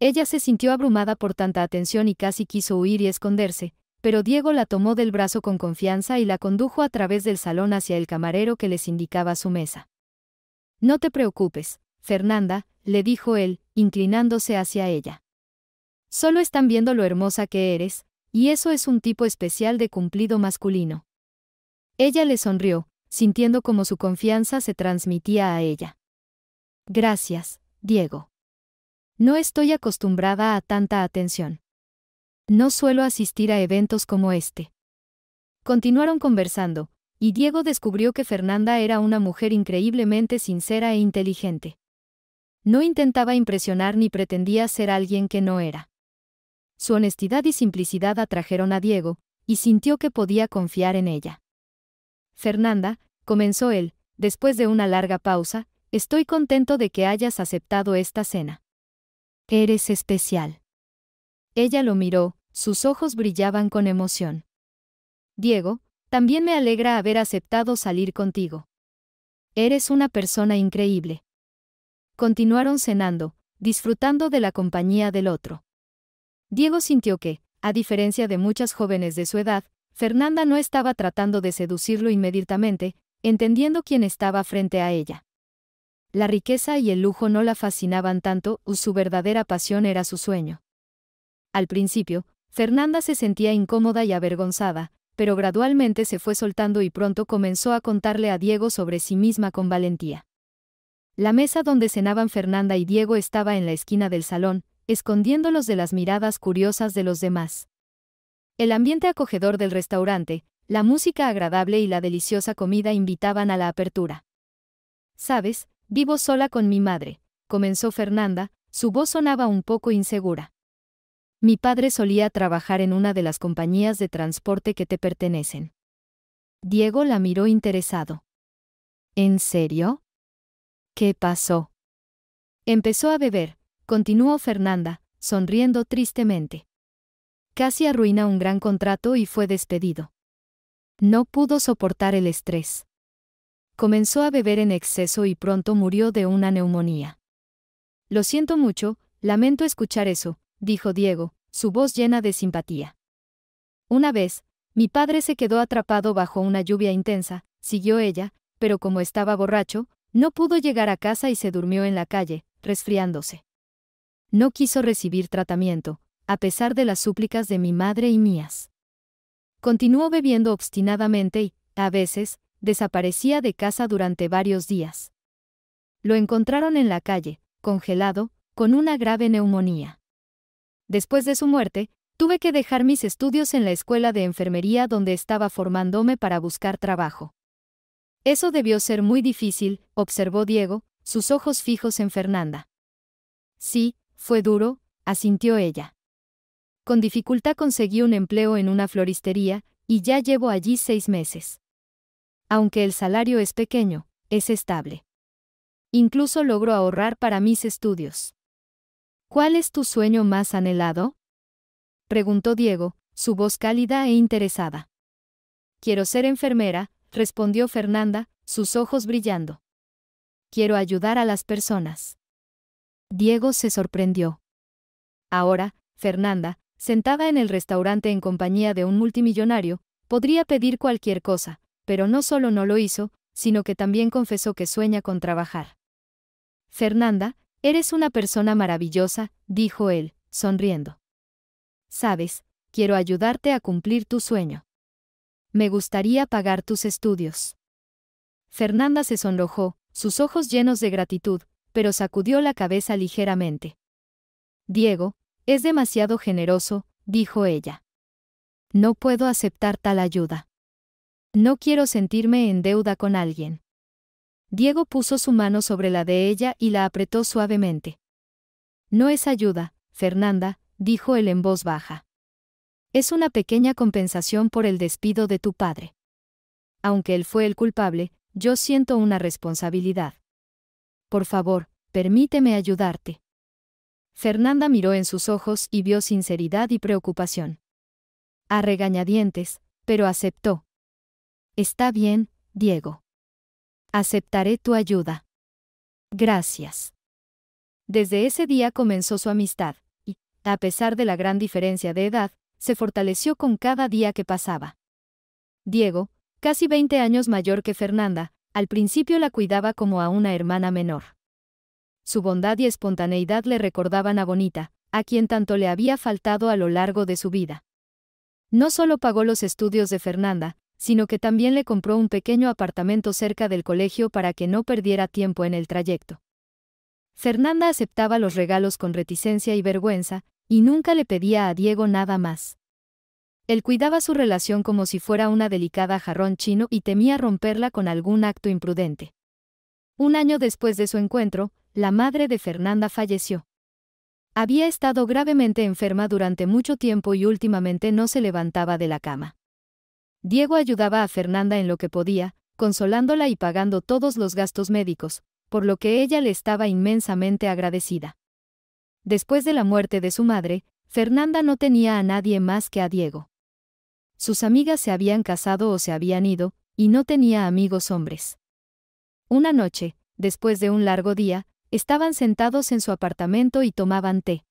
Ella se sintió abrumada por tanta atención y casi quiso huir y esconderse, pero Diego la tomó del brazo con confianza y la condujo a través del salón hacia el camarero que les indicaba su mesa. No te preocupes, Fernanda, le dijo él, inclinándose hacia ella. Solo están viendo lo hermosa que eres, y eso es un tipo especial de cumplido masculino. Ella le sonrió, sintiendo como su confianza se transmitía a ella. Gracias, Diego. No estoy acostumbrada a tanta atención. No suelo asistir a eventos como este. Continuaron conversando, y Diego descubrió que Fernanda era una mujer increíblemente sincera e inteligente. No intentaba impresionar ni pretendía ser alguien que no era. Su honestidad y simplicidad atrajeron a Diego, y sintió que podía confiar en ella. Fernanda, comenzó él, después de una larga pausa, estoy contento de que hayas aceptado esta cena. Eres especial. Ella lo miró, sus ojos brillaban con emoción. Diego, también me alegra haber aceptado salir contigo. Eres una persona increíble. Continuaron cenando, disfrutando de la compañía del otro. Diego sintió que, a diferencia de muchas jóvenes de su edad, Fernanda no estaba tratando de seducirlo inmediatamente, entendiendo quién estaba frente a ella. La riqueza y el lujo no la fascinaban tanto, su verdadera pasión era su sueño. Al principio, Fernanda se sentía incómoda y avergonzada, pero gradualmente se fue soltando y pronto comenzó a contarle a Diego sobre sí misma con valentía. La mesa donde cenaban Fernanda y Diego estaba en la esquina del salón, escondiéndolos de las miradas curiosas de los demás. El ambiente acogedor del restaurante, la música agradable y la deliciosa comida invitaban a la apertura. Sabes, vivo sola con mi madre, comenzó Fernanda, su voz sonaba un poco insegura. Mi padre solía trabajar en una de las compañías de transporte que te pertenecen. Diego la miró interesado. ¿En serio? ¿Qué pasó? Empezó a beber, continuó Fernanda, sonriendo tristemente. Casi arruina un gran contrato y fue despedido. No pudo soportar el estrés. Comenzó a beber en exceso y pronto murió de una neumonía. Lo siento mucho, lamento escuchar eso, dijo Diego, su voz llena de simpatía. Una vez, mi padre se quedó atrapado bajo una lluvia intensa, siguió ella, pero como estaba borracho, no pudo llegar a casa y se durmió en la calle, resfriándose. No quiso recibir tratamiento, a pesar de las súplicas de mi madre y mías. Continuó bebiendo obstinadamente y, a veces, desaparecía de casa durante varios días. Lo encontraron en la calle, congelado, con una grave neumonía. Después de su muerte, tuve que dejar mis estudios en la escuela de enfermería donde estaba formándome para buscar trabajo. Eso debió ser muy difícil, observó Diego, sus ojos fijos en Fernanda. Sí, fue duro, asintió ella. Con dificultad conseguí un empleo en una floristería, y ya llevo allí seis meses. Aunque el salario es pequeño, es estable. Incluso logro ahorrar para mis estudios. ¿Cuál es tu sueño más anhelado? preguntó Diego, su voz cálida e interesada. Quiero ser enfermera, respondió Fernanda, sus ojos brillando. Quiero ayudar a las personas. Diego se sorprendió. Ahora, Fernanda, sentada en el restaurante en compañía de un multimillonario, podría pedir cualquier cosa, pero no solo no lo hizo, sino que también confesó que sueña con trabajar. Fernanda, Eres una persona maravillosa, dijo él, sonriendo. Sabes, quiero ayudarte a cumplir tu sueño. Me gustaría pagar tus estudios. Fernanda se sonrojó, sus ojos llenos de gratitud, pero sacudió la cabeza ligeramente. Diego, es demasiado generoso, dijo ella. No puedo aceptar tal ayuda. No quiero sentirme en deuda con alguien. Diego puso su mano sobre la de ella y la apretó suavemente. No es ayuda, Fernanda, dijo él en voz baja. Es una pequeña compensación por el despido de tu padre. Aunque él fue el culpable, yo siento una responsabilidad. Por favor, permíteme ayudarte. Fernanda miró en sus ojos y vio sinceridad y preocupación. A regañadientes, pero aceptó. Está bien, Diego. Aceptaré tu ayuda. Gracias. Desde ese día comenzó su amistad, y, a pesar de la gran diferencia de edad, se fortaleció con cada día que pasaba. Diego, casi 20 años mayor que Fernanda, al principio la cuidaba como a una hermana menor. Su bondad y espontaneidad le recordaban a Bonita, a quien tanto le había faltado a lo largo de su vida. No solo pagó los estudios de Fernanda, sino que también le compró un pequeño apartamento cerca del colegio para que no perdiera tiempo en el trayecto. Fernanda aceptaba los regalos con reticencia y vergüenza, y nunca le pedía a Diego nada más. Él cuidaba su relación como si fuera una delicada jarrón chino y temía romperla con algún acto imprudente. Un año después de su encuentro, la madre de Fernanda falleció. Había estado gravemente enferma durante mucho tiempo y últimamente no se levantaba de la cama. Diego ayudaba a Fernanda en lo que podía, consolándola y pagando todos los gastos médicos, por lo que ella le estaba inmensamente agradecida. Después de la muerte de su madre, Fernanda no tenía a nadie más que a Diego. Sus amigas se habían casado o se habían ido, y no tenía amigos hombres. Una noche, después de un largo día, estaban sentados en su apartamento y tomaban té.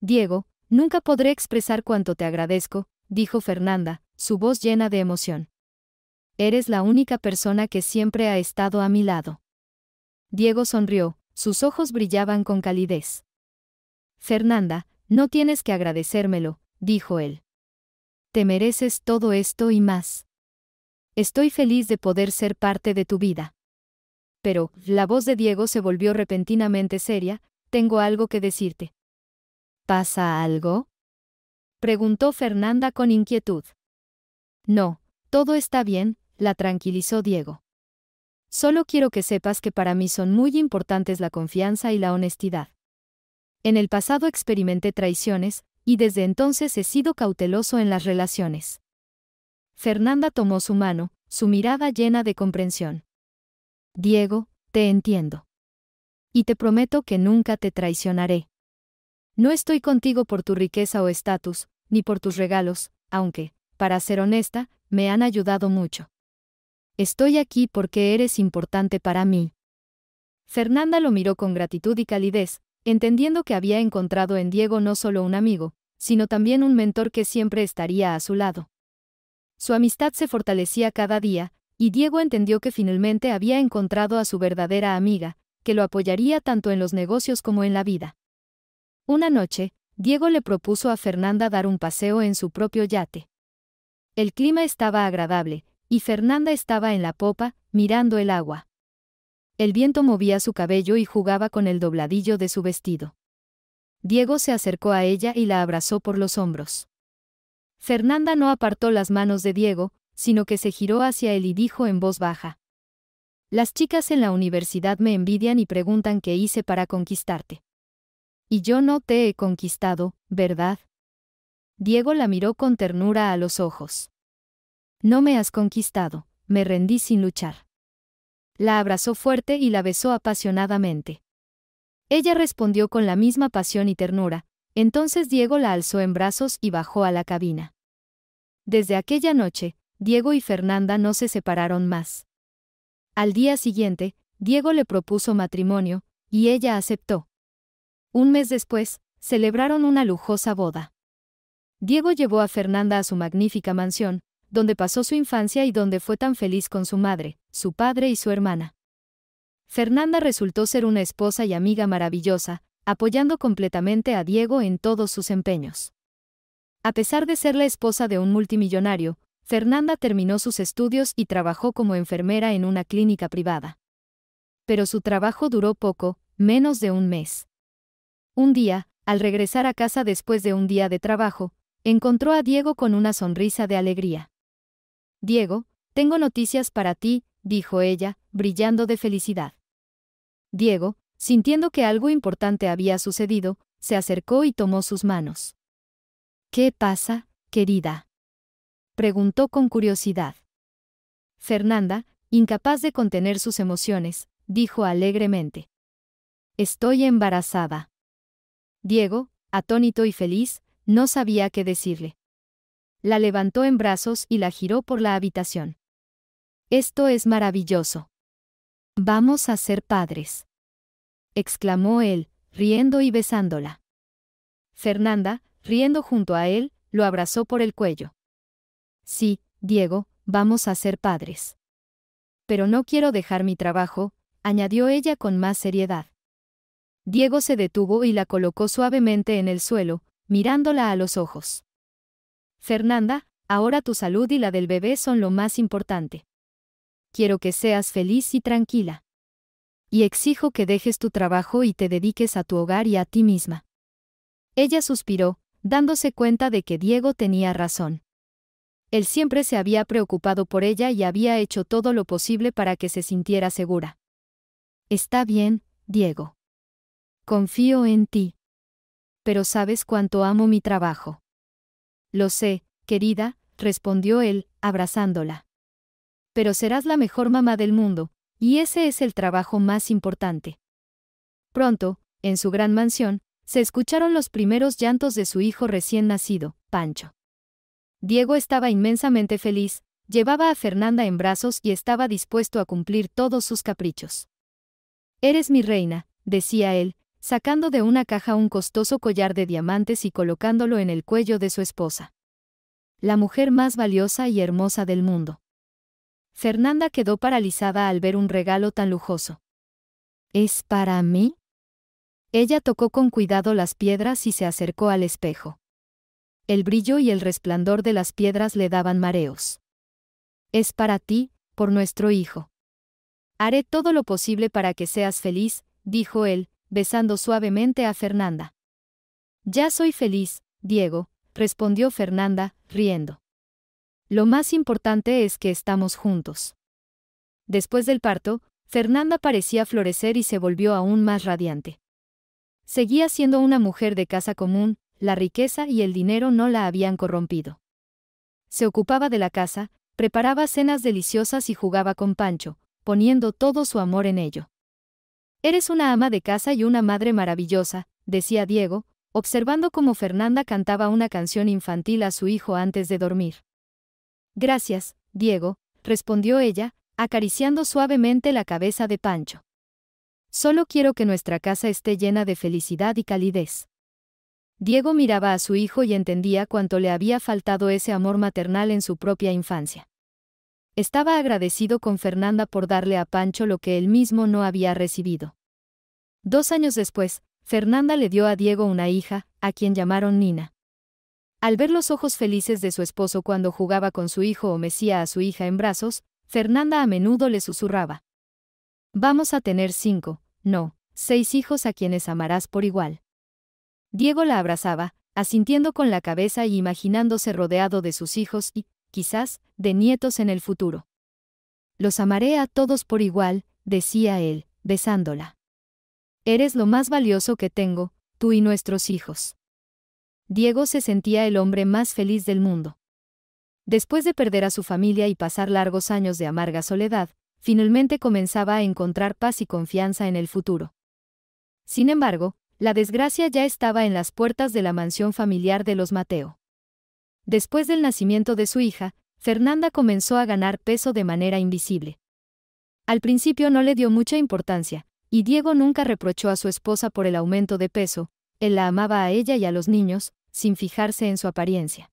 Diego, nunca podré expresar cuánto te agradezco, dijo Fernanda, su voz llena de emoción. Eres la única persona que siempre ha estado a mi lado. Diego sonrió, sus ojos brillaban con calidez. Fernanda, no tienes que agradecérmelo, dijo él. Te mereces todo esto y más. Estoy feliz de poder ser parte de tu vida. Pero, la voz de Diego se volvió repentinamente seria, tengo algo que decirte. ¿Pasa algo? preguntó Fernanda con inquietud. No, todo está bien, la tranquilizó Diego. Solo quiero que sepas que para mí son muy importantes la confianza y la honestidad. En el pasado experimenté traiciones, y desde entonces he sido cauteloso en las relaciones. Fernanda tomó su mano, su mirada llena de comprensión. Diego, te entiendo. Y te prometo que nunca te traicionaré. No estoy contigo por tu riqueza o estatus, ni por tus regalos, aunque, para ser honesta, me han ayudado mucho. Estoy aquí porque eres importante para mí. Fernanda lo miró con gratitud y calidez, entendiendo que había encontrado en Diego no solo un amigo, sino también un mentor que siempre estaría a su lado. Su amistad se fortalecía cada día, y Diego entendió que finalmente había encontrado a su verdadera amiga, que lo apoyaría tanto en los negocios como en la vida. Una noche, Diego le propuso a Fernanda dar un paseo en su propio yate. El clima estaba agradable, y Fernanda estaba en la popa, mirando el agua. El viento movía su cabello y jugaba con el dobladillo de su vestido. Diego se acercó a ella y la abrazó por los hombros. Fernanda no apartó las manos de Diego, sino que se giró hacia él y dijo en voz baja. Las chicas en la universidad me envidian y preguntan qué hice para conquistarte. Y yo no te he conquistado, ¿verdad? Diego la miró con ternura a los ojos. No me has conquistado, me rendí sin luchar. La abrazó fuerte y la besó apasionadamente. Ella respondió con la misma pasión y ternura, entonces Diego la alzó en brazos y bajó a la cabina. Desde aquella noche, Diego y Fernanda no se separaron más. Al día siguiente, Diego le propuso matrimonio, y ella aceptó. Un mes después, celebraron una lujosa boda. Diego llevó a Fernanda a su magnífica mansión, donde pasó su infancia y donde fue tan feliz con su madre, su padre y su hermana. Fernanda resultó ser una esposa y amiga maravillosa, apoyando completamente a Diego en todos sus empeños. A pesar de ser la esposa de un multimillonario, Fernanda terminó sus estudios y trabajó como enfermera en una clínica privada. Pero su trabajo duró poco, menos de un mes. Un día, al regresar a casa después de un día de trabajo, Encontró a Diego con una sonrisa de alegría. Diego, tengo noticias para ti, dijo ella, brillando de felicidad. Diego, sintiendo que algo importante había sucedido, se acercó y tomó sus manos. ¿Qué pasa, querida? preguntó con curiosidad. Fernanda, incapaz de contener sus emociones, dijo alegremente. Estoy embarazada. Diego, atónito y feliz, no sabía qué decirle. La levantó en brazos y la giró por la habitación. Esto es maravilloso. Vamos a ser padres. exclamó él, riendo y besándola. Fernanda, riendo junto a él, lo abrazó por el cuello. Sí, Diego, vamos a ser padres. Pero no quiero dejar mi trabajo, añadió ella con más seriedad. Diego se detuvo y la colocó suavemente en el suelo, mirándola a los ojos. Fernanda, ahora tu salud y la del bebé son lo más importante. Quiero que seas feliz y tranquila. Y exijo que dejes tu trabajo y te dediques a tu hogar y a ti misma. Ella suspiró, dándose cuenta de que Diego tenía razón. Él siempre se había preocupado por ella y había hecho todo lo posible para que se sintiera segura. Está bien, Diego. Confío en ti pero sabes cuánto amo mi trabajo. Lo sé, querida, respondió él, abrazándola. Pero serás la mejor mamá del mundo, y ese es el trabajo más importante. Pronto, en su gran mansión, se escucharon los primeros llantos de su hijo recién nacido, Pancho. Diego estaba inmensamente feliz, llevaba a Fernanda en brazos y estaba dispuesto a cumplir todos sus caprichos. Eres mi reina, decía él, sacando de una caja un costoso collar de diamantes y colocándolo en el cuello de su esposa. La mujer más valiosa y hermosa del mundo. Fernanda quedó paralizada al ver un regalo tan lujoso. ¿Es para mí? Ella tocó con cuidado las piedras y se acercó al espejo. El brillo y el resplandor de las piedras le daban mareos. Es para ti, por nuestro hijo. Haré todo lo posible para que seas feliz, dijo él, besando suavemente a Fernanda. Ya soy feliz, Diego, respondió Fernanda, riendo. Lo más importante es que estamos juntos. Después del parto, Fernanda parecía florecer y se volvió aún más radiante. Seguía siendo una mujer de casa común, la riqueza y el dinero no la habían corrompido. Se ocupaba de la casa, preparaba cenas deliciosas y jugaba con Pancho, poniendo todo su amor en ello. Eres una ama de casa y una madre maravillosa, decía Diego, observando cómo Fernanda cantaba una canción infantil a su hijo antes de dormir. Gracias, Diego, respondió ella, acariciando suavemente la cabeza de Pancho. Solo quiero que nuestra casa esté llena de felicidad y calidez. Diego miraba a su hijo y entendía cuánto le había faltado ese amor maternal en su propia infancia. Estaba agradecido con Fernanda por darle a Pancho lo que él mismo no había recibido. Dos años después, Fernanda le dio a Diego una hija, a quien llamaron Nina. Al ver los ojos felices de su esposo cuando jugaba con su hijo o mecía a su hija en brazos, Fernanda a menudo le susurraba. Vamos a tener cinco, no, seis hijos a quienes amarás por igual. Diego la abrazaba, asintiendo con la cabeza y e imaginándose rodeado de sus hijos y, quizás, de nietos en el futuro. Los amaré a todos por igual, decía él, besándola. Eres lo más valioso que tengo, tú y nuestros hijos. Diego se sentía el hombre más feliz del mundo. Después de perder a su familia y pasar largos años de amarga soledad, finalmente comenzaba a encontrar paz y confianza en el futuro. Sin embargo, la desgracia ya estaba en las puertas de la mansión familiar de los Mateo. Después del nacimiento de su hija, Fernanda comenzó a ganar peso de manera invisible. Al principio no le dio mucha importancia, y Diego nunca reprochó a su esposa por el aumento de peso, él la amaba a ella y a los niños, sin fijarse en su apariencia.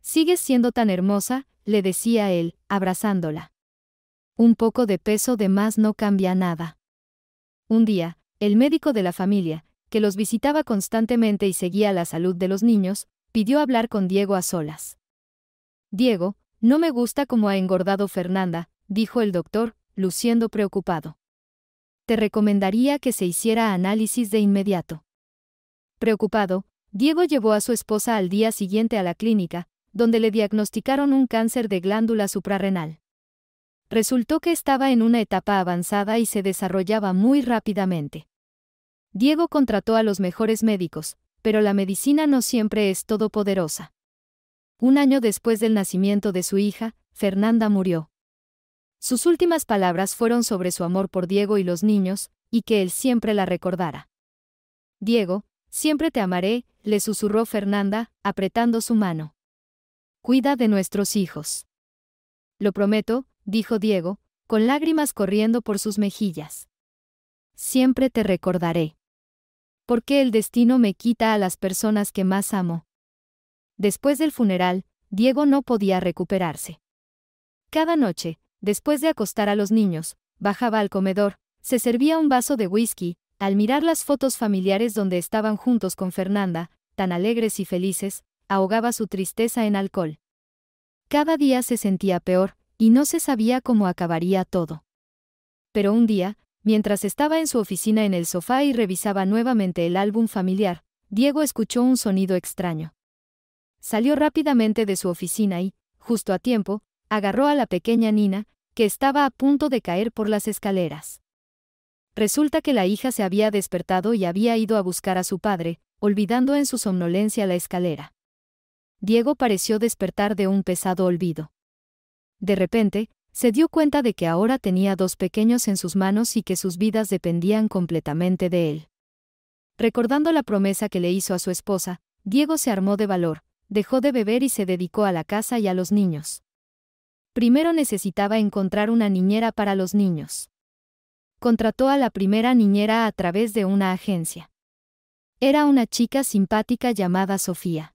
Sigues siendo tan hermosa, le decía él, abrazándola. Un poco de peso de más no cambia nada. Un día, el médico de la familia, que los visitaba constantemente y seguía la salud de los niños, Pidió hablar con Diego a solas. Diego, no me gusta cómo ha engordado Fernanda, dijo el doctor, luciendo preocupado. Te recomendaría que se hiciera análisis de inmediato. Preocupado, Diego llevó a su esposa al día siguiente a la clínica, donde le diagnosticaron un cáncer de glándula suprarrenal. Resultó que estaba en una etapa avanzada y se desarrollaba muy rápidamente. Diego contrató a los mejores médicos, pero la medicina no siempre es todopoderosa. Un año después del nacimiento de su hija, Fernanda murió. Sus últimas palabras fueron sobre su amor por Diego y los niños, y que él siempre la recordara. Diego, siempre te amaré, le susurró Fernanda, apretando su mano. Cuida de nuestros hijos. Lo prometo, dijo Diego, con lágrimas corriendo por sus mejillas. Siempre te recordaré. ¿Por qué el destino me quita a las personas que más amo? Después del funeral, Diego no podía recuperarse. Cada noche, después de acostar a los niños, bajaba al comedor, se servía un vaso de whisky, al mirar las fotos familiares donde estaban juntos con Fernanda, tan alegres y felices, ahogaba su tristeza en alcohol. Cada día se sentía peor, y no se sabía cómo acabaría todo. Pero un día, Mientras estaba en su oficina en el sofá y revisaba nuevamente el álbum familiar, Diego escuchó un sonido extraño. Salió rápidamente de su oficina y, justo a tiempo, agarró a la pequeña Nina, que estaba a punto de caer por las escaleras. Resulta que la hija se había despertado y había ido a buscar a su padre, olvidando en su somnolencia la escalera. Diego pareció despertar de un pesado olvido. De repente, se dio cuenta de que ahora tenía dos pequeños en sus manos y que sus vidas dependían completamente de él. Recordando la promesa que le hizo a su esposa, Diego se armó de valor, dejó de beber y se dedicó a la casa y a los niños. Primero necesitaba encontrar una niñera para los niños. Contrató a la primera niñera a través de una agencia. Era una chica simpática llamada Sofía.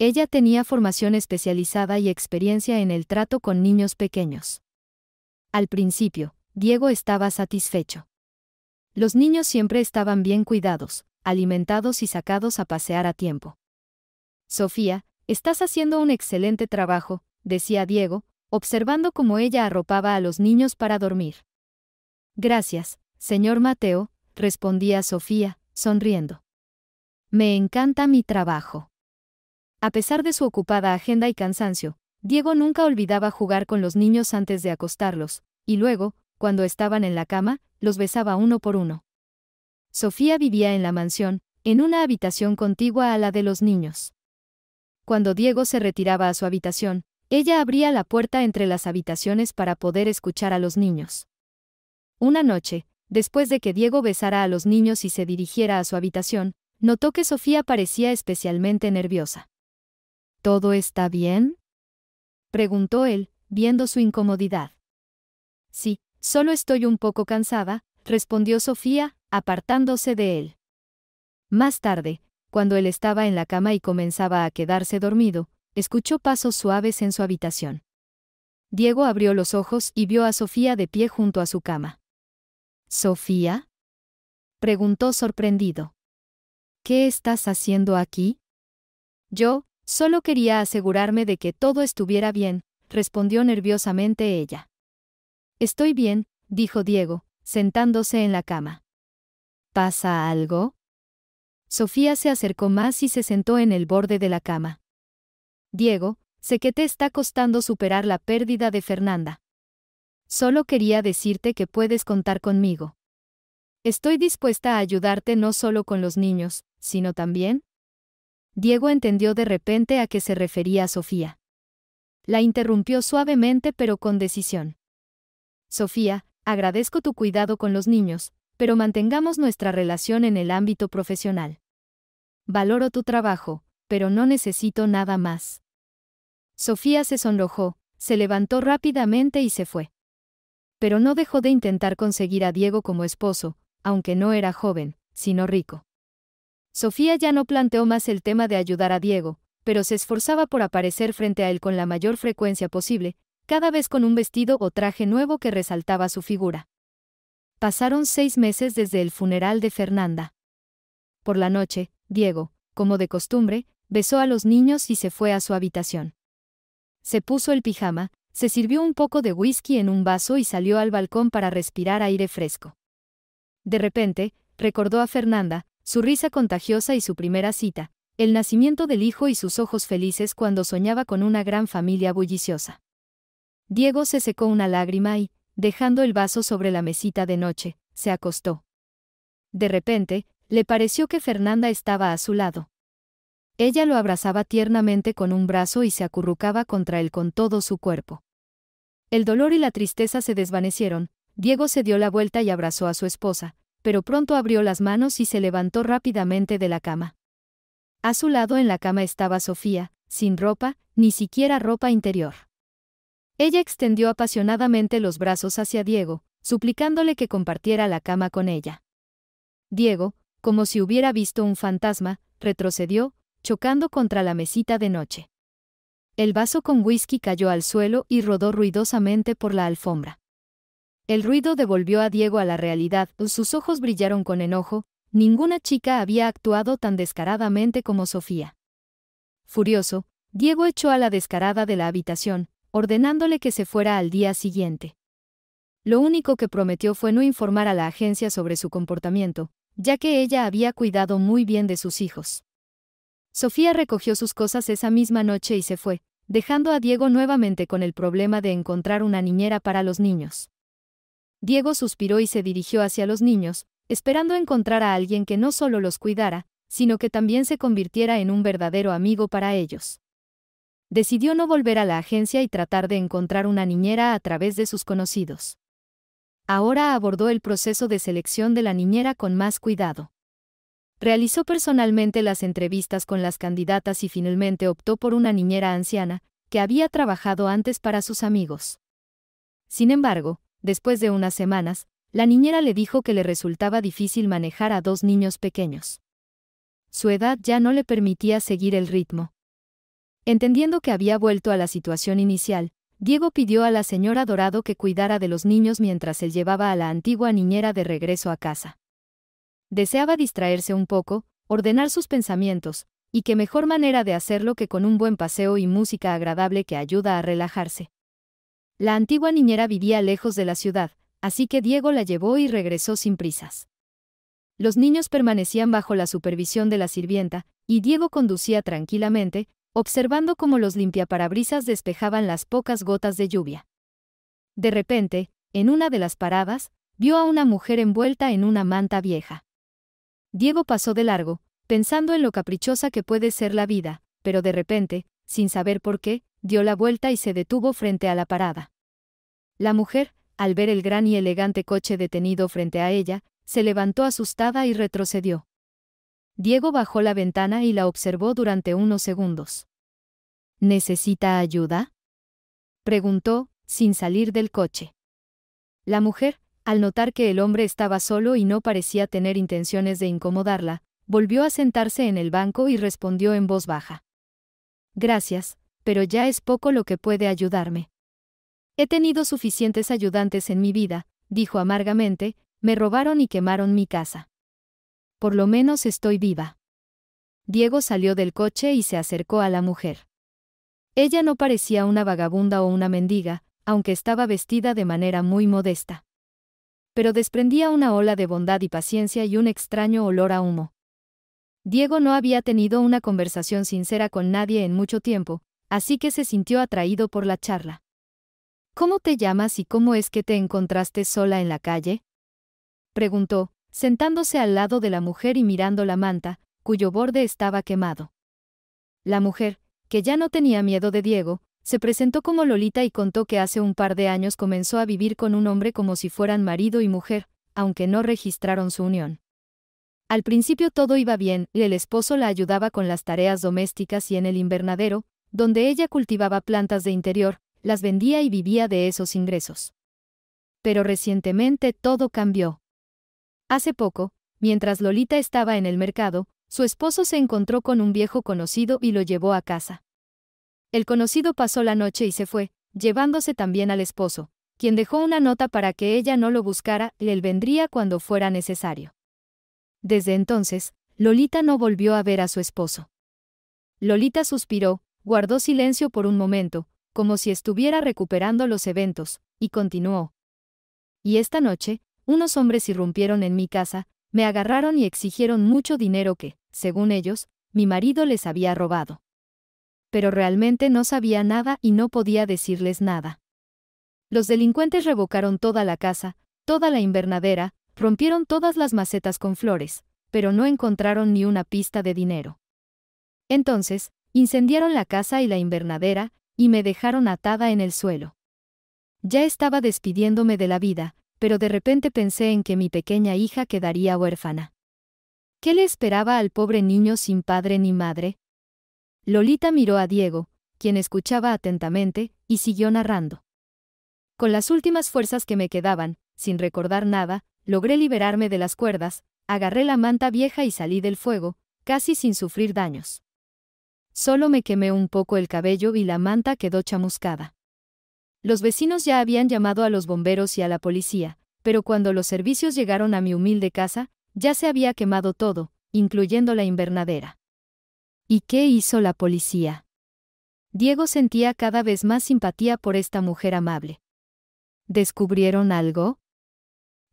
Ella tenía formación especializada y experiencia en el trato con niños pequeños. Al principio, Diego estaba satisfecho. Los niños siempre estaban bien cuidados, alimentados y sacados a pasear a tiempo. Sofía, estás haciendo un excelente trabajo, decía Diego, observando cómo ella arropaba a los niños para dormir. Gracias, señor Mateo, respondía Sofía, sonriendo. Me encanta mi trabajo. A pesar de su ocupada agenda y cansancio, Diego nunca olvidaba jugar con los niños antes de acostarlos, y luego, cuando estaban en la cama, los besaba uno por uno. Sofía vivía en la mansión, en una habitación contigua a la de los niños. Cuando Diego se retiraba a su habitación, ella abría la puerta entre las habitaciones para poder escuchar a los niños. Una noche, después de que Diego besara a los niños y se dirigiera a su habitación, notó que Sofía parecía especialmente nerviosa. ¿Todo está bien? preguntó él, viendo su incomodidad. Sí, solo estoy un poco cansada, respondió Sofía, apartándose de él. Más tarde, cuando él estaba en la cama y comenzaba a quedarse dormido, escuchó pasos suaves en su habitación. Diego abrió los ojos y vio a Sofía de pie junto a su cama. ¿Sofía? preguntó sorprendido. ¿Qué estás haciendo aquí? Yo, Solo quería asegurarme de que todo estuviera bien, respondió nerviosamente ella. Estoy bien, dijo Diego, sentándose en la cama. ¿Pasa algo? Sofía se acercó más y se sentó en el borde de la cama. Diego, sé que te está costando superar la pérdida de Fernanda. Solo quería decirte que puedes contar conmigo. Estoy dispuesta a ayudarte no solo con los niños, sino también, Diego entendió de repente a qué se refería Sofía. La interrumpió suavemente pero con decisión. Sofía, agradezco tu cuidado con los niños, pero mantengamos nuestra relación en el ámbito profesional. Valoro tu trabajo, pero no necesito nada más. Sofía se sonrojó, se levantó rápidamente y se fue. Pero no dejó de intentar conseguir a Diego como esposo, aunque no era joven, sino rico. Sofía ya no planteó más el tema de ayudar a Diego, pero se esforzaba por aparecer frente a él con la mayor frecuencia posible, cada vez con un vestido o traje nuevo que resaltaba su figura. Pasaron seis meses desde el funeral de Fernanda. Por la noche, Diego, como de costumbre, besó a los niños y se fue a su habitación. Se puso el pijama, se sirvió un poco de whisky en un vaso y salió al balcón para respirar aire fresco. De repente, recordó a Fernanda, su risa contagiosa y su primera cita, el nacimiento del hijo y sus ojos felices cuando soñaba con una gran familia bulliciosa. Diego se secó una lágrima y, dejando el vaso sobre la mesita de noche, se acostó. De repente, le pareció que Fernanda estaba a su lado. Ella lo abrazaba tiernamente con un brazo y se acurrucaba contra él con todo su cuerpo. El dolor y la tristeza se desvanecieron, Diego se dio la vuelta y abrazó a su esposa, pero pronto abrió las manos y se levantó rápidamente de la cama. A su lado en la cama estaba Sofía, sin ropa, ni siquiera ropa interior. Ella extendió apasionadamente los brazos hacia Diego, suplicándole que compartiera la cama con ella. Diego, como si hubiera visto un fantasma, retrocedió, chocando contra la mesita de noche. El vaso con whisky cayó al suelo y rodó ruidosamente por la alfombra. El ruido devolvió a Diego a la realidad, sus ojos brillaron con enojo, ninguna chica había actuado tan descaradamente como Sofía. Furioso, Diego echó a la descarada de la habitación, ordenándole que se fuera al día siguiente. Lo único que prometió fue no informar a la agencia sobre su comportamiento, ya que ella había cuidado muy bien de sus hijos. Sofía recogió sus cosas esa misma noche y se fue, dejando a Diego nuevamente con el problema de encontrar una niñera para los niños. Diego suspiró y se dirigió hacia los niños, esperando encontrar a alguien que no solo los cuidara, sino que también se convirtiera en un verdadero amigo para ellos. Decidió no volver a la agencia y tratar de encontrar una niñera a través de sus conocidos. Ahora abordó el proceso de selección de la niñera con más cuidado. Realizó personalmente las entrevistas con las candidatas y finalmente optó por una niñera anciana, que había trabajado antes para sus amigos. Sin embargo, Después de unas semanas, la niñera le dijo que le resultaba difícil manejar a dos niños pequeños. Su edad ya no le permitía seguir el ritmo. Entendiendo que había vuelto a la situación inicial, Diego pidió a la señora Dorado que cuidara de los niños mientras él llevaba a la antigua niñera de regreso a casa. Deseaba distraerse un poco, ordenar sus pensamientos, y qué mejor manera de hacerlo que con un buen paseo y música agradable que ayuda a relajarse. La antigua niñera vivía lejos de la ciudad, así que Diego la llevó y regresó sin prisas. Los niños permanecían bajo la supervisión de la sirvienta, y Diego conducía tranquilamente, observando cómo los limpiaparabrisas despejaban las pocas gotas de lluvia. De repente, en una de las paradas, vio a una mujer envuelta en una manta vieja. Diego pasó de largo, pensando en lo caprichosa que puede ser la vida, pero de repente, sin saber por qué, dio la vuelta y se detuvo frente a la parada. La mujer, al ver el gran y elegante coche detenido frente a ella, se levantó asustada y retrocedió. Diego bajó la ventana y la observó durante unos segundos. ¿Necesita ayuda? preguntó, sin salir del coche. La mujer, al notar que el hombre estaba solo y no parecía tener intenciones de incomodarla, volvió a sentarse en el banco y respondió en voz baja. Gracias, pero ya es poco lo que puede ayudarme. He tenido suficientes ayudantes en mi vida, dijo amargamente, me robaron y quemaron mi casa. Por lo menos estoy viva. Diego salió del coche y se acercó a la mujer. Ella no parecía una vagabunda o una mendiga, aunque estaba vestida de manera muy modesta. Pero desprendía una ola de bondad y paciencia y un extraño olor a humo. Diego no había tenido una conversación sincera con nadie en mucho tiempo, así que se sintió atraído por la charla. ¿Cómo te llamas y cómo es que te encontraste sola en la calle? preguntó, sentándose al lado de la mujer y mirando la manta, cuyo borde estaba quemado. La mujer, que ya no tenía miedo de Diego, se presentó como Lolita y contó que hace un par de años comenzó a vivir con un hombre como si fueran marido y mujer, aunque no registraron su unión. Al principio todo iba bien, y el esposo la ayudaba con las tareas domésticas y en el invernadero, donde ella cultivaba plantas de interior, las vendía y vivía de esos ingresos. Pero recientemente todo cambió. Hace poco, mientras Lolita estaba en el mercado, su esposo se encontró con un viejo conocido y lo llevó a casa. El conocido pasó la noche y se fue, llevándose también al esposo, quien dejó una nota para que ella no lo buscara y él vendría cuando fuera necesario. Desde entonces, Lolita no volvió a ver a su esposo. Lolita suspiró, guardó silencio por un momento, como si estuviera recuperando los eventos, y continuó. Y esta noche, unos hombres irrumpieron en mi casa, me agarraron y exigieron mucho dinero que, según ellos, mi marido les había robado. Pero realmente no sabía nada y no podía decirles nada. Los delincuentes revocaron toda la casa, toda la invernadera, Rompieron todas las macetas con flores, pero no encontraron ni una pista de dinero. Entonces, incendiaron la casa y la invernadera, y me dejaron atada en el suelo. Ya estaba despidiéndome de la vida, pero de repente pensé en que mi pequeña hija quedaría huérfana. ¿Qué le esperaba al pobre niño sin padre ni madre? Lolita miró a Diego, quien escuchaba atentamente, y siguió narrando. Con las últimas fuerzas que me quedaban, sin recordar nada, Logré liberarme de las cuerdas, agarré la manta vieja y salí del fuego, casi sin sufrir daños. Solo me quemé un poco el cabello y la manta quedó chamuscada. Los vecinos ya habían llamado a los bomberos y a la policía, pero cuando los servicios llegaron a mi humilde casa, ya se había quemado todo, incluyendo la invernadera. ¿Y qué hizo la policía? Diego sentía cada vez más simpatía por esta mujer amable. ¿Descubrieron algo?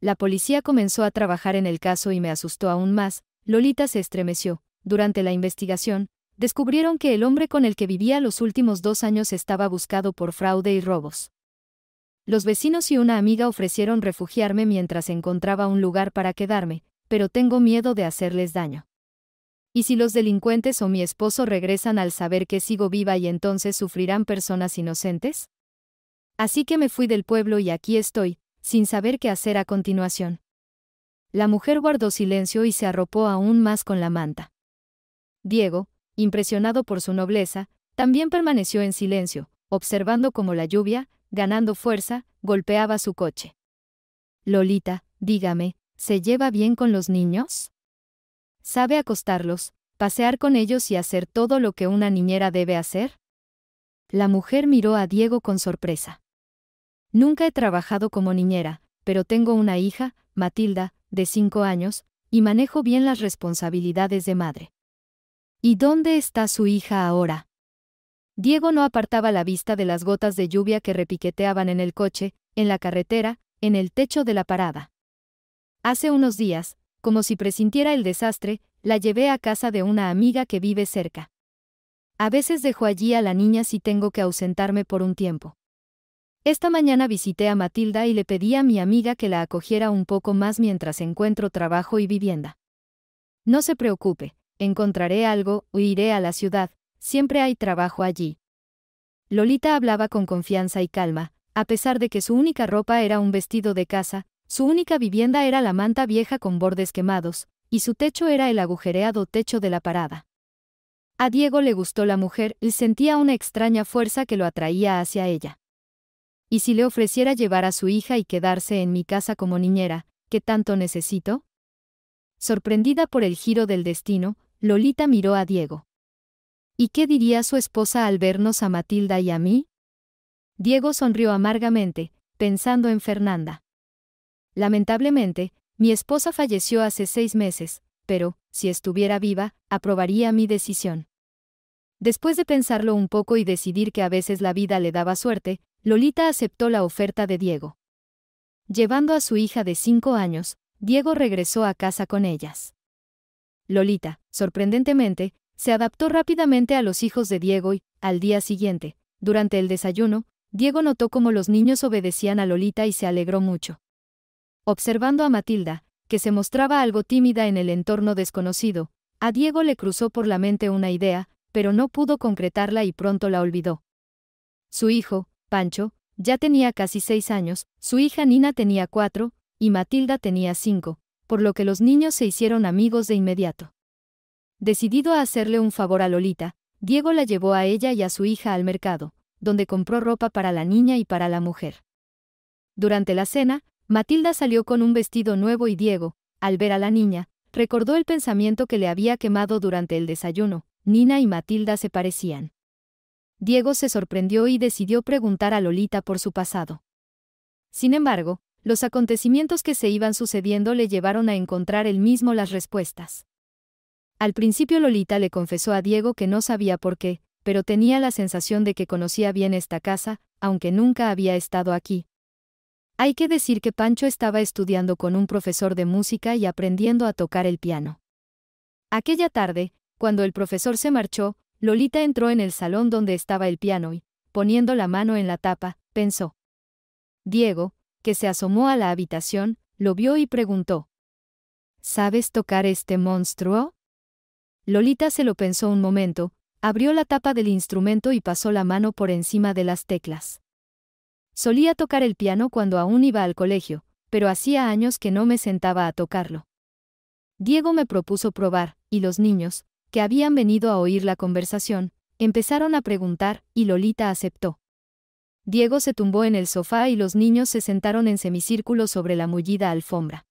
La policía comenzó a trabajar en el caso y me asustó aún más, Lolita se estremeció. Durante la investigación, descubrieron que el hombre con el que vivía los últimos dos años estaba buscado por fraude y robos. Los vecinos y una amiga ofrecieron refugiarme mientras encontraba un lugar para quedarme, pero tengo miedo de hacerles daño. ¿Y si los delincuentes o mi esposo regresan al saber que sigo viva y entonces sufrirán personas inocentes? Así que me fui del pueblo y aquí estoy, sin saber qué hacer a continuación. La mujer guardó silencio y se arropó aún más con la manta. Diego, impresionado por su nobleza, también permaneció en silencio, observando cómo la lluvia, ganando fuerza, golpeaba su coche. Lolita, dígame, ¿se lleva bien con los niños? ¿Sabe acostarlos, pasear con ellos y hacer todo lo que una niñera debe hacer? La mujer miró a Diego con sorpresa. Nunca he trabajado como niñera, pero tengo una hija, Matilda, de cinco años, y manejo bien las responsabilidades de madre. ¿Y dónde está su hija ahora? Diego no apartaba la vista de las gotas de lluvia que repiqueteaban en el coche, en la carretera, en el techo de la parada. Hace unos días, como si presintiera el desastre, la llevé a casa de una amiga que vive cerca. A veces dejo allí a la niña si tengo que ausentarme por un tiempo. Esta mañana visité a Matilda y le pedí a mi amiga que la acogiera un poco más mientras encuentro trabajo y vivienda. No se preocupe, encontraré algo, o iré a la ciudad, siempre hay trabajo allí. Lolita hablaba con confianza y calma, a pesar de que su única ropa era un vestido de casa, su única vivienda era la manta vieja con bordes quemados, y su techo era el agujereado techo de la parada. A Diego le gustó la mujer y sentía una extraña fuerza que lo atraía hacia ella. ¿Y si le ofreciera llevar a su hija y quedarse en mi casa como niñera, qué tanto necesito? Sorprendida por el giro del destino, Lolita miró a Diego. ¿Y qué diría su esposa al vernos a Matilda y a mí? Diego sonrió amargamente, pensando en Fernanda. Lamentablemente, mi esposa falleció hace seis meses, pero, si estuviera viva, aprobaría mi decisión. Después de pensarlo un poco y decidir que a veces la vida le daba suerte, Lolita aceptó la oferta de Diego. Llevando a su hija de cinco años, Diego regresó a casa con ellas. Lolita, sorprendentemente, se adaptó rápidamente a los hijos de Diego y, al día siguiente, durante el desayuno, Diego notó cómo los niños obedecían a Lolita y se alegró mucho. Observando a Matilda, que se mostraba algo tímida en el entorno desconocido, a Diego le cruzó por la mente una idea, pero no pudo concretarla y pronto la olvidó. Su hijo, Pancho, ya tenía casi seis años, su hija Nina tenía cuatro, y Matilda tenía cinco, por lo que los niños se hicieron amigos de inmediato. Decidido a hacerle un favor a Lolita, Diego la llevó a ella y a su hija al mercado, donde compró ropa para la niña y para la mujer. Durante la cena, Matilda salió con un vestido nuevo y Diego, al ver a la niña, recordó el pensamiento que le había quemado durante el desayuno, Nina y Matilda se parecían. Diego se sorprendió y decidió preguntar a Lolita por su pasado. Sin embargo, los acontecimientos que se iban sucediendo le llevaron a encontrar él mismo las respuestas. Al principio Lolita le confesó a Diego que no sabía por qué, pero tenía la sensación de que conocía bien esta casa, aunque nunca había estado aquí. Hay que decir que Pancho estaba estudiando con un profesor de música y aprendiendo a tocar el piano. Aquella tarde, cuando el profesor se marchó, Lolita entró en el salón donde estaba el piano y, poniendo la mano en la tapa, pensó. Diego, que se asomó a la habitación, lo vio y preguntó. ¿Sabes tocar este monstruo? Lolita se lo pensó un momento, abrió la tapa del instrumento y pasó la mano por encima de las teclas. Solía tocar el piano cuando aún iba al colegio, pero hacía años que no me sentaba a tocarlo. Diego me propuso probar, y los niños, que habían venido a oír la conversación, empezaron a preguntar, y Lolita aceptó. Diego se tumbó en el sofá y los niños se sentaron en semicírculo sobre la mullida alfombra.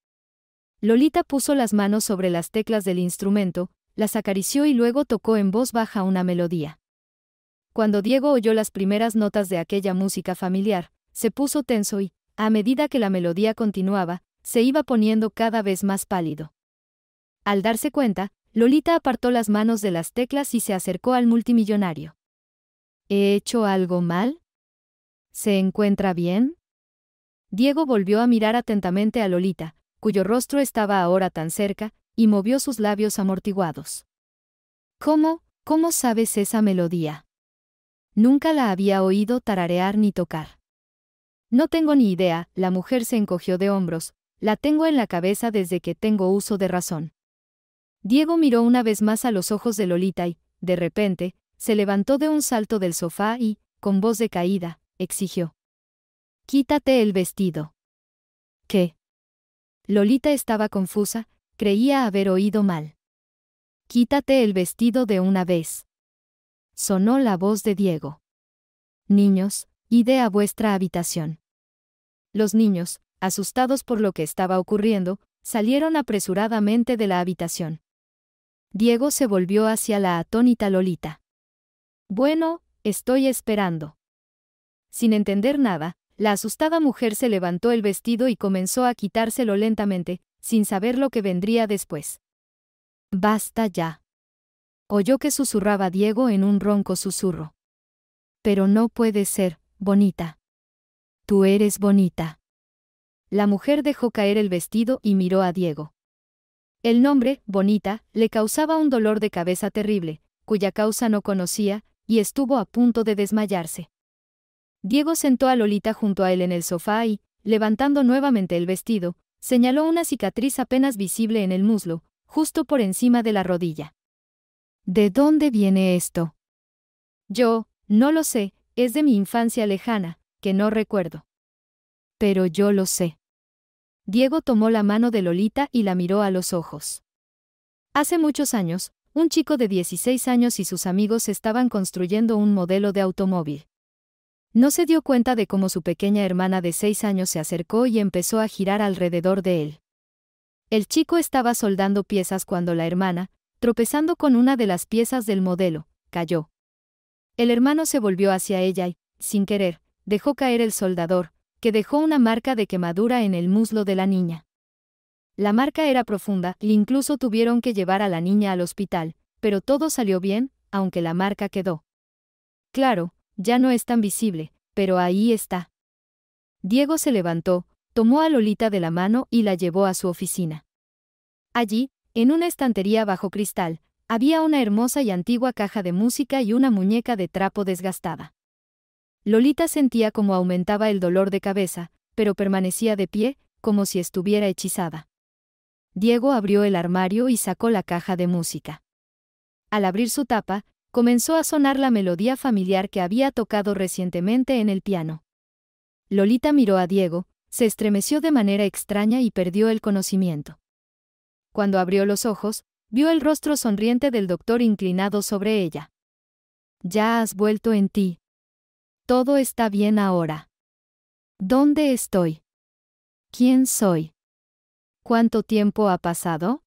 Lolita puso las manos sobre las teclas del instrumento, las acarició y luego tocó en voz baja una melodía. Cuando Diego oyó las primeras notas de aquella música familiar, se puso tenso y, a medida que la melodía continuaba, se iba poniendo cada vez más pálido. Al darse cuenta, Lolita apartó las manos de las teclas y se acercó al multimillonario. ¿He hecho algo mal? ¿Se encuentra bien? Diego volvió a mirar atentamente a Lolita, cuyo rostro estaba ahora tan cerca, y movió sus labios amortiguados. ¿Cómo, cómo sabes esa melodía? Nunca la había oído tararear ni tocar. No tengo ni idea, la mujer se encogió de hombros, la tengo en la cabeza desde que tengo uso de razón. Diego miró una vez más a los ojos de Lolita y, de repente, se levantó de un salto del sofá y, con voz de caída, exigió. Quítate el vestido. ¿Qué? Lolita estaba confusa, creía haber oído mal. Quítate el vestido de una vez. Sonó la voz de Diego. Niños, id a vuestra habitación. Los niños, asustados por lo que estaba ocurriendo, salieron apresuradamente de la habitación. Diego se volvió hacia la atónita Lolita. Bueno, estoy esperando. Sin entender nada, la asustada mujer se levantó el vestido y comenzó a quitárselo lentamente, sin saber lo que vendría después. Basta ya. Oyó que susurraba Diego en un ronco susurro. Pero no puede ser, bonita. Tú eres bonita. La mujer dejó caer el vestido y miró a Diego. El nombre, Bonita, le causaba un dolor de cabeza terrible, cuya causa no conocía, y estuvo a punto de desmayarse. Diego sentó a Lolita junto a él en el sofá y, levantando nuevamente el vestido, señaló una cicatriz apenas visible en el muslo, justo por encima de la rodilla. ¿De dónde viene esto? Yo, no lo sé, es de mi infancia lejana, que no recuerdo. Pero yo lo sé. Diego tomó la mano de Lolita y la miró a los ojos. Hace muchos años, un chico de 16 años y sus amigos estaban construyendo un modelo de automóvil. No se dio cuenta de cómo su pequeña hermana de 6 años se acercó y empezó a girar alrededor de él. El chico estaba soldando piezas cuando la hermana, tropezando con una de las piezas del modelo, cayó. El hermano se volvió hacia ella y, sin querer, dejó caer el soldador, que dejó una marca de quemadura en el muslo de la niña. La marca era profunda, e incluso tuvieron que llevar a la niña al hospital, pero todo salió bien, aunque la marca quedó. Claro, ya no es tan visible, pero ahí está. Diego se levantó, tomó a Lolita de la mano y la llevó a su oficina. Allí, en una estantería bajo cristal, había una hermosa y antigua caja de música y una muñeca de trapo desgastada. Lolita sentía como aumentaba el dolor de cabeza, pero permanecía de pie, como si estuviera hechizada. Diego abrió el armario y sacó la caja de música. Al abrir su tapa, comenzó a sonar la melodía familiar que había tocado recientemente en el piano. Lolita miró a Diego, se estremeció de manera extraña y perdió el conocimiento. Cuando abrió los ojos, vio el rostro sonriente del doctor inclinado sobre ella. Ya has vuelto en ti, todo está bien ahora. ¿Dónde estoy? ¿Quién soy? ¿Cuánto tiempo ha pasado?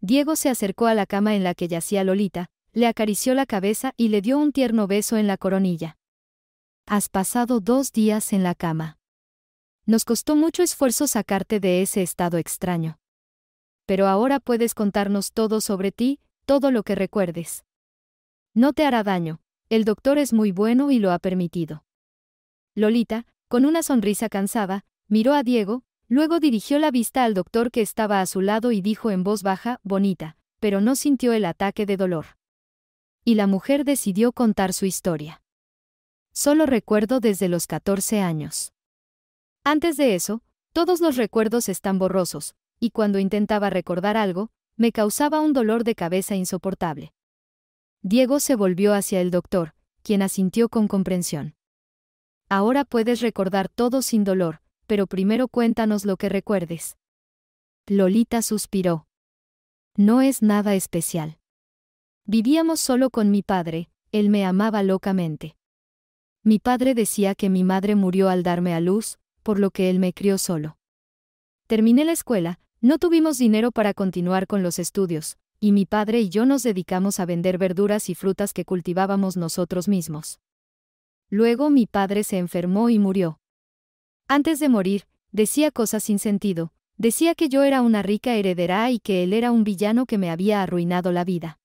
Diego se acercó a la cama en la que yacía Lolita, le acarició la cabeza y le dio un tierno beso en la coronilla. Has pasado dos días en la cama. Nos costó mucho esfuerzo sacarte de ese estado extraño. Pero ahora puedes contarnos todo sobre ti, todo lo que recuerdes. No te hará daño. El doctor es muy bueno y lo ha permitido. Lolita, con una sonrisa cansada, miró a Diego, luego dirigió la vista al doctor que estaba a su lado y dijo en voz baja, bonita, pero no sintió el ataque de dolor. Y la mujer decidió contar su historia. Solo recuerdo desde los 14 años. Antes de eso, todos los recuerdos están borrosos, y cuando intentaba recordar algo, me causaba un dolor de cabeza insoportable. Diego se volvió hacia el doctor, quien asintió con comprensión. Ahora puedes recordar todo sin dolor, pero primero cuéntanos lo que recuerdes. Lolita suspiró. No es nada especial. Vivíamos solo con mi padre, él me amaba locamente. Mi padre decía que mi madre murió al darme a luz, por lo que él me crió solo. Terminé la escuela, no tuvimos dinero para continuar con los estudios, y mi padre y yo nos dedicamos a vender verduras y frutas que cultivábamos nosotros mismos. Luego mi padre se enfermó y murió. Antes de morir, decía cosas sin sentido, decía que yo era una rica heredera y que él era un villano que me había arruinado la vida.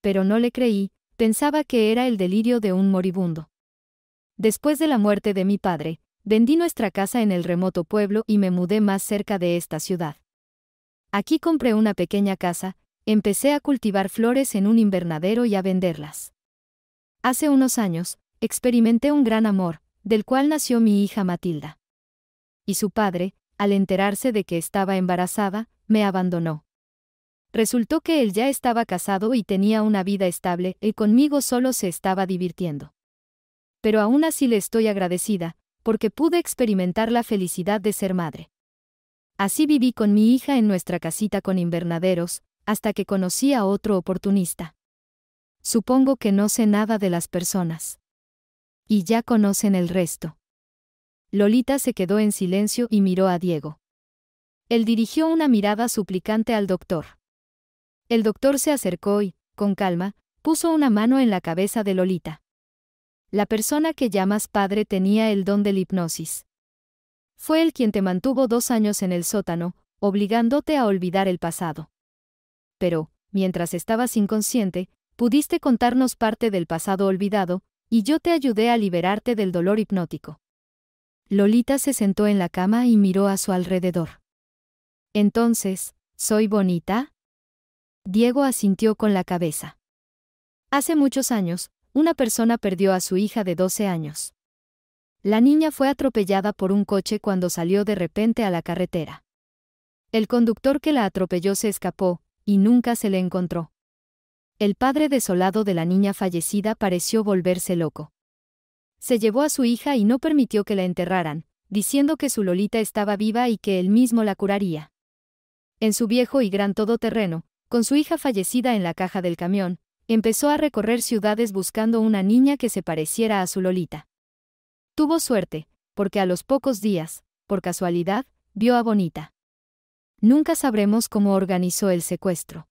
Pero no le creí, pensaba que era el delirio de un moribundo. Después de la muerte de mi padre, vendí nuestra casa en el remoto pueblo y me mudé más cerca de esta ciudad. Aquí compré una pequeña casa, Empecé a cultivar flores en un invernadero y a venderlas. Hace unos años, experimenté un gran amor, del cual nació mi hija Matilda. Y su padre, al enterarse de que estaba embarazada, me abandonó. Resultó que él ya estaba casado y tenía una vida estable, y conmigo solo se estaba divirtiendo. Pero aún así le estoy agradecida, porque pude experimentar la felicidad de ser madre. Así viví con mi hija en nuestra casita con invernaderos, hasta que conocí a otro oportunista. Supongo que no sé nada de las personas. Y ya conocen el resto. Lolita se quedó en silencio y miró a Diego. Él dirigió una mirada suplicante al doctor. El doctor se acercó y, con calma, puso una mano en la cabeza de Lolita. La persona que llamas padre tenía el don de la hipnosis. Fue él quien te mantuvo dos años en el sótano, obligándote a olvidar el pasado pero, mientras estabas inconsciente, pudiste contarnos parte del pasado olvidado, y yo te ayudé a liberarte del dolor hipnótico. Lolita se sentó en la cama y miró a su alrededor. Entonces, ¿soy bonita? Diego asintió con la cabeza. Hace muchos años, una persona perdió a su hija de 12 años. La niña fue atropellada por un coche cuando salió de repente a la carretera. El conductor que la atropelló se escapó, y nunca se le encontró. El padre desolado de la niña fallecida pareció volverse loco. Se llevó a su hija y no permitió que la enterraran, diciendo que su Lolita estaba viva y que él mismo la curaría. En su viejo y gran todoterreno, con su hija fallecida en la caja del camión, empezó a recorrer ciudades buscando una niña que se pareciera a su Lolita. Tuvo suerte, porque a los pocos días, por casualidad, vio a Bonita. Nunca sabremos cómo organizó el secuestro.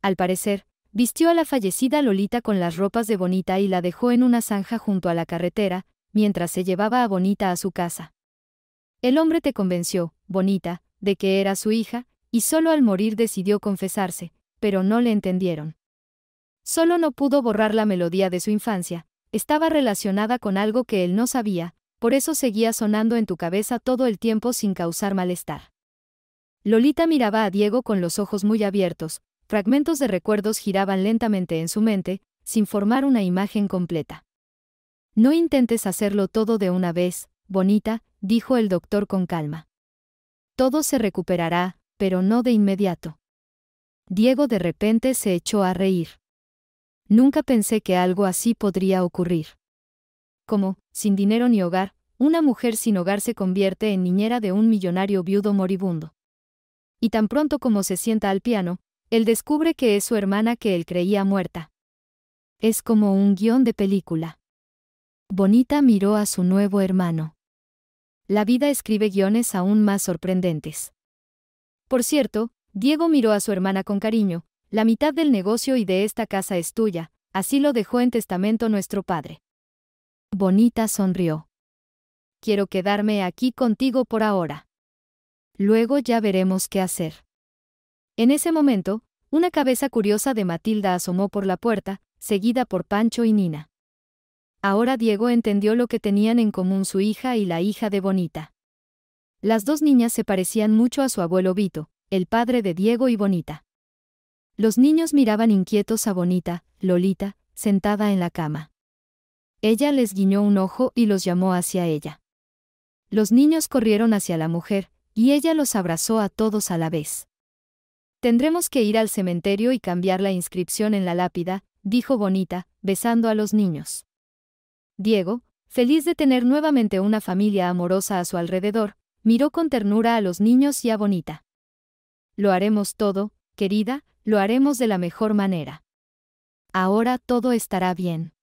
Al parecer, vistió a la fallecida Lolita con las ropas de Bonita y la dejó en una zanja junto a la carretera, mientras se llevaba a Bonita a su casa. El hombre te convenció, Bonita, de que era su hija, y solo al morir decidió confesarse, pero no le entendieron. Solo no pudo borrar la melodía de su infancia, estaba relacionada con algo que él no sabía, por eso seguía sonando en tu cabeza todo el tiempo sin causar malestar. Lolita miraba a Diego con los ojos muy abiertos, fragmentos de recuerdos giraban lentamente en su mente, sin formar una imagen completa. No intentes hacerlo todo de una vez, bonita, dijo el doctor con calma. Todo se recuperará, pero no de inmediato. Diego de repente se echó a reír. Nunca pensé que algo así podría ocurrir. Como, sin dinero ni hogar, una mujer sin hogar se convierte en niñera de un millonario viudo moribundo y tan pronto como se sienta al piano, él descubre que es su hermana que él creía muerta. Es como un guión de película. Bonita miró a su nuevo hermano. La vida escribe guiones aún más sorprendentes. Por cierto, Diego miró a su hermana con cariño, la mitad del negocio y de esta casa es tuya, así lo dejó en testamento nuestro padre. Bonita sonrió. Quiero quedarme aquí contigo por ahora. Luego ya veremos qué hacer. En ese momento, una cabeza curiosa de Matilda asomó por la puerta, seguida por Pancho y Nina. Ahora Diego entendió lo que tenían en común su hija y la hija de Bonita. Las dos niñas se parecían mucho a su abuelo Vito, el padre de Diego y Bonita. Los niños miraban inquietos a Bonita, Lolita, sentada en la cama. Ella les guiñó un ojo y los llamó hacia ella. Los niños corrieron hacia la mujer, y ella los abrazó a todos a la vez. Tendremos que ir al cementerio y cambiar la inscripción en la lápida, dijo Bonita, besando a los niños. Diego, feliz de tener nuevamente una familia amorosa a su alrededor, miró con ternura a los niños y a Bonita. Lo haremos todo, querida, lo haremos de la mejor manera. Ahora todo estará bien.